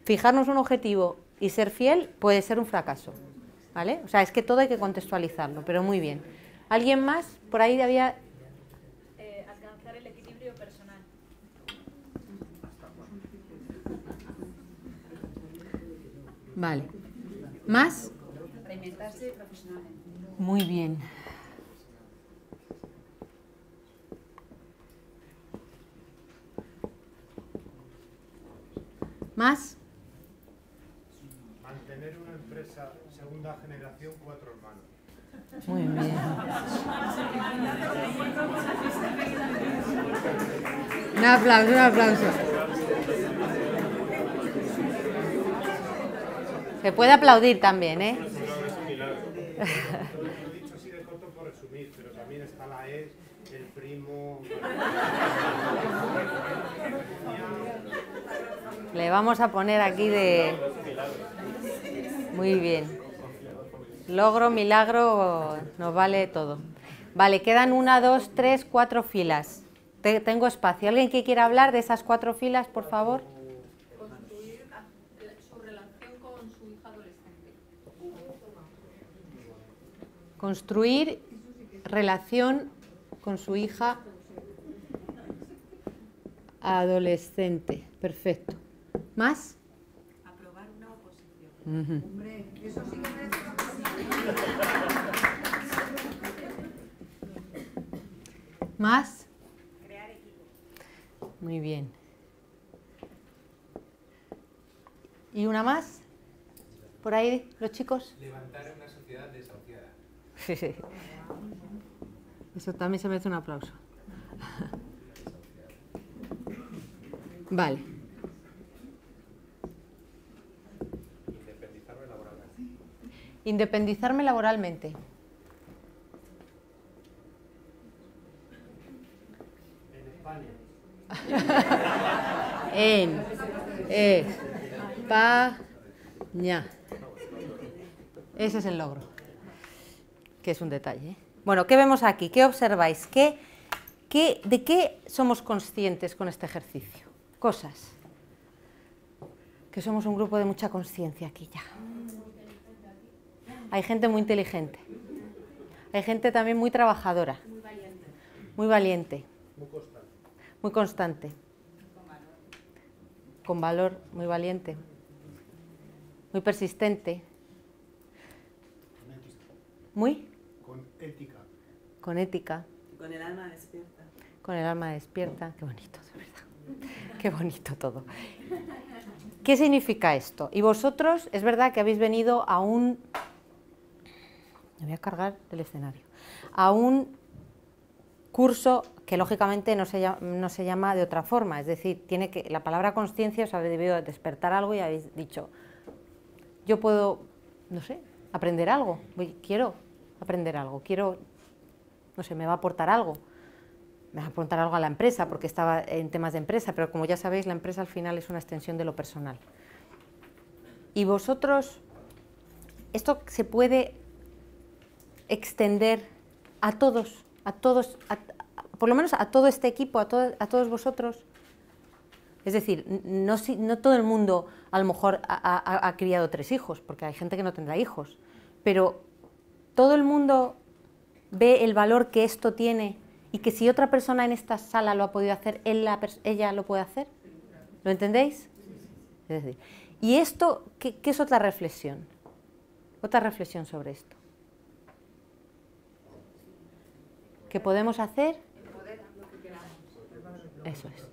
S1: fijarnos un objetivo y ser fiel puede ser un fracaso. ¿Vale? O sea, es que todo hay que contextualizarlo, pero muy bien. ¿Alguien más? Por ahí había...
S2: Eh, alcanzar el equilibrio personal.
S1: Vale. ¿Más? Muy bien. ¿Más?
S3: Mantener una empresa
S2: segunda generación, cuatro hermanos. Muy bien. Un aplauso, un aplauso. Se puede aplaudir
S1: también, ¿eh? Lo dicho así de corto por resumir, pero también está
S2: la el primo... Le vamos a poner aquí de... Muy bien.
S1: Logro, milagro, nos vale todo. Vale, quedan una, dos, tres, cuatro filas. tengo espacio. ¿Alguien que quiera hablar de esas cuatro filas, por favor? Construir relación con su hija adolescente. Perfecto. ¿Más? Aprobar una oposición. Hombre, eso sí que merece una oposición. ¿Más? Crear equipo. Muy bien. ¿Y una más? ¿Por ahí los chicos?
S3: Levantar una sociedad desahuciada.
S1: Eso también se me hace un aplauso. Vale.
S3: Independizarme laboralmente.
S1: Independizarme laboralmente.
S2: En España.
S1: en España. Ese es el logro es un detalle. ¿eh? Bueno, ¿qué vemos aquí? ¿Qué observáis? ¿Qué, de qué somos conscientes con este ejercicio? Cosas. Que somos un grupo de mucha conciencia aquí ya. Hay gente muy inteligente. Hay gente también muy trabajadora. Muy valiente. Muy valiente. Muy constante. Muy constante. Con valor, muy valiente. Muy persistente. Muy
S3: con ética.
S1: Con ética.
S3: Con el alma despierta.
S1: Con el alma despierta. Qué bonito, de verdad. Qué bonito todo. ¿Qué significa esto? Y vosotros, es verdad que habéis venido a un... Me voy a cargar del escenario. A un curso que lógicamente no se, llama, de otra forma, es decir, tiene que la palabra conciencia os ha debido despertar algo y habéis dicho, yo puedo, no sé, aprender algo, quiero aprender algo, quiero, no sé, me va a aportar algo, me va a aportar algo a la empresa, porque estaba en temas de empresa, pero como ya sabéis, la empresa al final es una extensión de lo personal. Y vosotros, esto se puede extender a todos, a todos, por lo menos a todo este equipo, a, a todos vosotros. Es decir, no, no, todo el mundo a lo mejor ha, ha criado tres hijos, porque hay gente que no tendrá hijos, pero todo el mundo ve el valor que esto tiene y que si otra persona en esta sala lo ha podido hacer, ella lo puede hacer. ¿Lo entendéis? y esto, ¿qué, es otra reflexión? Otra reflexión sobre esto. ¿Qué podemos hacer? Eso es.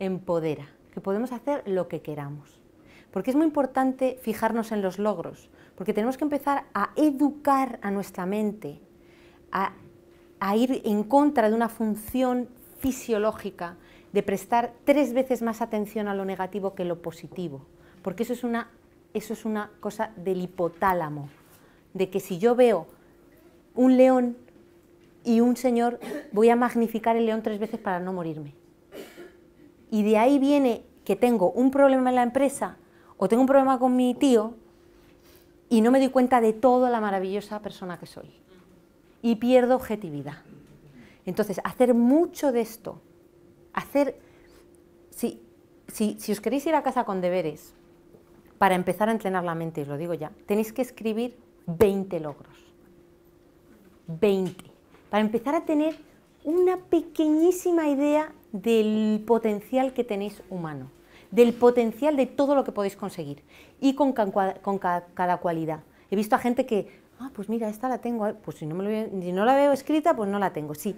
S1: Empodera. Que podemos hacer lo que queramos. Porque es muy importante fijarnos en los logros porque tenemos que empezar a educar a nuestra mente, a, ir en contra de una función fisiológica de prestar tres veces más atención a lo negativo que lo positivo, porque eso es eso es una cosa del hipotálamo, de que si yo veo un león y un señor, voy a magnificar el león tres veces para no morirme. Y de ahí viene que tengo un problema en la empresa o tengo un problema con mi tío y no me doy cuenta de toda la maravillosa persona que soy. Y pierdo objetividad. Entonces, hacer mucho de esto, hacer, si, si os queréis ir a casa con deberes, para empezar a entrenar la mente, os lo digo ya, tenéis que escribir 20 logros. 20. Para empezar a tener una pequeñísima idea del potencial que tenéis humano del potencial de todo lo que podéis conseguir y con, cada cualidad. He visto a gente que, ah, pues mira, esta la tengo, eh". pues si no, no la veo escrita, pues no la tengo. Sí,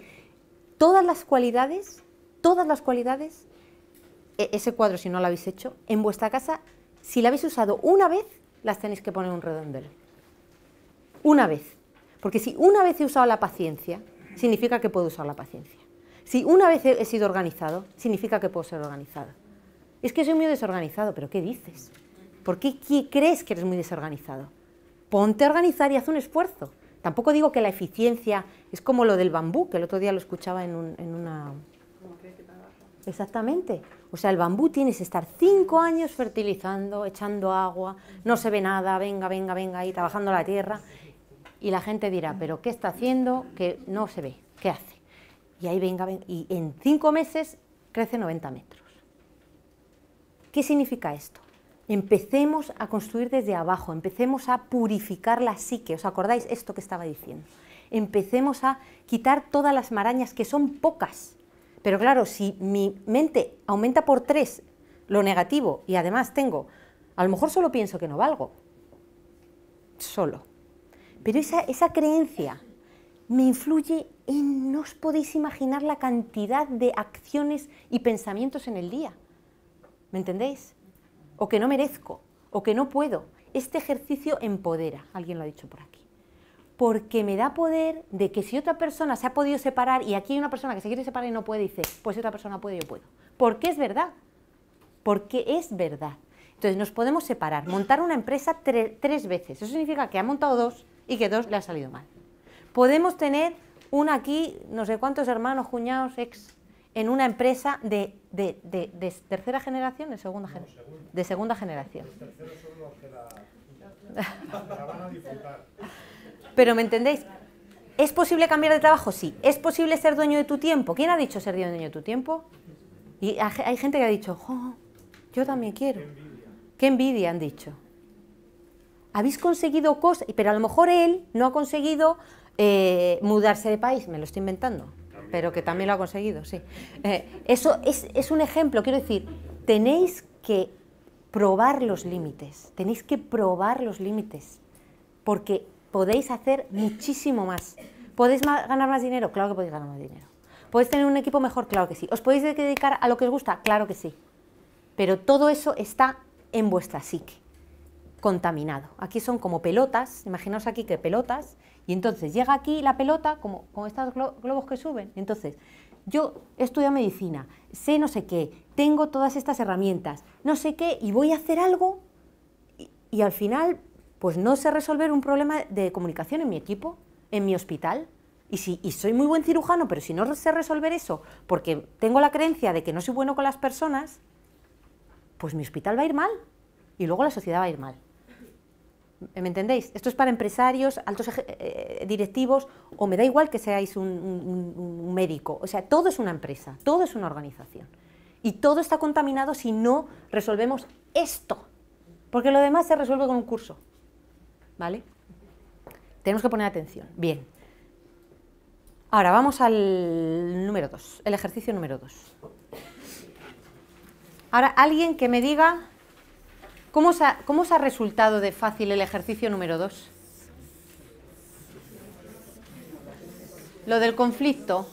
S1: todas las cualidades, todas las cualidades, e, ese cuadro si no lo habéis hecho, en vuestra casa, si la habéis usado una vez, las tenéis que poner un redondel. Una vez. Porque si una vez he usado la paciencia, significa que puedo usar la paciencia. Si una vez he sido organizado, significa que puedo ser organizado es que soy muy desorganizado, pero ¿qué dices? ¿Por qué, crees que eres muy desorganizado? Ponte a organizar y haz un esfuerzo. Tampoco digo que la eficiencia es como lo del bambú, que el otro día lo escuchaba en, una... Exactamente. O sea, el bambú tienes que estar cinco años fertilizando, echando agua, no se ve nada, venga, venga, venga, ahí trabajando la tierra. Y la gente dirá, pero ¿qué está haciendo? Que no se ve, ¿qué hace? Y ahí venga, venga. Y en cinco meses crece 90 metros. ¿Qué significa esto? Empecemos a construir desde abajo, empecemos a purificar la psique. ¿Os acordáis esto que estaba diciendo? Empecemos a quitar todas las marañas, que son pocas. Pero claro, si mi mente aumenta por tres lo negativo y además tengo, a lo mejor solo pienso que no valgo, solo. Pero esa, creencia me influye en, no os podéis imaginar la cantidad de acciones y pensamientos en el día. ¿Me entendéis? O que no merezco, o que no puedo. Este ejercicio empodera, alguien lo ha dicho por aquí. Porque me da poder de que si otra persona se ha podido separar y aquí hay una persona que se quiere separar y no puede, dice, pues otra persona puede, yo puedo. Porque es verdad. Porque es verdad. Entonces nos podemos separar, montar una empresa tres veces. Eso significa que ha montado dos y que dos le ha salido mal. Podemos tener una aquí, no sé cuántos hermanos, cuñados, ex, en una empresa de, tercera generación, de segunda, generación, de segunda generación. Pero me entendéis, ¿Es posible cambiar de trabajo? Sí. ¿Es posible ser dueño de tu tiempo? ¿Quién ha dicho ser dueño de tu tiempo? Y hay gente que ha dicho, yo también quiero. Qué envidia. han dicho. Habéis conseguido cosas, pero a lo mejor él no ha conseguido eh, mudarse de país, me lo estoy inventando pero que también lo ha conseguido, sí. Eh, eso es, un ejemplo, quiero decir, tenéis que probar los límites, tenéis que probar los límites, porque podéis hacer muchísimo más. ¿Podéis ganar más dinero? Claro que podéis ganar más dinero. ¿Podéis tener un equipo mejor? Claro que sí. ¿Os podéis dedicar a lo que os gusta? Claro que sí. Pero todo eso está en vuestra psique, contaminado. Aquí son como pelotas, imaginaos aquí que pelotas y entonces llega aquí la pelota, como, estos globos que suben. Entonces, yo estudio medicina, sé no sé qué, tengo todas estas herramientas, no sé qué, y voy a hacer algo y, al final, pues no sé resolver un problema de comunicación en mi equipo, en mi hospital. Y, si, y soy muy buen cirujano, pero si no sé resolver eso, porque tengo la creencia de que no soy bueno con las personas, pues mi hospital va a ir mal y luego la sociedad va a ir mal. ¿Me entendéis? Esto es para empresarios, altos eh, eh, directivos, o me da igual que seáis un, médico. O sea, todo es una empresa, todo es una organización. Y todo está contaminado si no resolvemos esto. Porque lo demás se resuelve con un curso. ¿Vale? Tenemos que poner atención. Bien. Ahora vamos al número dos, el ejercicio número dos. Ahora, alguien que me diga ¿Cómo os, ha, resultado de fácil el ejercicio número 2? Lo del conflicto.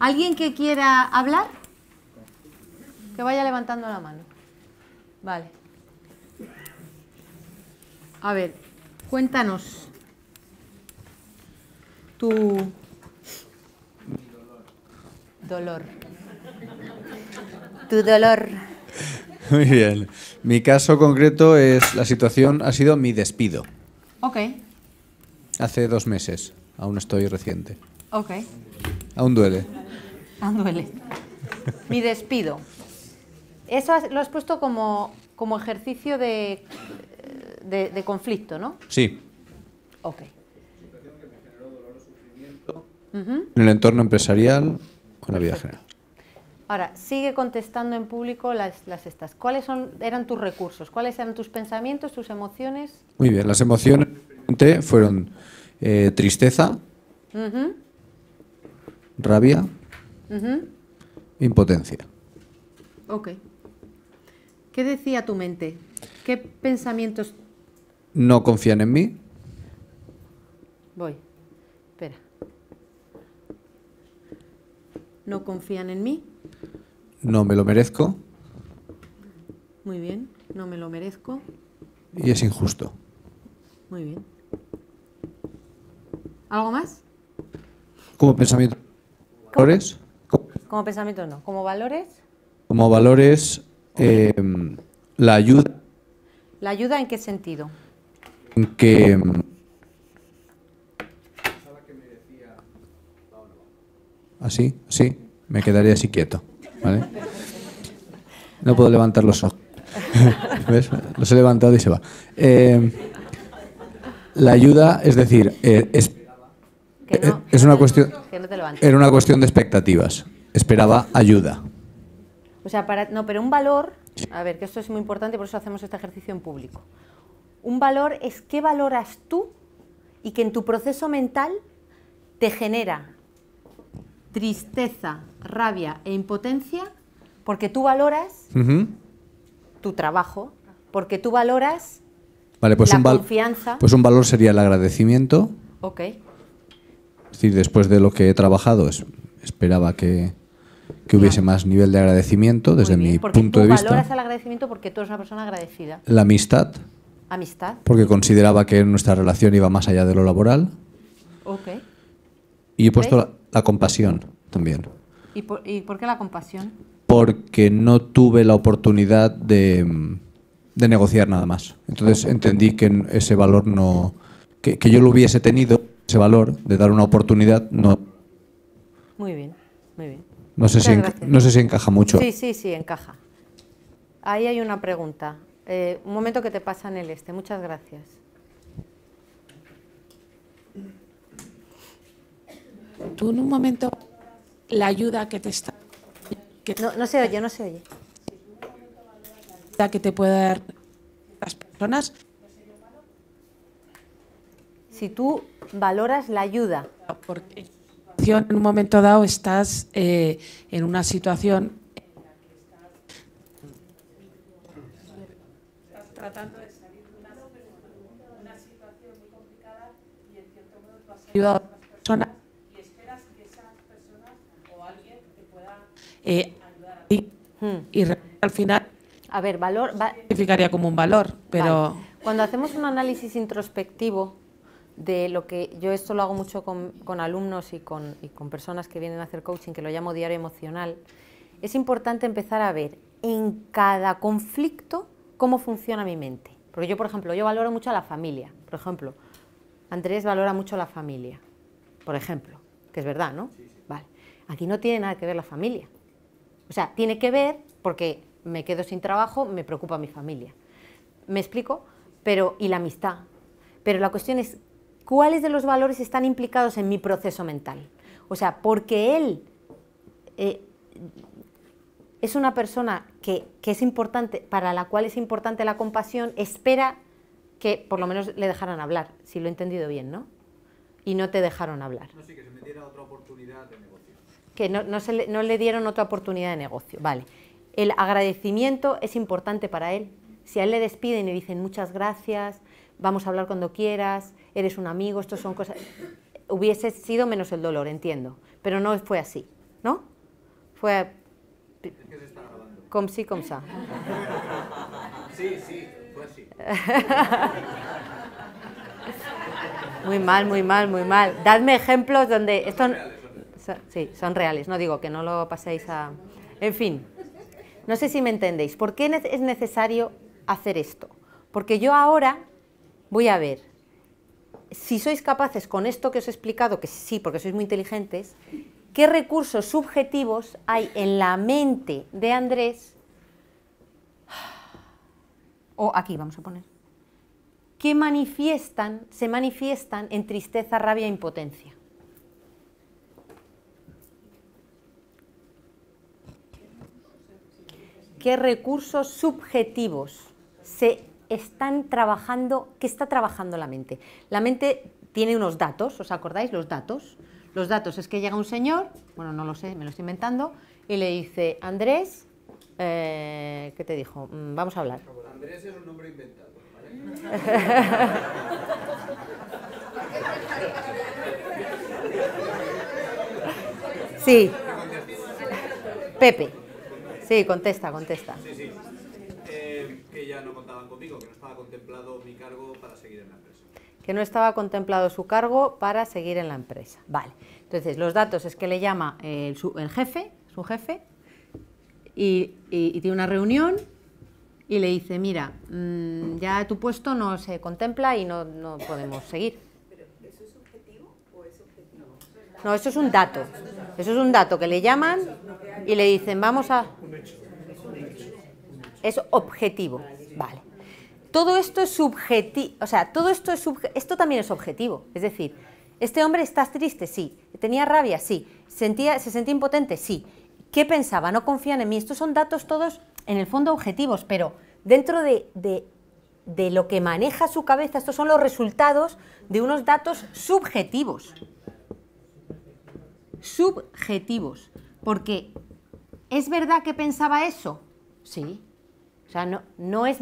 S1: ¿Alguien que quiera hablar? Que vaya levantando la mano. Vale. A ver, cuéntanos tu, dolor. Tu dolor.
S3: Muy bien. Mi caso concreto es, la situación ha sido mi despido. Ok. Hace dos meses. Aún estoy reciente. Ok. Aún duele.
S1: Aún duele. Mi despido. Eso lo has puesto como, como ejercicio de, de, conflicto, ¿no?
S3: Sí.
S2: Ok.
S1: En
S3: el entorno empresarial, con
S1: Ahora, sigue contestando en público las, estas. ¿Cuáles son, eran tus recursos? ¿Cuáles eran tus pensamientos, tus emociones?
S3: Muy bien, las emociones fueron eh, tristeza, rabia, impotencia.
S1: Ok. ¿Qué decía tu mente? ¿Qué pensamientos?
S3: No confían en mí.
S1: Voy. no confían en mí.
S3: No me lo merezco.
S1: Muy bien, no me lo merezco.
S3: Y es injusto.
S1: Muy bien. ¿Algo más?
S3: Como pensamiento. ¿Valores?
S1: Como pensamiento no. ¿Como valores?
S3: Como valores, em, la ayuda.
S1: ¿La ayuda en qué sentido?
S3: En que em, así, ¿Sí? me quedaría así quieto. No puedo levantar los ojos. ¿Ves? Los he levantado y se va. Eh, la ayuda, es decir, eh, eh, es, una cuestión, era una cuestión de expectativas. Esperaba ayuda.
S1: O sea, para, no, pero un valor, a ver, que esto es muy importante, por eso hacemos este ejercicio en público. Un valor es qué valoras tú y que en tu proceso mental te genera tristeza, rabia e impotencia porque tú valoras tu trabajo, porque tú valoras
S3: vale, pues la confianza. Pues un valor sería el agradecimiento. Ok. Es decir, después de lo que he trabajado, esperaba que, hubiese más nivel de agradecimiento desde mi punto de vista. Porque valoras
S1: el agradecimiento porque tú eres una persona agradecida.
S3: La amistad.
S1: Amistad. Porque
S3: consideraba que nuestra relación iba más allá de lo laboral. Ok. Y he puesto, la, la compasión también.
S1: ¿Y por, qué la compasión?
S3: Porque no tuve la oportunidad de, negociar nada más. Entonces entendí que ese valor no... Que, yo lo hubiese tenido, ese valor de dar una oportunidad, no...
S1: Muy bien, muy bien. No sé, si, no sé si encaja mucho. Sí, sí, sí, encaja. Ahí hay una pregunta. Eh, un momento que te pasa en el este. Muchas gracias. tú en un momento la ayuda que te está... no, no se oye, no se oye. La ayuda que
S2: te puede dar
S1: las personas. Si tú valoras la ayuda. Porque
S2: en un momento dado estás eh, en una situación Estás tratando
S1: de salir de una, situación muy complicada y en cierto modo tú has ayudado a personas Eh,
S2: y, hmm. al final...
S1: A ver, valor... significaría como un valor, pero... Cuando hacemos un análisis introspectivo de lo que yo esto lo hago mucho con, alumnos y con, personas que vienen a hacer coaching, que lo llamo diario emocional, es importante empezar a ver en cada conflicto cómo funciona mi mente. Porque yo, por ejemplo, yo valoro mucho a la familia. Por ejemplo, Andrés valora mucho la familia. Por ejemplo, que es verdad, ¿no? Vale. Aquí no tiene nada que ver la familia. O sea, tiene que ver porque me quedo sin trabajo, me preocupa mi familia. ¿Me explico? Pero, y la amistad. Pero la cuestión es, ¿cuáles de los valores están implicados en mi proceso mental? O sea, porque él eh, es una persona que, es importante, para la cual es importante la compasión, espera que por lo menos le dejaran hablar, si lo he entendido bien, ¿no? Y no te dejaron hablar. No, sí, que se
S3: me otra oportunidad de
S1: que no, le, dieron otra oportunidad de negocio. Vale. El agradecimiento es importante para él. Si a él le despiden y le dicen muchas gracias, vamos a hablar cuando quieras, eres un amigo, estos son cosas... Hubiese sido menos el dolor, entiendo, pero no fue así, ¿no? Fue... Es que se si, com sa.
S3: Sí, sí, fue así. muy mal,
S1: muy mal, muy mal. Dadme ejemplos donde... Esto sí, son reales, no digo que no lo paséis a... En fin, no sé si me entendéis. ¿Por qué es necesario hacer esto? Porque yo ahora voy a ver si sois capaces con esto que os he explicado, que sí, porque sois muy inteligentes, qué recursos subjetivos hay en la mente de Andrés, o aquí vamos a poner, que manifiestan, se manifiestan en tristeza, rabia e impotencia. qué recursos subjetivos se están trabajando, qué está trabajando la mente. La mente tiene unos datos, ¿os acordáis? Los datos. Los datos es que llega un señor, bueno, no lo sé, me lo estoy inventando, y le dice, Andrés, eh, ¿qué te dijo? Mm, vamos a hablar.
S3: Andrés es un nombre inventado.
S2: sí. Pepe.
S1: Sí, contesta, contesta.
S3: Eh, que ya no contaban conmigo, que no estaba contemplado mi cargo para seguir en la empresa.
S1: Que no estaba contemplado su cargo para seguir en la empresa. Vale. Entonces, los datos es que le llama eh, el, jefe, su jefe, y, tiene una reunión y le dice, mira, mm, ya tu puesto no se contempla y no, no podemos seguir.
S2: ¿Pero eso es objetivo o es objetivo?
S1: No, eso es un dato. Eso es un dato que le llaman
S2: y le dicen, vamos a...
S1: Es objetivo. Vale. Todo esto es subjetivo, o sea, todo esto es esto también es objetivo, es decir, este hombre está triste, sí, tenía rabia, sí, sentía se sentía impotente, sí. ¿Qué pensaba? No confían en mí. Estos son datos todos en el fondo objetivos, pero dentro de, de lo que maneja su cabeza, estos son los resultados de unos datos subjetivos. Subjetivos. Porque, ¿es verdad que pensaba eso? Sí. O sea, no, no es...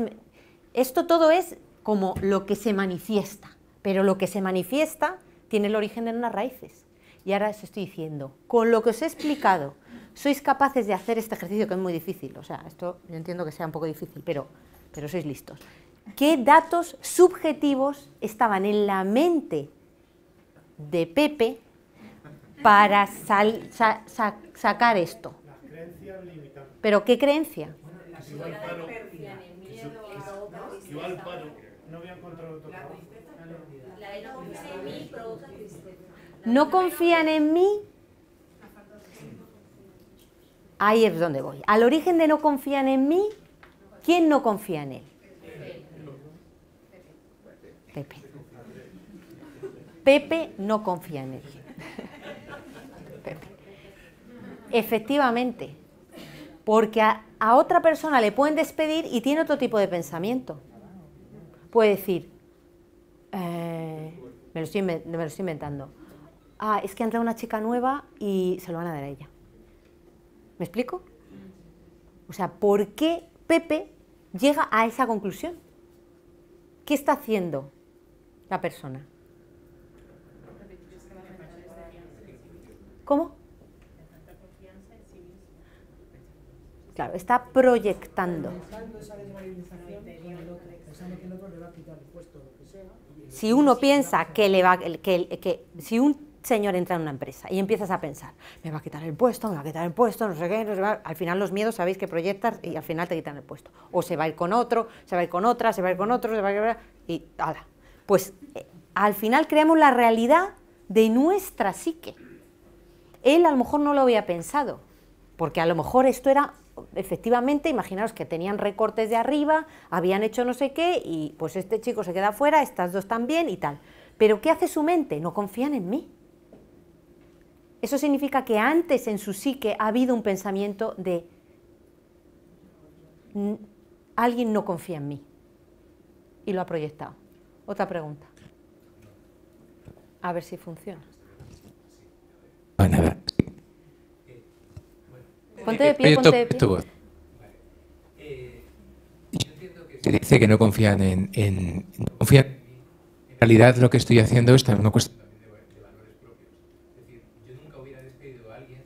S1: Esto todo es como lo que se manifiesta, pero lo que se manifiesta tiene el origen en unas raíces. Y ahora os estoy diciendo, con lo que os he explicado, sois capaces de hacer este ejercicio que es muy difícil. O sea, esto yo entiendo que sea un poco difícil, pero, pero sois listos. ¿Qué datos subjetivos estaban en la mente de Pepe para sacar esto? Las creencias ¿Pero qué creencia? no confían en mí. Ahí es donde voy. Al origen de no confían en mí, ¿quién no confía en él? Pepe. Pepe no confía en él. Efectivamente, porque a, a otra persona le pueden despedir y tiene otro tipo de pensamiento. Puede decir, eh, me, lo estoy inventando, ah, es que entra una chica nueva y se lo van a dar a ella. ¿Me explico? O sea, ¿por qué Pepe llega a esa conclusión? ¿Qué está haciendo la persona? ¿Cómo? Claro, está proyectando. Si uno piensa que le va, que, si un señor entra en una empresa y empiezas a pensar, me va a quitar el puesto, me va a quitar el puesto, no sé qué, no sé al final los miedos sabéis que proyectas y al final te quitan el puesto. O se va a ir con otro, se va a ir con otra, se va a ir con otro, se va a ir y nada. Pues eh, al final creamos la realidad de nuestra psique. Él a lo mejor no lo había pensado, porque a lo mejor esto era efectivamente, imaginaros que tenían recortes de arriba, habían hecho no sé qué, y pues este chico se queda fuera, estas dos también y tal. Pero ¿qué hace su mente? No confían en mí. Eso significa que antes en su psique ha habido un pensamiento de alguien no confía en mí y lo ha proyectado. Otra pregunta. A ver si funciona. nada. Ponte de pie, ponte de pie.
S2: Eh,
S3: se dice que no confían en, en, en realidad lo que estoy haciendo es una cuestión de valores propios. Es decir, yo nunca hubiera despedido a alguien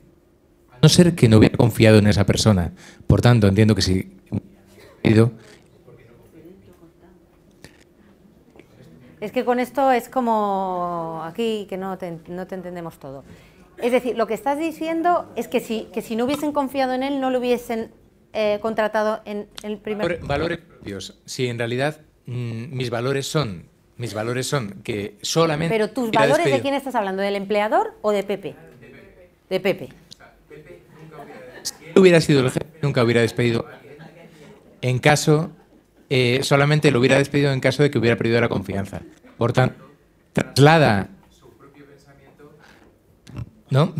S3: a no ser que no hubiera confiado en esa persona. Por tanto, entiendo que si ido
S1: es que con esto es como aquí que no no te entendemos todo. Es decir, lo que estás diciendo es que si, que si no hubiesen confiado en él, no lo hubiesen eh, contratado en el primer... valores
S3: propios. Si en realidad mm, mis valores son... Mis valores son que solamente... Pero tus valores, ¿de
S1: quién estás hablando? ¿Del empleador o de Pepe? De Pepe.
S3: si hubiera sido el jefe, nunca hubiera despedido. En caso... Eh, solamente lo hubiera despedido en caso de que hubiera perdido la confianza. Por tanto, traslada ¿No?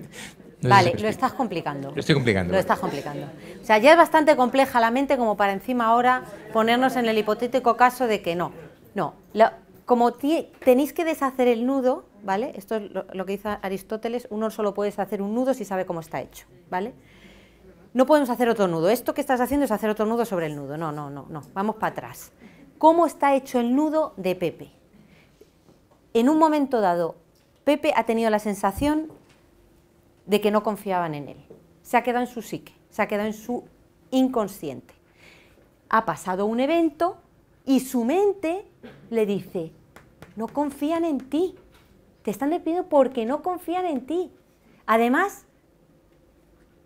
S3: vale, lo
S1: estás complicando. Lo estoy complicando. Lo estás complicando. O sea, ya es bastante compleja la mente como para encima ahora ponernos en el hipotético caso de que no. No, como tenéis que deshacer el nudo, ¿vale? Esto es lo, que dice Aristóteles, uno solo puede deshacer un nudo si sabe cómo está hecho, ¿vale? No podemos hacer otro nudo. Esto que estás haciendo es hacer otro nudo sobre el nudo. No, no, no, no. Vamos para atrás. ¿Cómo está hecho el nudo de Pepe? En un momento dado, Pepe ha tenido la sensación de que no confiaban en él. Se ha quedado en su psique, se ha quedado en su inconsciente. Ha pasado un evento y su mente le dice, no confían en ti, te están despidiendo porque no confían en ti. Además,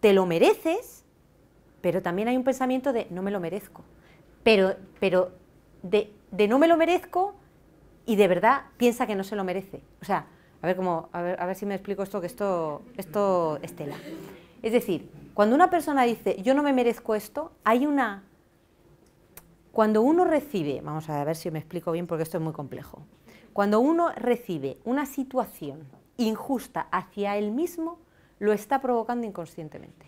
S1: te lo mereces, pero también hay un pensamiento de no me lo merezco. Pero, pero de, de no me lo merezco y de verdad piensa que no se lo merece. O sea, a ver, cómo, a ver, si me explico esto, que esto, esto Estela. Es decir, cuando una persona dice, yo no me merezco esto, hay una... Cuando uno recibe, vamos a ver si me explico bien porque esto es muy complejo, cuando uno recibe una situación injusta hacia él mismo, lo está provocando inconscientemente.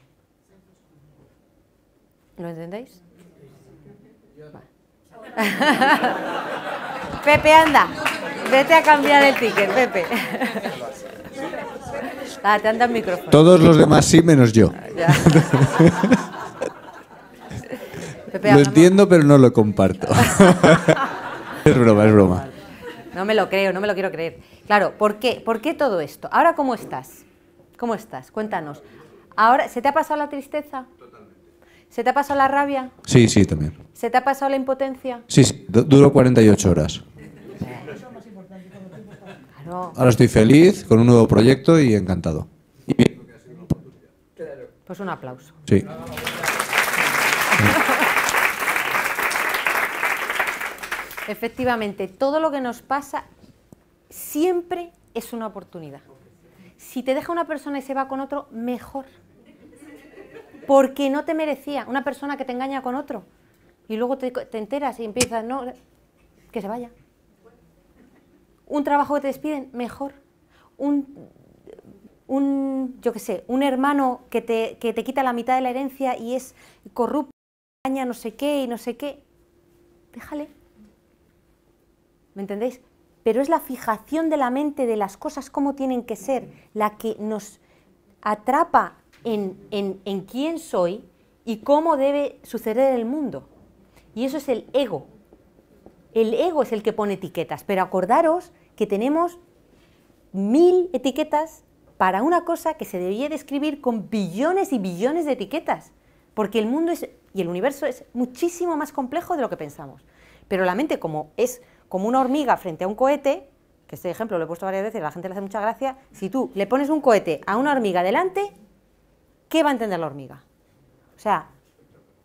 S1: ¿Lo entendéis? Pepe, anda. Vete a cambiar el ticket, Pepe. Ah, te anda Todos los demás sí, menos yo. Ah, lo entiendo,
S3: pero no lo comparto. es broma, es broma.
S1: No me lo creo, no me lo quiero creer. Claro, ¿por qué? ¿Por qué todo esto? Ahora, ¿cómo estás? ¿Cómo estás? Cuéntanos. Ahora, ¿se te ha pasado la tristeza? ¿Se te ha pasado la rabia?
S3: Sí, sí, también.
S1: ¿Se te ha pasado la impotencia?
S3: Sí, sí. Duró 48 horas. Ahora estoy feliz con un nuevo proyecto y encantado.
S1: Pues un aplauso. Sí. Efectivamente, todo lo que nos pasa siempre es una oportunidad. Si te deja una persona y se va con otro, mejor porque no te merecía una persona que te engaña con otro. Y luego te, enteras y empiezas, no, que se vaya. Un trabajo que te despiden, mejor. Un, yo qué sé, un hermano que te, que te quita la mitad de la herencia y es corrupto, engaña no sé qué y no sé qué, déjale. ¿Me entendéis? Pero es la fijación de la mente de las cosas como tienen que ser, la que nos atrapa en, quién soy y cómo debe suceder el mundo. Y eso es el ego. El ego es el que pone etiquetas, pero acordaros que tenemos mil etiquetas para una cosa que se debía describir con billones y billones de etiquetas, porque el mundo y el universo es muchísimo más complejo de lo que pensamos. Pero la mente, como es como una hormiga frente a un cohete, que este ejemplo lo he puesto varias veces, a la gente le hace mucha gracia, si tú le pones un cohete a una hormiga delante, ¿qué va a entender la hormiga? O sea,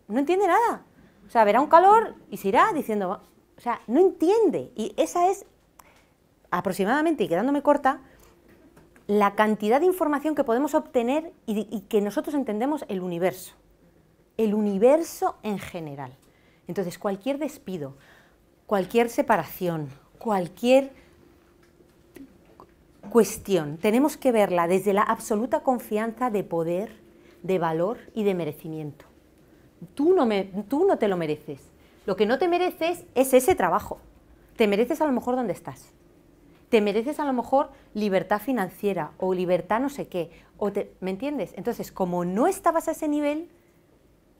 S1: no entiende nada. O sea, verá un calor y se irá diciendo, o sea, no entiende. Y esa es aproximadamente, y quedándome corta, la cantidad de información que podemos obtener y, y, que nosotros entendemos el universo, el universo en general. Entonces, cualquier despido, cualquier separación, cualquier cuestión, tenemos que verla desde la absoluta confianza de poder de valor y de merecimiento. Tú no, me, tú no te lo mereces. Lo que no te mereces es ese trabajo. Te mereces a lo mejor donde estás. Te mereces a lo mejor libertad financiera o libertad no sé qué. O ¿Me entiendes? Entonces, como no estabas a ese nivel,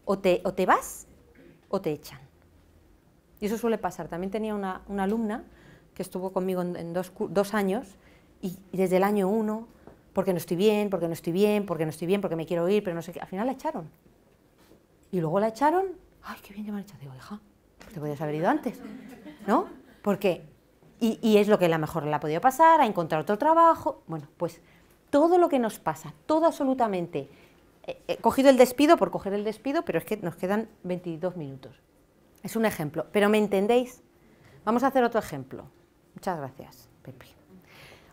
S1: o te, o te vas o te echan. Y eso suele pasar. También tenía una, alumna que estuvo conmigo en, dos, años y desde el año uno porque no estoy bien, porque no estoy bien, porque no estoy bien, porque me quiero ir, pero no sé qué. Al final la echaron. Y luego la echaron, ay, qué bien que me han echado. te podías haber ido antes, ¿no? Porque, y, es lo que la mejor le ha podido pasar, a encontrar otro trabajo. Bueno, pues todo lo que nos pasa, todo absolutamente. He eh, eh, cogido el despido por coger el despido, pero es que nos quedan 22 minutos. Es un ejemplo, pero ¿me entendéis? Vamos a hacer otro ejemplo. Muchas gracias, Pepe.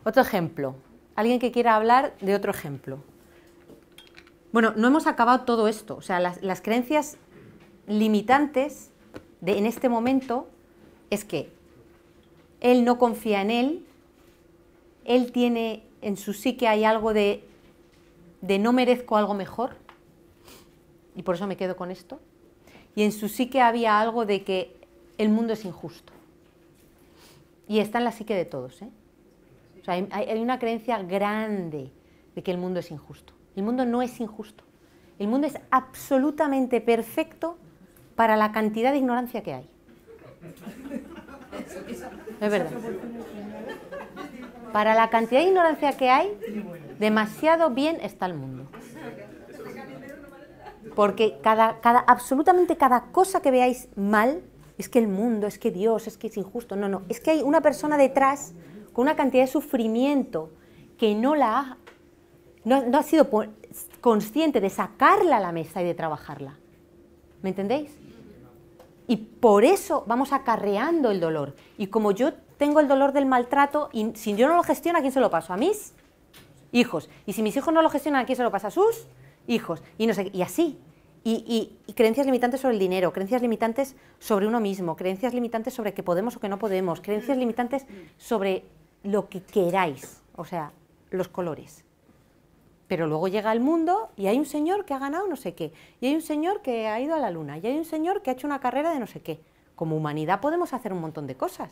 S1: Otro ejemplo alguien que quiera hablar de otro ejemplo. Bueno, no hemos acabado todo esto. O sea, las, creencias limitantes de, en este momento es que él no confía en él, él tiene en su psique hay algo de, de no merezco algo mejor, y por eso me quedo con esto, y en su psique había algo de que el mundo es injusto. Y está en la psique de todos, ¿eh? hay, una creencia grande de que el mundo es injusto. El mundo no es injusto. El mundo es absolutamente perfecto para la cantidad de ignorancia que hay. Es verdad. Para la cantidad de ignorancia que hay, demasiado bien está el mundo. Porque absolutamente cada cosa que veáis mal, es que el mundo, es que Dios, es que es injusto. No, no, es que hay una persona detrás con una cantidad de sufrimiento que no la ha, no, ha sido consciente de sacarla a la mesa y de trabajarla. ¿Me entendéis? Y por eso vamos acarreando el dolor. Y como yo tengo el dolor del maltrato, y si yo no lo gestiono, ¿a quién se lo paso? A mis hijos. Y si mis hijos no lo gestionan, ¿a quién se lo pasa? A sus hijos. Y, así. y, creencias limitantes sobre el dinero, creencias limitantes sobre uno mismo, creencias limitantes sobre que podemos o que no podemos, creencias limitantes sobre lo que queráis, o sea, los colores. Pero luego llega el mundo y hay un señor que ha ganado no sé qué, y hay un señor que ha ido a la luna, y hay un señor que ha hecho una carrera de no sé qué. Como humanidad podemos hacer un montón de cosas.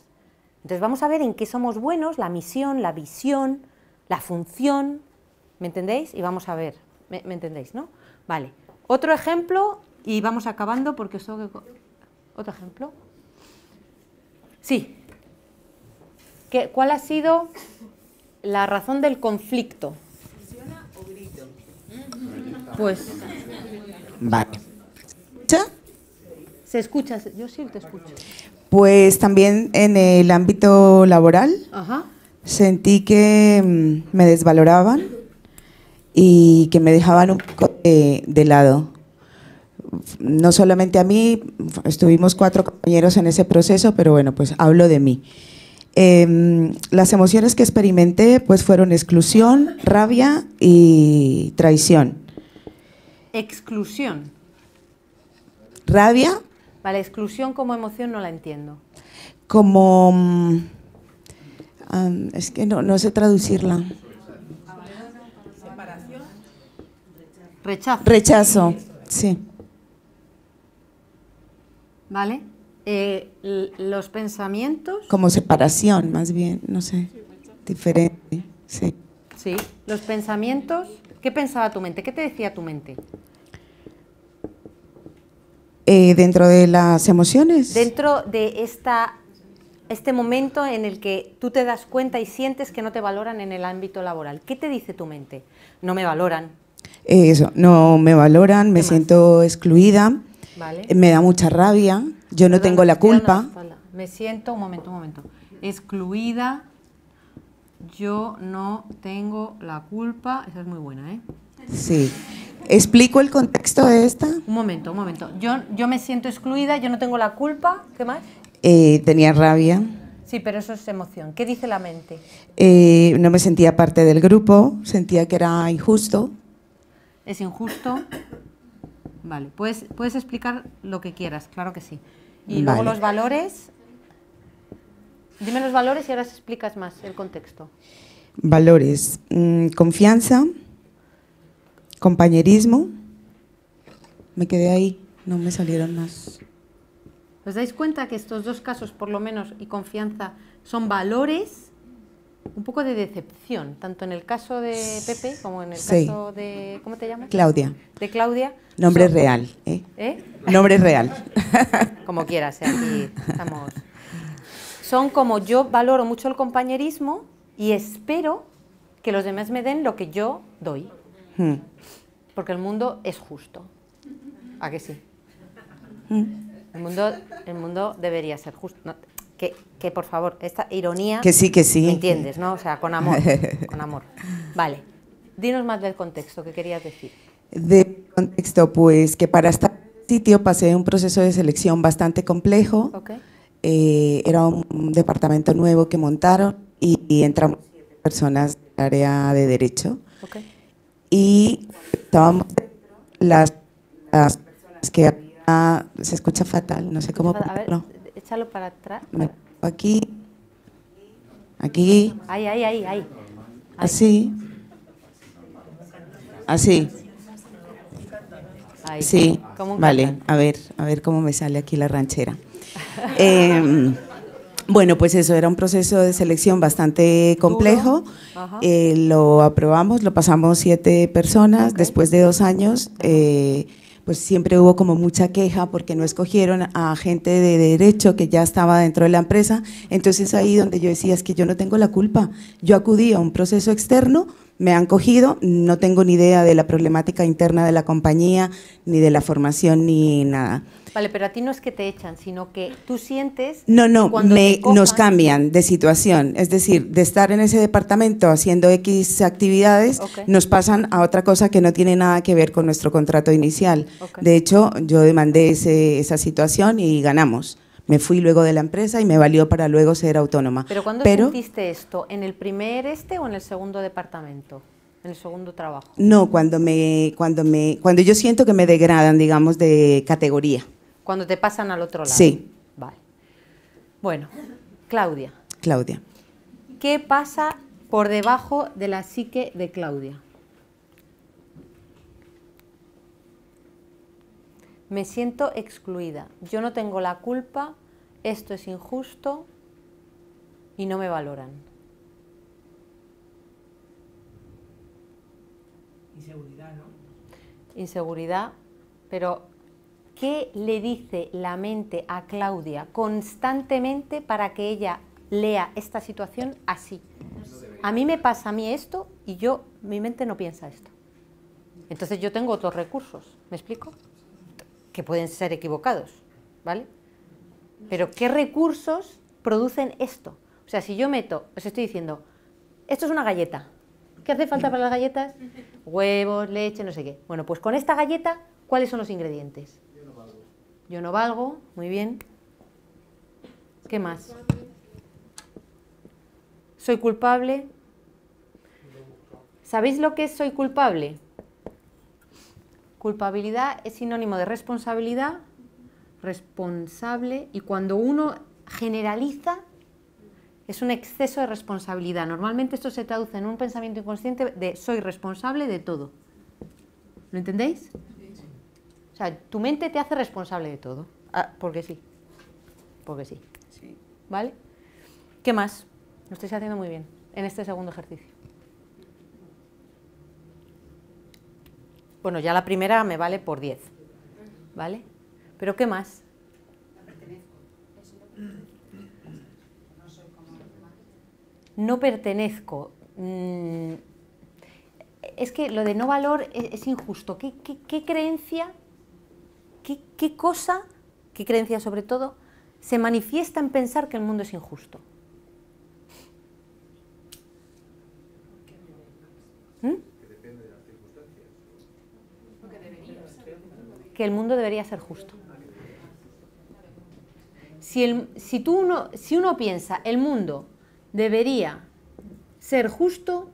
S1: Entonces vamos a ver en qué somos buenos, la misión, la visión, la función, ¿me entendéis? Y vamos a ver, ¿me, entendéis, no? Vale, otro ejemplo y vamos acabando porque os que... ¿Otro ejemplo? Sí. ¿Cuál ha sido la razón del conflicto? o grito?
S2: Pues. Vale.
S1: escucha? Se escucha, yo sí te escucho.
S2: Pues también en el ámbito laboral sentí que mm, me desvaloraban y que me dejaban un poco de lado no solamente a mí, estuvimos cuatro compañeros en ese proceso, pero bueno, pues hablo de mí. Em, las emociones que experimenté pues fueron exclusión, rabia y traición.
S1: Exclusión. Rabia. Vale, exclusión como emoción no la entiendo.
S2: Como... Mm, es que no, no sé traducirla.
S1: Rechazo. Rechazo, sí. ¿Vale? Eh, los pensamientos.
S2: Como separación, más bien, no sé. Diferente, sí.
S1: Sí, los pensamientos. ¿Qué pensaba tu mente? ¿Qué te decía tu mente?
S2: Eh, dentro de las emociones.
S1: Dentro de esta, este momento en el que tú te das cuenta y sientes que no te valoran en el ámbito laboral. ¿Qué te dice tu mente? No me valoran.
S2: Eh, eso, no me valoran, me siento excluida, eh, me da mucha rabia, yo no tengo la culpa.
S1: me siento, un momento, un momento, excluida, yo no tengo la culpa, esa es muy buena, ¿eh?
S2: Sí. ¿Explico el contexto de
S1: esta? Un momento, un momento. Yo, yo me siento excluida, yo no tengo la culpa, ¿qué más?
S2: Eh, tenía rabia.
S1: Sí, pero eso es emoción. ¿Qué dice la mente?
S2: Eh, no me sentía parte del grupo, sentía que era injusto.
S1: Es injusto. Vale, puedes, puedes explicar lo que quieras, claro que sí. Y luego los valores. Dime los valores y ahora explicas más el contexto.
S2: Valores. Mm, confianza, compañerismo. Me quedé ahí, no me salieron más.
S1: ¿Os dais cuenta que estos dos casos, por lo menos, y confianza, son valores un poco de decepción, tanto en el caso de Pepe como en el caso de. ¿Cómo te llamas? Claudia. De Claudia.
S2: Nombre real, ¿eh? ¿eh? Nombre real.
S1: como quieras, eh, aquí estamos. Son como yo valoro mucho el compañerismo y espero que los demás me den lo que yo doy. Hmm. Porque el mundo es justo. ¿A que sí? Hmm. El mundo, el mundo debería ser justo que, por favor, esta ironía... Que sí, que sí. entiendes, ¿no? O sea, con amor, con amor. Vale. Dinos más del contexto ¿qué querías decir.
S2: De contexto, pues que para este sitio pasé un proceso de selección bastante complejo. Eh, era un departamento nuevo que montaron y, entramos siete personas del área de derecho. Y estábamos las, las personas que se escucha fatal, no sé cómo para atrás. Aquí. Aquí.
S1: Ahí, ahí, ahí,
S2: Así. Así.
S1: Sí, vale,
S2: a ver, a ver cómo me sale aquí la ranchera. Em, bueno, pues eso era un proceso de selección bastante complejo. Eh, lo aprobamos, lo pasamos siete personas. Después de dos años eh, pues siempre hubo como mucha queja porque no escogieron a gente de derecho que ya estaba dentro de la empresa. Entonces ahí donde yo decía es que yo no tengo la culpa. Yo acudí a un proceso externo, me han cogido, no tengo ni idea de la problemática interna de la compañía, ni de la formación, ni nada.
S1: Vale, pero a ti no es que te echan, sino que tú sientes... No, no, cuando
S2: nos cambian de situación. Es decir, de estar en ese departamento haciendo X actividades, nos pasan a otra cosa que no tiene nada que ver con nuestro contrato inicial. De hecho, yo demandé esa situación y ganamos. Me fui luego de la empresa y me valió para luego ser autónoma. ¿Pero cuándo pero...
S1: sentiste esto? ¿En el primer este o en el segundo departamento? En el segundo trabajo.
S2: No, cuando me, cuando me, cuando yo siento que me degradan, digamos, de categoría.
S1: Cuando te pasan al otro lado. Sí. Vale. Bueno, Claudia. Claudia. ¿Qué pasa por debajo de la psique de Claudia? Me siento excluida. Yo no tengo la culpa. Esto es injusto y no me valoran.
S2: Inseguridad, ¿no?
S1: Inseguridad, pero qué le dice la mente a Claudia constantemente para que ella lea esta situación así? A mí me pasa a mí esto y yo, mi mente no piensa esto. Entonces yo tengo otros recursos, ¿me explico? Que pueden ser equivocados, ¿vale? Pero ¿qué recursos producen esto? O sea, si yo meto, os estoy diciendo, esto es una galleta. ¿Qué hace falta para las galletas? Huevos, leche, no sé qué. Bueno, pues con esta galleta, ¿cuáles son los ingredientes? Yo no valgo, muy bien. ¿Qué más? ¿Soy culpable? ¿Sabéis lo que es soy culpable? Culpabilidad es sinónimo de responsabilidad, responsable, y cuando uno generaliza, es un exceso de responsabilidad. Normalmente esto se traduce en un pensamiento inconsciente de soy responsable de todo. ¿Lo entendéis? sea, tu mente te hace responsable de todo. Ah, porque sí. Porque sí. ¿Vale? ¿Qué más? Lo estáis haciendo muy bien en este segundo ejercicio. Bueno, ya la primera me vale por 10. ¿Vale? Pero ¿qué más? No pertenezco. Mm, es que lo de no valor e-, es, injusto. qué creencia qué, cosa, qué creencia sobre todo, se manifiesta en pensar que el mundo es injusto. ¿Mm? Que el mundo debería ser justo. Si, el, si, tú uno, si uno piensa el mundo debería ser justo,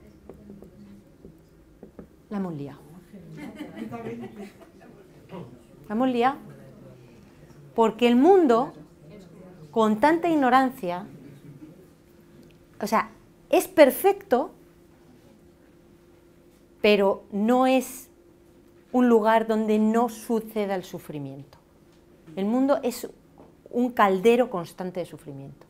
S1: la hemos Vamos, liados? Porque el mundo, con tanta ignorancia, o sea, es perfecto, pero no es un lugar donde no suceda el sufrimiento. El mundo es un caldero constante de sufrimiento,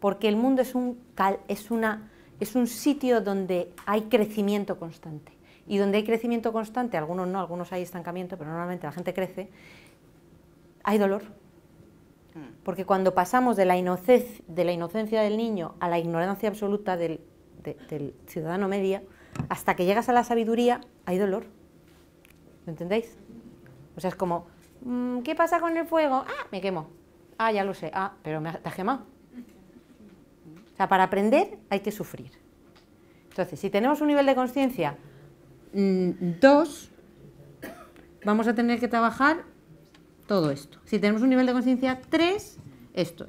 S1: porque el mundo es un, es una, es un sitio donde hay crecimiento constante y donde hay crecimiento constante, algunos no, algunos hay estancamiento, pero normalmente la gente crece, hay dolor. Mm. Porque cuando pasamos de la, inocencia, del niño a la ignorancia absoluta del, ciudadano media, hasta que llegas a la sabiduría, hay dolor. ¿Me entendéis? O sea, es como, mm, ¿qué pasa con el fuego? Ah, me quemo. Ah, ya lo sé. Ah, pero me ha quemado. O sea, para aprender hay que sufrir. Entonces, si tenemos un nivel de conciencia Mm, dos vamos a tener que trabajar todo esto. Si tenemos un nivel de conciencia tres, esto.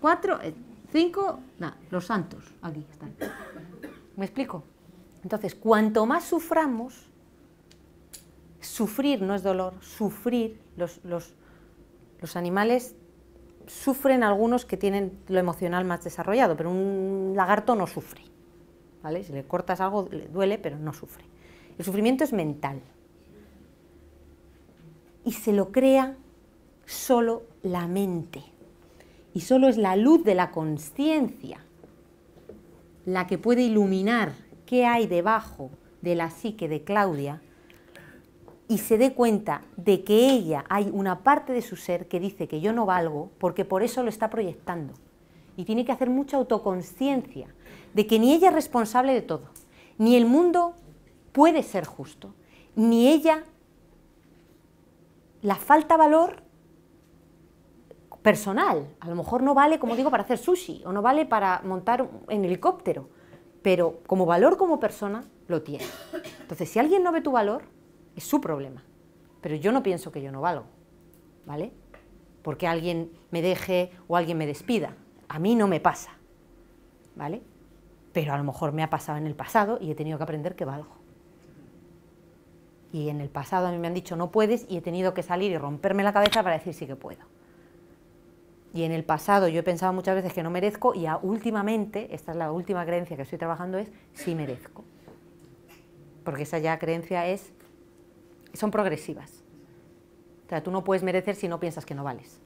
S1: cuatro, eh, cinco nada, los santos, aquí están. ¿Me explico? Entonces, cuanto más suframos, sufrir no es dolor, sufrir, los, los animales sufren algunos que tienen lo emocional más desarrollado, pero un lagarto no sufre. ¿vale? Si le cortas algo le duele, pero no sufre. El sufrimiento es mental. Y se lo crea solo la mente. Y solo es la luz de la conciencia la que puede iluminar qué hay debajo de la psique de Claudia y se dé cuenta de que ella hay una parte de su ser que dice que yo no valgo porque por eso lo está proyectando. Y tiene que hacer mucha autoconciencia de que ni ella es responsable de todo, ni el mundo puede ser justo. Ni ella la falta valor personal. A lo mejor no vale, como digo, para hacer sushi o no vale para montar en helicóptero, pero como valor como persona lo tiene. Entonces, si alguien no ve tu valor, es su problema. Pero yo no pienso que yo no valgo, ¿vale? Porque alguien me deje o alguien me despida. A mí no me pasa, ¿vale? Pero a lo mejor me ha pasado en el pasado y he tenido que aprender que valgo. Y en el pasado a mí me han dicho no puedes y he tenido que salir y romperme la cabeza para decir sí que puedo. Y en el pasado yo he pensado muchas veces que no merezco y últimamente, esta es la última creencia que estoy trabajando, es sí merezco. Porque esa ya creencia es, son progresivas. O sea, tú no puedes merecer si no piensas que no vales.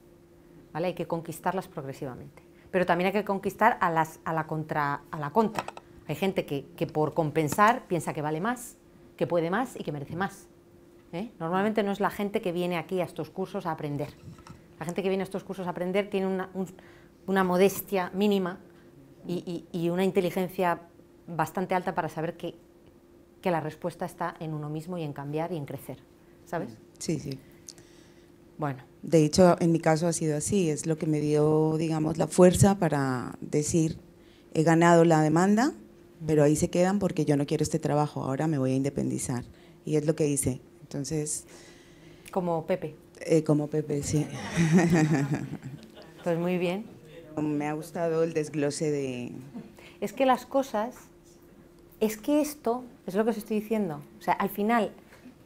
S1: ¿Vale? Hay que conquistarlas progresivamente. Pero también hay que conquistar a, la, contra, a la contra. Hay gente que, que por compensar piensa que vale más que puede más y que merece más. ¿eh? Normalmente no es la gente que viene aquí a estos cursos a aprender. La gente que viene a estos cursos a aprender tiene una, modestia mínima y, una inteligencia bastante alta para saber que, que la respuesta está en uno mismo y en cambiar y en crecer. ¿Sabes?
S2: Sí, sí. Bueno. De hecho, en mi caso ha sido así, es lo que me dio, digamos, la fuerza para decir, he ganado la demanda, pero ahí se quedan porque yo no quiero este trabajo, ahora me voy a independizar. Y es lo que hice. Entonces... Como Pepe. Eh, como Pepe, sí. Pues muy bien. Me ha gustado el desglose de...
S1: Es que las cosas, es que esto, es lo que os estoy diciendo, o sea, al final,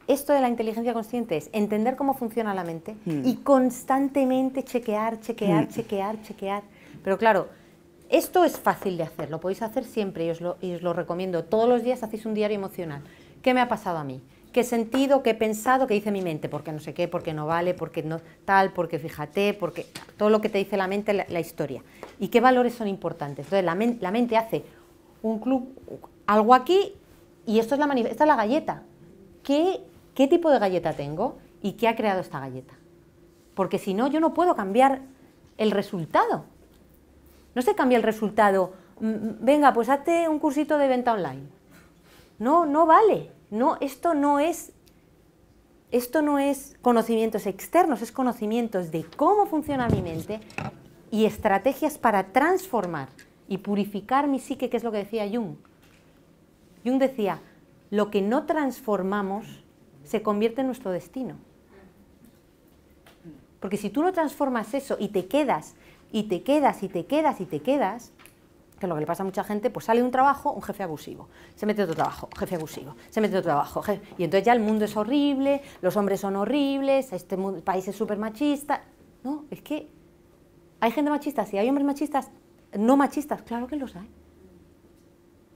S1: esto de la inteligencia consciente es entender cómo funciona la mente y hmm. constantemente chequear, chequear, hmm. chequear, chequear. Pero claro, esto es fácil de hacer, lo podéis hacer siempre y os lo, recomiendo. Todos los días hacéis un diario emocional. ¿Qué me ha pasado a mí? qué sentido, qué he pensado, qué dice mi mente, porque no sé qué, porque no vale, porque no tal, porque fíjate, porque todo lo que te dice la mente, la, la historia. ¿Y qué valores son importantes? Entonces, la, mente hace un club, algo aquí, y esto es la, esta es la galleta. ¿Qué, ¿Qué tipo de galleta tengo y qué ha creado esta galleta? Porque si no, yo no puedo cambiar el resultado. No se cambia el resultado. Mm, mm, venga, pues hazte un cursito de venta online. No, no vale. No, esto no es esto no es conocimientos externos, es conocimientos de cómo funciona mi mente y estrategias para transformar y purificar mi psique, que es lo que decía Jung. Jung decía, lo que no transformamos se convierte en nuestro destino. Porque si tú no transformas eso y te quedas y te quedas y te quedas y te quedas, que es lo que le pasa a mucha gente, pues sale un trabajo, un jefe abusivo, se mete otro trabajo, jefe abusivo, se mete otro trabajo, y entonces ya el mundo es horrible, los hombres son horribles, este país es súper machista. No, es que hay gente machista, si hay hombres machistas, no machistas, claro que los hay.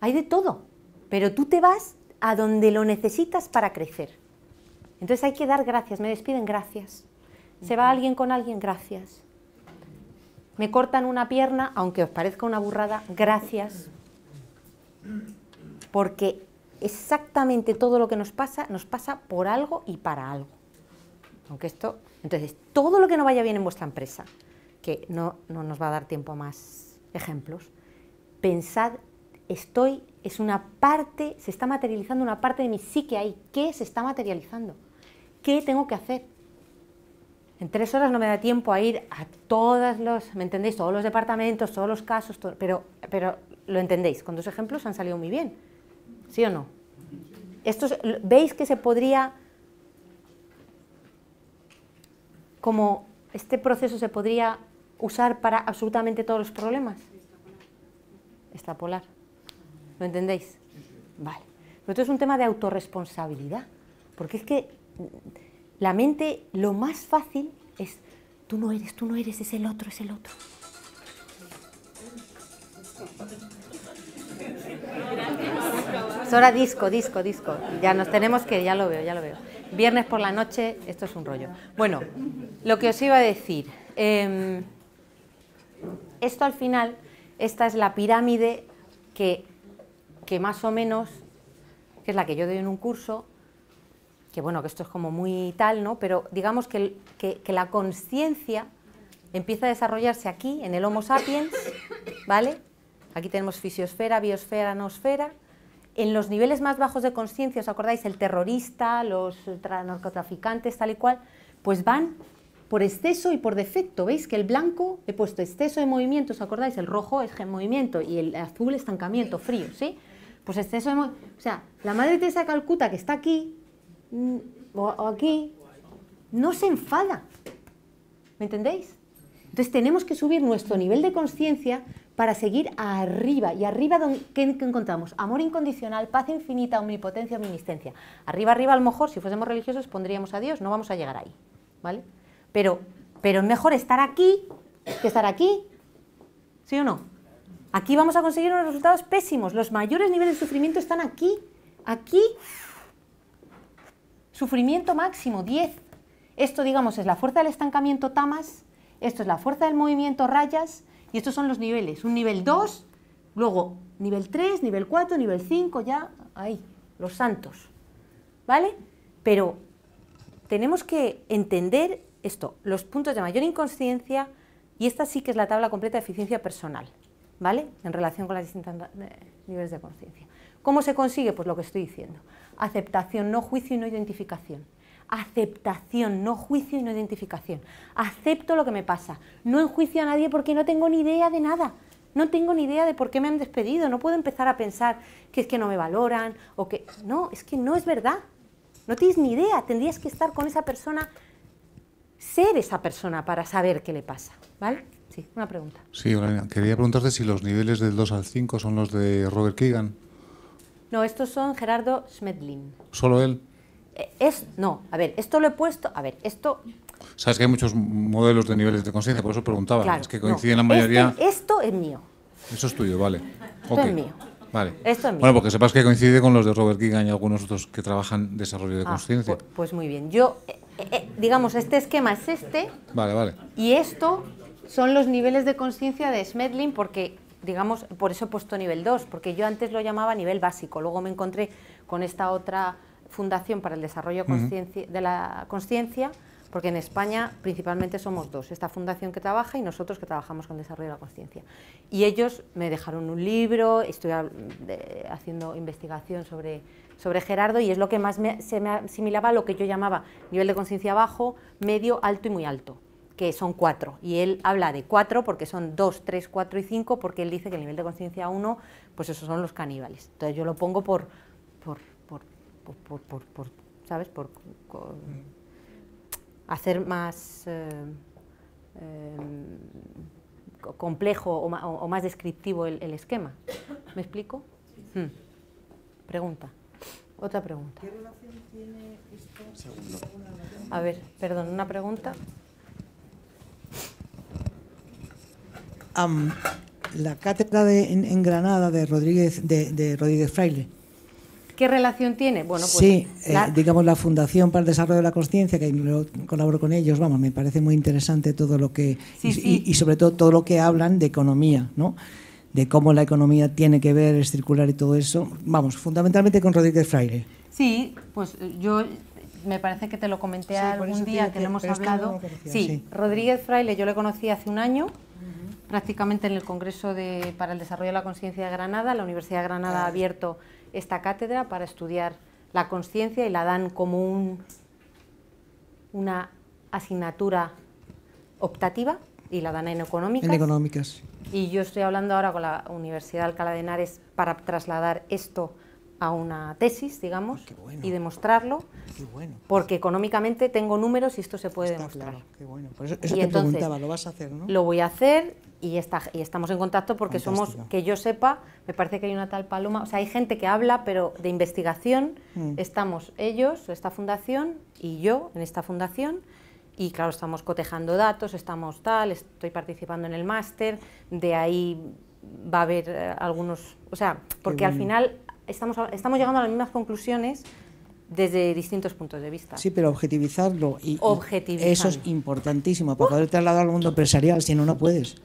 S1: Hay de todo, pero tú te vas a donde lo necesitas para crecer. Entonces hay que dar gracias, me despiden gracias. Se va alguien con alguien, gracias me cortan una pierna, aunque os parezca una burrada, gracias, porque exactamente todo lo que nos pasa nos pasa por algo y para algo. Aunque esto, entonces, todo lo que no vaya bien en vuestra empresa, que no, no nos va a dar tiempo a más ejemplos, pensad, estoy, es una parte, se está materializando una parte de mi psique hay, ¿Qué se está materializando? ¿Qué tengo que hacer? en tres horas no me da tiempo a ir a todas los, ¿me entendéis? Todos los departamentos, todos los casos, pero, pero lo entendéis, con dos ejemplos han salido muy bien, ¿sí o no? ¿Veis que se podría, como este proceso se podría usar para absolutamente todos los problemas? Está polar. ¿Lo entendéis? Vale. Pero esto es un tema de autorresponsabilidad, porque es que la mente, lo más fácil es, tú no eres, tú no eres, es el otro, es el otro.
S2: Es hora disco, disco, disco. Ya nos tenemos que,
S1: ya lo veo, ya lo veo. Viernes por la noche, esto es un rollo. Bueno, lo que os iba a decir. Em, esto al final, esta es la pirámide que, que más o menos, que es la que yo doy en un curso, que bueno, que esto es como muy tal, ¿no? Pero digamos que, que, la conciencia empieza a desarrollarse aquí, en el Homo sapiens, ¿vale? Aquí tenemos fisiosfera, biosfera, nosfera. En los niveles más bajos de conciencia, ¿os acordáis? El terrorista, los narcotraficantes, tal y cual, pues van por exceso y por defecto. ¿Veis que el blanco he puesto exceso de movimiento, ¿os acordáis? El rojo es movimiento y el azul estancamiento, frío, ¿sí? Pues exceso de movimiento. O sea, la madre de esa Calcuta que está aquí, o aquí, no se enfada. ¿Me entendéis? Entonces tenemos que subir nuestro nivel de conciencia para seguir arriba. ¿Y arriba qué encontramos? Amor incondicional, paz infinita, omnipotencia, omnisciencia. Arriba, arriba, a lo mejor, si fuésemos religiosos, pondríamos a Dios, no vamos a llegar ahí. ¿Vale? Pero, pero es mejor estar aquí que estar aquí. ¿Sí o no? Aquí vamos a conseguir unos resultados pésimos. Los mayores niveles de sufrimiento están aquí, aquí Sufrimiento máximo, 10. Esto, digamos, es la fuerza del estancamiento tamas, esto es la fuerza del movimiento rayas, y estos son los niveles. Un nivel 2, luego nivel 3, nivel 4, nivel 5, ya, ahí, los santos. ¿Vale? Pero tenemos que entender esto, los puntos de mayor inconsciencia, y esta sí que es la tabla completa de eficiencia personal, ¿vale? En relación con las distintos eh, niveles de conciencia. ¿Cómo se consigue? Pues lo que estoy diciendo aceptación, no juicio y no identificación. Aceptación, no juicio y no identificación. Acepto lo que me pasa. No enjuicio a nadie porque no tengo ni idea de nada. No tengo ni idea de por qué me han despedido. No puedo empezar a pensar que es que no me valoran o que... No, es que no es verdad. No tienes ni idea. Tendrías que estar con esa persona, ser esa persona para saber qué le pasa. ¿Vale? Sí, una pregunta.
S3: Sí, quería preguntarte si los niveles del 2 al 5 son los de Robert Keegan.
S1: No, estos son Gerardo Schmedlin. ¿Solo él? Eh, es, no, a ver, esto lo he puesto, a ver, esto...
S3: Sabes que hay muchos modelos de niveles de conciencia, por eso preguntaba, es que coinciden la mayoría... Este,
S1: esto es mío.
S3: Eso es tuyo, vale. Esto es mío. Vale. Esto es mío. Bueno, porque sepas que coincide con los de Robert Keegan y algunos otros que trabajan desarrollo de ah, conciencia.
S1: Pues, muy bien. Yo, eh, eh, digamos, este esquema es este. Vale, vale. Y esto son los niveles de conciencia de Smedlin porque digamos, por eso he puesto nivel 2, porque yo antes lo llamaba nivel básico, luego me encontré con esta otra Fundación para el Desarrollo de la conciencia, porque en España principalmente somos dos, esta fundación que trabaja y nosotros que trabajamos con desarrollo de la conciencia. Y ellos me dejaron un libro, estoy haciendo investigación sobre, sobre Gerardo y es lo que más se me asimilaba a lo que yo llamaba nivel de conciencia bajo, medio, alto y muy alto que son cuatro. Y él habla de cuatro porque son dos, tres, cuatro y cinco, porque él dice que el nivel de conciencia uno, pues esos son los caníbales. Entonces yo lo pongo por, por, por, por, ¿sabes? Por, hacer más eh, em, complejo o, más descriptivo el, esquema. ¿Me explico? Hmm. Pregunta. Otra pregunta. ¿Qué relación tiene esto? A ver, perdón, una pregunta.
S2: la cátedra de, en, Granada de Rodríguez, de, Rodríguez Fraile.
S1: ¿Qué relación tiene? Bueno, pues sí, eh,
S2: digamos la Fundación para el Desarrollo de la Consciencia, que colaboro con ellos, vamos, me parece muy interesante todo lo que, y, sobre todo todo lo que hablan de economía, ¿no? De cómo la economía tiene que ver, es circular y todo eso, vamos, fundamentalmente con Rodríguez Fraile.
S1: Sí, pues eh, yo me parece que te lo comenté algún día que, lo hemos hablado. sí, Rodríguez Fraile yo le conocí hace un año prácticamente en el Congreso para el Desarrollo de la Conciencia de Granada. La Universidad de Granada ha abierto esta cátedra para estudiar la conciencia y la dan como un, una asignatura optativa y la dan en económicas. En económicas. Y yo estoy hablando ahora con la Universidad de Alcalá de Henares para trasladar esto a una tesis, digamos, y demostrarlo, porque económicamente tengo números y esto se puede demostrar.
S2: eso, y te lo vas a hacer, ¿no? Lo
S1: voy a hacer y, estamos en contacto porque somos, que yo sepa, me parece que hay una tal Paloma, o sea, hay gente que habla, pero de investigación mm. estamos ellos, esta fundación y yo en esta fundación. Y claro, estamos cotejando datos, estamos tal, estoy participando en el máster, de ahí va a haber eh, algunos, o sea, porque al final estamos, llegando a las mismas conclusiones desde distintos puntos de vista. Sí,
S2: pero objetivizarlo y, eso es importantísimo para poder trasladarlo al mundo uh. empresarial, si no, ah, no puedes.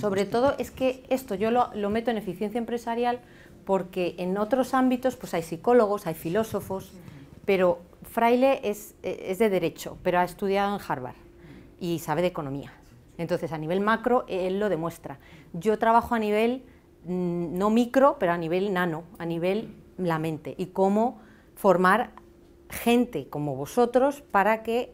S2: Sobre
S1: todo es que esto yo lo, meto en eficiencia empresarial porque en otros ámbitos pues hay psicólogos, hay filósofos, pero Fraile es, es de derecho, pero ha estudiado en Harvard y sabe de economía. Entonces, a nivel macro, él lo demuestra. Yo trabajo a nivel Mm, no micro, pero a nivel nano, a nivel la mente, y cómo formar gente como vosotros para que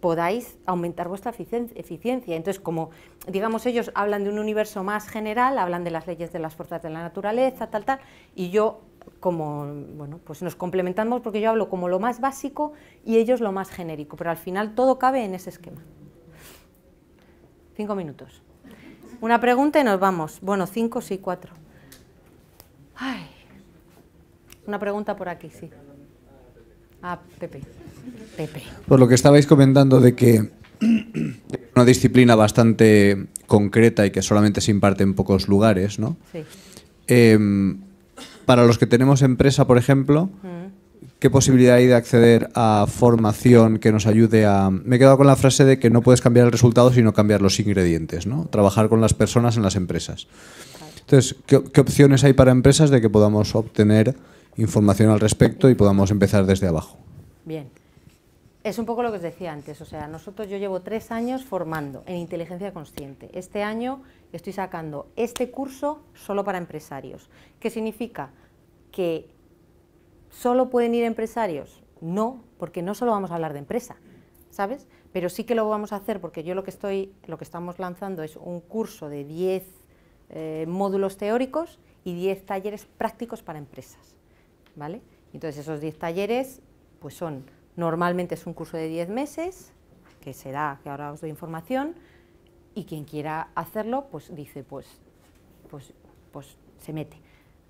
S1: podáis aumentar vuestra eficiencia. Entonces, como digamos ellos hablan de un universo más general, hablan de las leyes de las fuerzas de la naturaleza, tal, tal, y yo como, bueno, pues nos complementamos porque yo hablo como lo más básico y ellos lo más genérico, pero al final todo cabe en ese esquema. Cinco minutos. Una pregunta y nos vamos. Bueno, cinco, sí, cuatro. Ay. Una pregunta por aquí, sí. Ah, Pepe.
S3: Por lo que estabais comentando de que una disciplina bastante concreta y que solamente se imparte en pocos lugares, ¿no? Sí. Em, para los que tenemos empresa, por ejemplo, mm. ¿Qué posibilidad hay de acceder a formación que nos ayude a... Me he quedado con la frase de que no puedes cambiar el resultado sino cambiar los ingredientes, ¿no? Trabajar con las personas en las empresas. Entonces, ¿qué, qué opciones hay para empresas de que podamos obtener información al respecto y podamos empezar desde abajo?
S1: Bien. Es un poco lo que os decía antes, o sea, nosotros yo llevo tres años formando en inteligencia consciente. Este año estoy sacando este curso solo para empresarios. ¿Qué significa? Que ¿Solo pueden ir empresarios? No, porque no solo vamos a hablar de empresa, ¿sabes? Pero sí que lo vamos a hacer porque yo lo que estoy, lo que estamos lanzando es un curso de 10 eh, módulos teóricos y 10 talleres prácticos para empresas, ¿vale? Entonces esos 10 talleres pues son, normalmente es un curso de 10 meses, que se da, que ahora os doy información, y quien quiera hacerlo, pues dice, pues, pues, pues se mete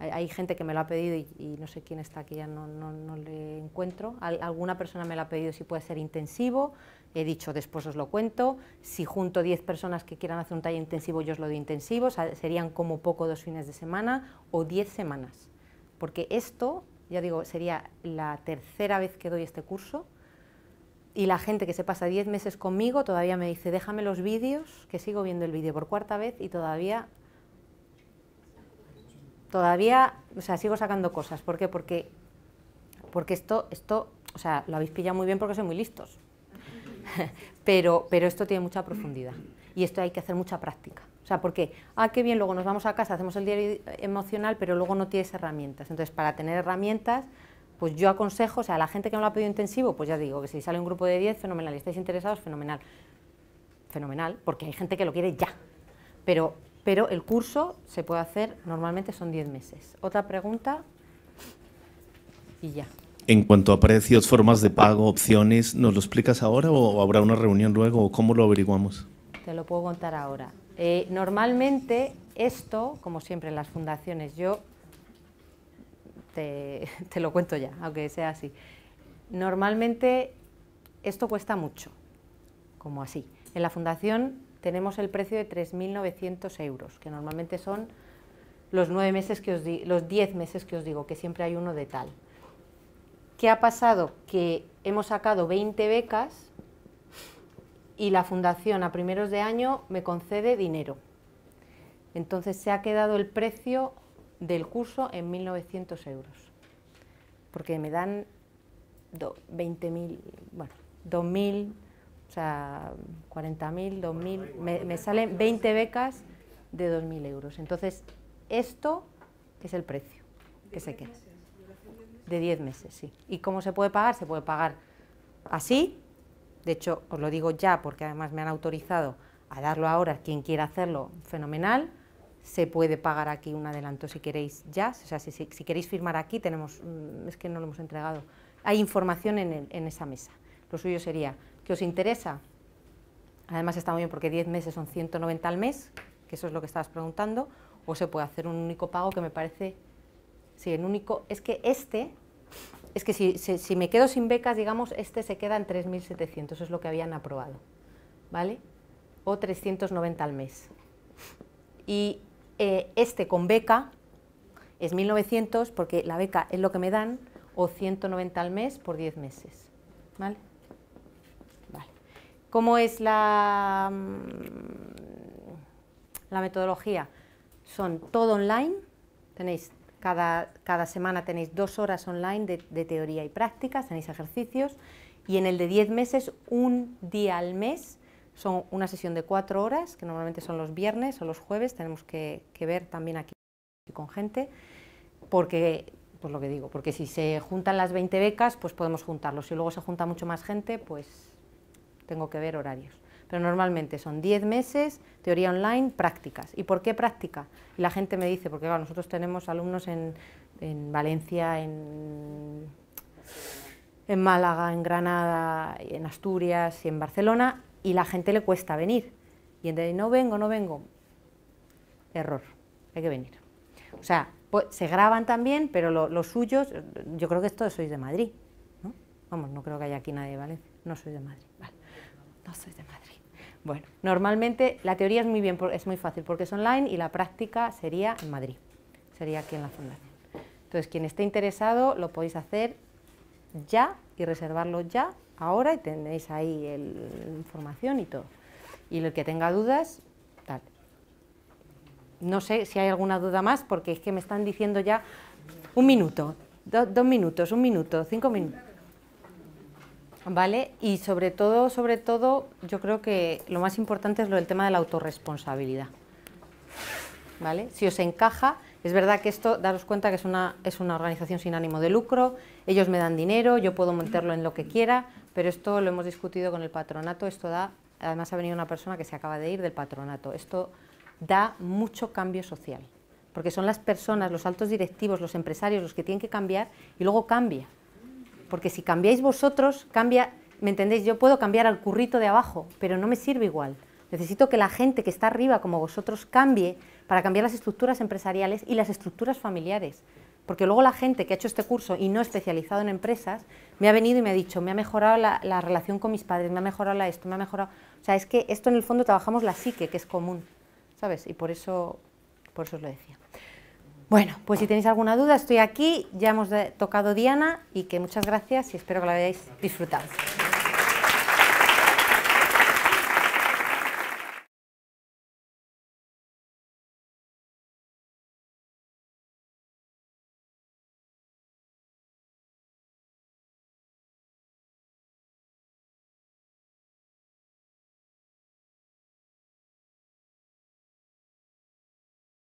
S1: hay, gente que me lo ha pedido y, no sé quién está, aquí ya no, le encuentro. alguna persona me lo ha pedido si puede ser intensivo, he dicho después os lo cuento. Si junto 10 personas que quieran hacer un taller intensivo, yo os lo doy intensivo, serían como poco dos fines de semana o 10 semanas. Porque esto, ya digo, sería la tercera vez que doy este curso y la gente que se pasa 10 meses conmigo todavía me dice, déjame los vídeos, que sigo viendo el vídeo por cuarta vez y todavía todavía, o sea, sigo sacando cosas. ¿Por qué? Porque, porque esto, esto, o sea, lo habéis pillado muy bien porque sois muy listos. pero, pero esto tiene mucha profundidad y esto hay que hacer mucha práctica. O sea, porque, ah, qué bien, luego nos vamos a casa, hacemos el diario emocional, pero luego no tienes herramientas. Entonces, para tener herramientas, pues yo aconsejo, o sea, a la gente que no lo ha pedido intensivo, pues ya digo, que si sale un grupo de 10, fenomenal, estáis interesados, fenomenal. Fenomenal, porque hay gente que lo quiere ya. Pero pero el curso se puede hacer, normalmente son 10 meses. Otra pregunta y ya.
S3: En cuanto a precios, formas de pago, opciones, ¿nos lo explicas ahora o habrá una reunión luego o cómo lo averiguamos?
S1: Te lo puedo contar ahora. Eh, normalmente esto, como siempre en las fundaciones, yo te, te lo cuento ya, aunque sea así. Normalmente esto cuesta mucho, como así. En la fundación tenemos el precio de 3.900 euros, que normalmente son los nueve meses que os los 10 meses que os digo, que siempre hay uno de tal. ¿Qué ha pasado? Que hemos sacado 20 becas y la fundación a primeros de año me concede dinero. Entonces se ha quedado el precio del curso en 1.900 euros, porque me dan 20.000, bueno, 2.000 o sea, 40.000, 2.000, me, salen 20 becas de 2.000 euros. Entonces, esto es el precio que se queda. De 10 meses, sí. ¿Y cómo se puede pagar? Se puede pagar así. De hecho, os lo digo ya porque además me han autorizado a darlo ahora. Quien quiera hacerlo, fenomenal. Se puede pagar aquí un adelanto si queréis ya. O sea, si, queréis firmar aquí, tenemos, mm, es que no lo hemos entregado. Hay información en esa mesa. Lo suyo sería que os interesa. Además está muy bien porque 10 meses son 190 al mes, que eso es lo que estabas preguntando, o se puede hacer un único pago que me parece... Sí, el único... Es que este, es que si, me quedo sin becas, digamos, este se queda en 3.700, eso es lo que habían aprobado, ¿vale? O 390 al mes. Y eh, este con beca es 1.900 porque la beca es lo que me dan, o 190 al mes por 10 meses, ¿vale? ¿Cómo es mm, la, metodología? Son todo online, tenéis cada, semana tenéis dos horas online de, teoría y prácticas, tenéis ejercicios y en el de 10 meses, un día al mes, son una sesión de cuatro horas, que normalmente son los viernes o los jueves, tenemos que, ver también aquí con gente, porque, pues lo que digo, porque si se juntan las 20 becas, pues podemos juntarlos, si luego se junta mucho más gente, pues tengo que ver horarios. Pero normalmente son 10 meses, teoría online, prácticas. ¿Y por qué práctica? Y la gente me dice, porque nosotros tenemos alumnos en, Valencia, en, Málaga, en Granada, en Asturias y en Barcelona, y la gente le cuesta venir. Y entonces, no vengo, no vengo. Error, hay que venir. O sea, pues, se graban también, pero los suyos, yo creo que esto sois de Madrid. ¿no? Vamos, no creo que haya aquí nadie de Valencia, no soy de Madrid. Vale de Madrid. Bueno, normalmente la teoría es muy bien, es muy fácil porque es online y la práctica sería en Madrid, sería aquí en la fundación. Entonces, quien esté interesado lo podéis hacer ya y reservarlo ya, ahora, y tenéis ahí la información y todo. Y el que tenga dudas, tal. No sé si hay alguna duda más porque es que me están diciendo ya un minuto, dos minutos, un minuto, cinco minutos. ¿Vale? Y sobre todo, sobre todo, yo creo que lo más importante es lo del tema de la autorresponsabilidad. ¿Vale? Si os encaja, es verdad que esto, daros cuenta que es una, es una organización sin ánimo de lucro, ellos me dan dinero, yo puedo meterlo en lo que quiera, pero esto lo hemos discutido con el patronato, esto da, además ha venido una persona que se acaba de ir del patronato, esto da mucho cambio social, porque son las personas, los altos directivos, los empresarios los que tienen que cambiar y luego cambia. Porque si cambiáis vosotros, cambia, ¿me entendéis? Yo puedo cambiar al currito de abajo, pero no me sirve igual. Necesito que la gente que está arriba, como vosotros, cambie para cambiar las estructuras empresariales y las estructuras familiares. Porque luego la gente que ha hecho este curso y no especializado en empresas, me ha venido y me ha dicho, me ha mejorado la, relación con mis padres, me ha mejorado la esto, me ha mejorado... O sea, es que esto en el fondo trabajamos la psique, que es común, ¿sabes? Y por eso, por eso os lo decía. Bueno, pues si tenéis alguna duda, estoy aquí, ya hemos eh, tocado Diana y que muchas gracias y espero que la hayáis disfrutado.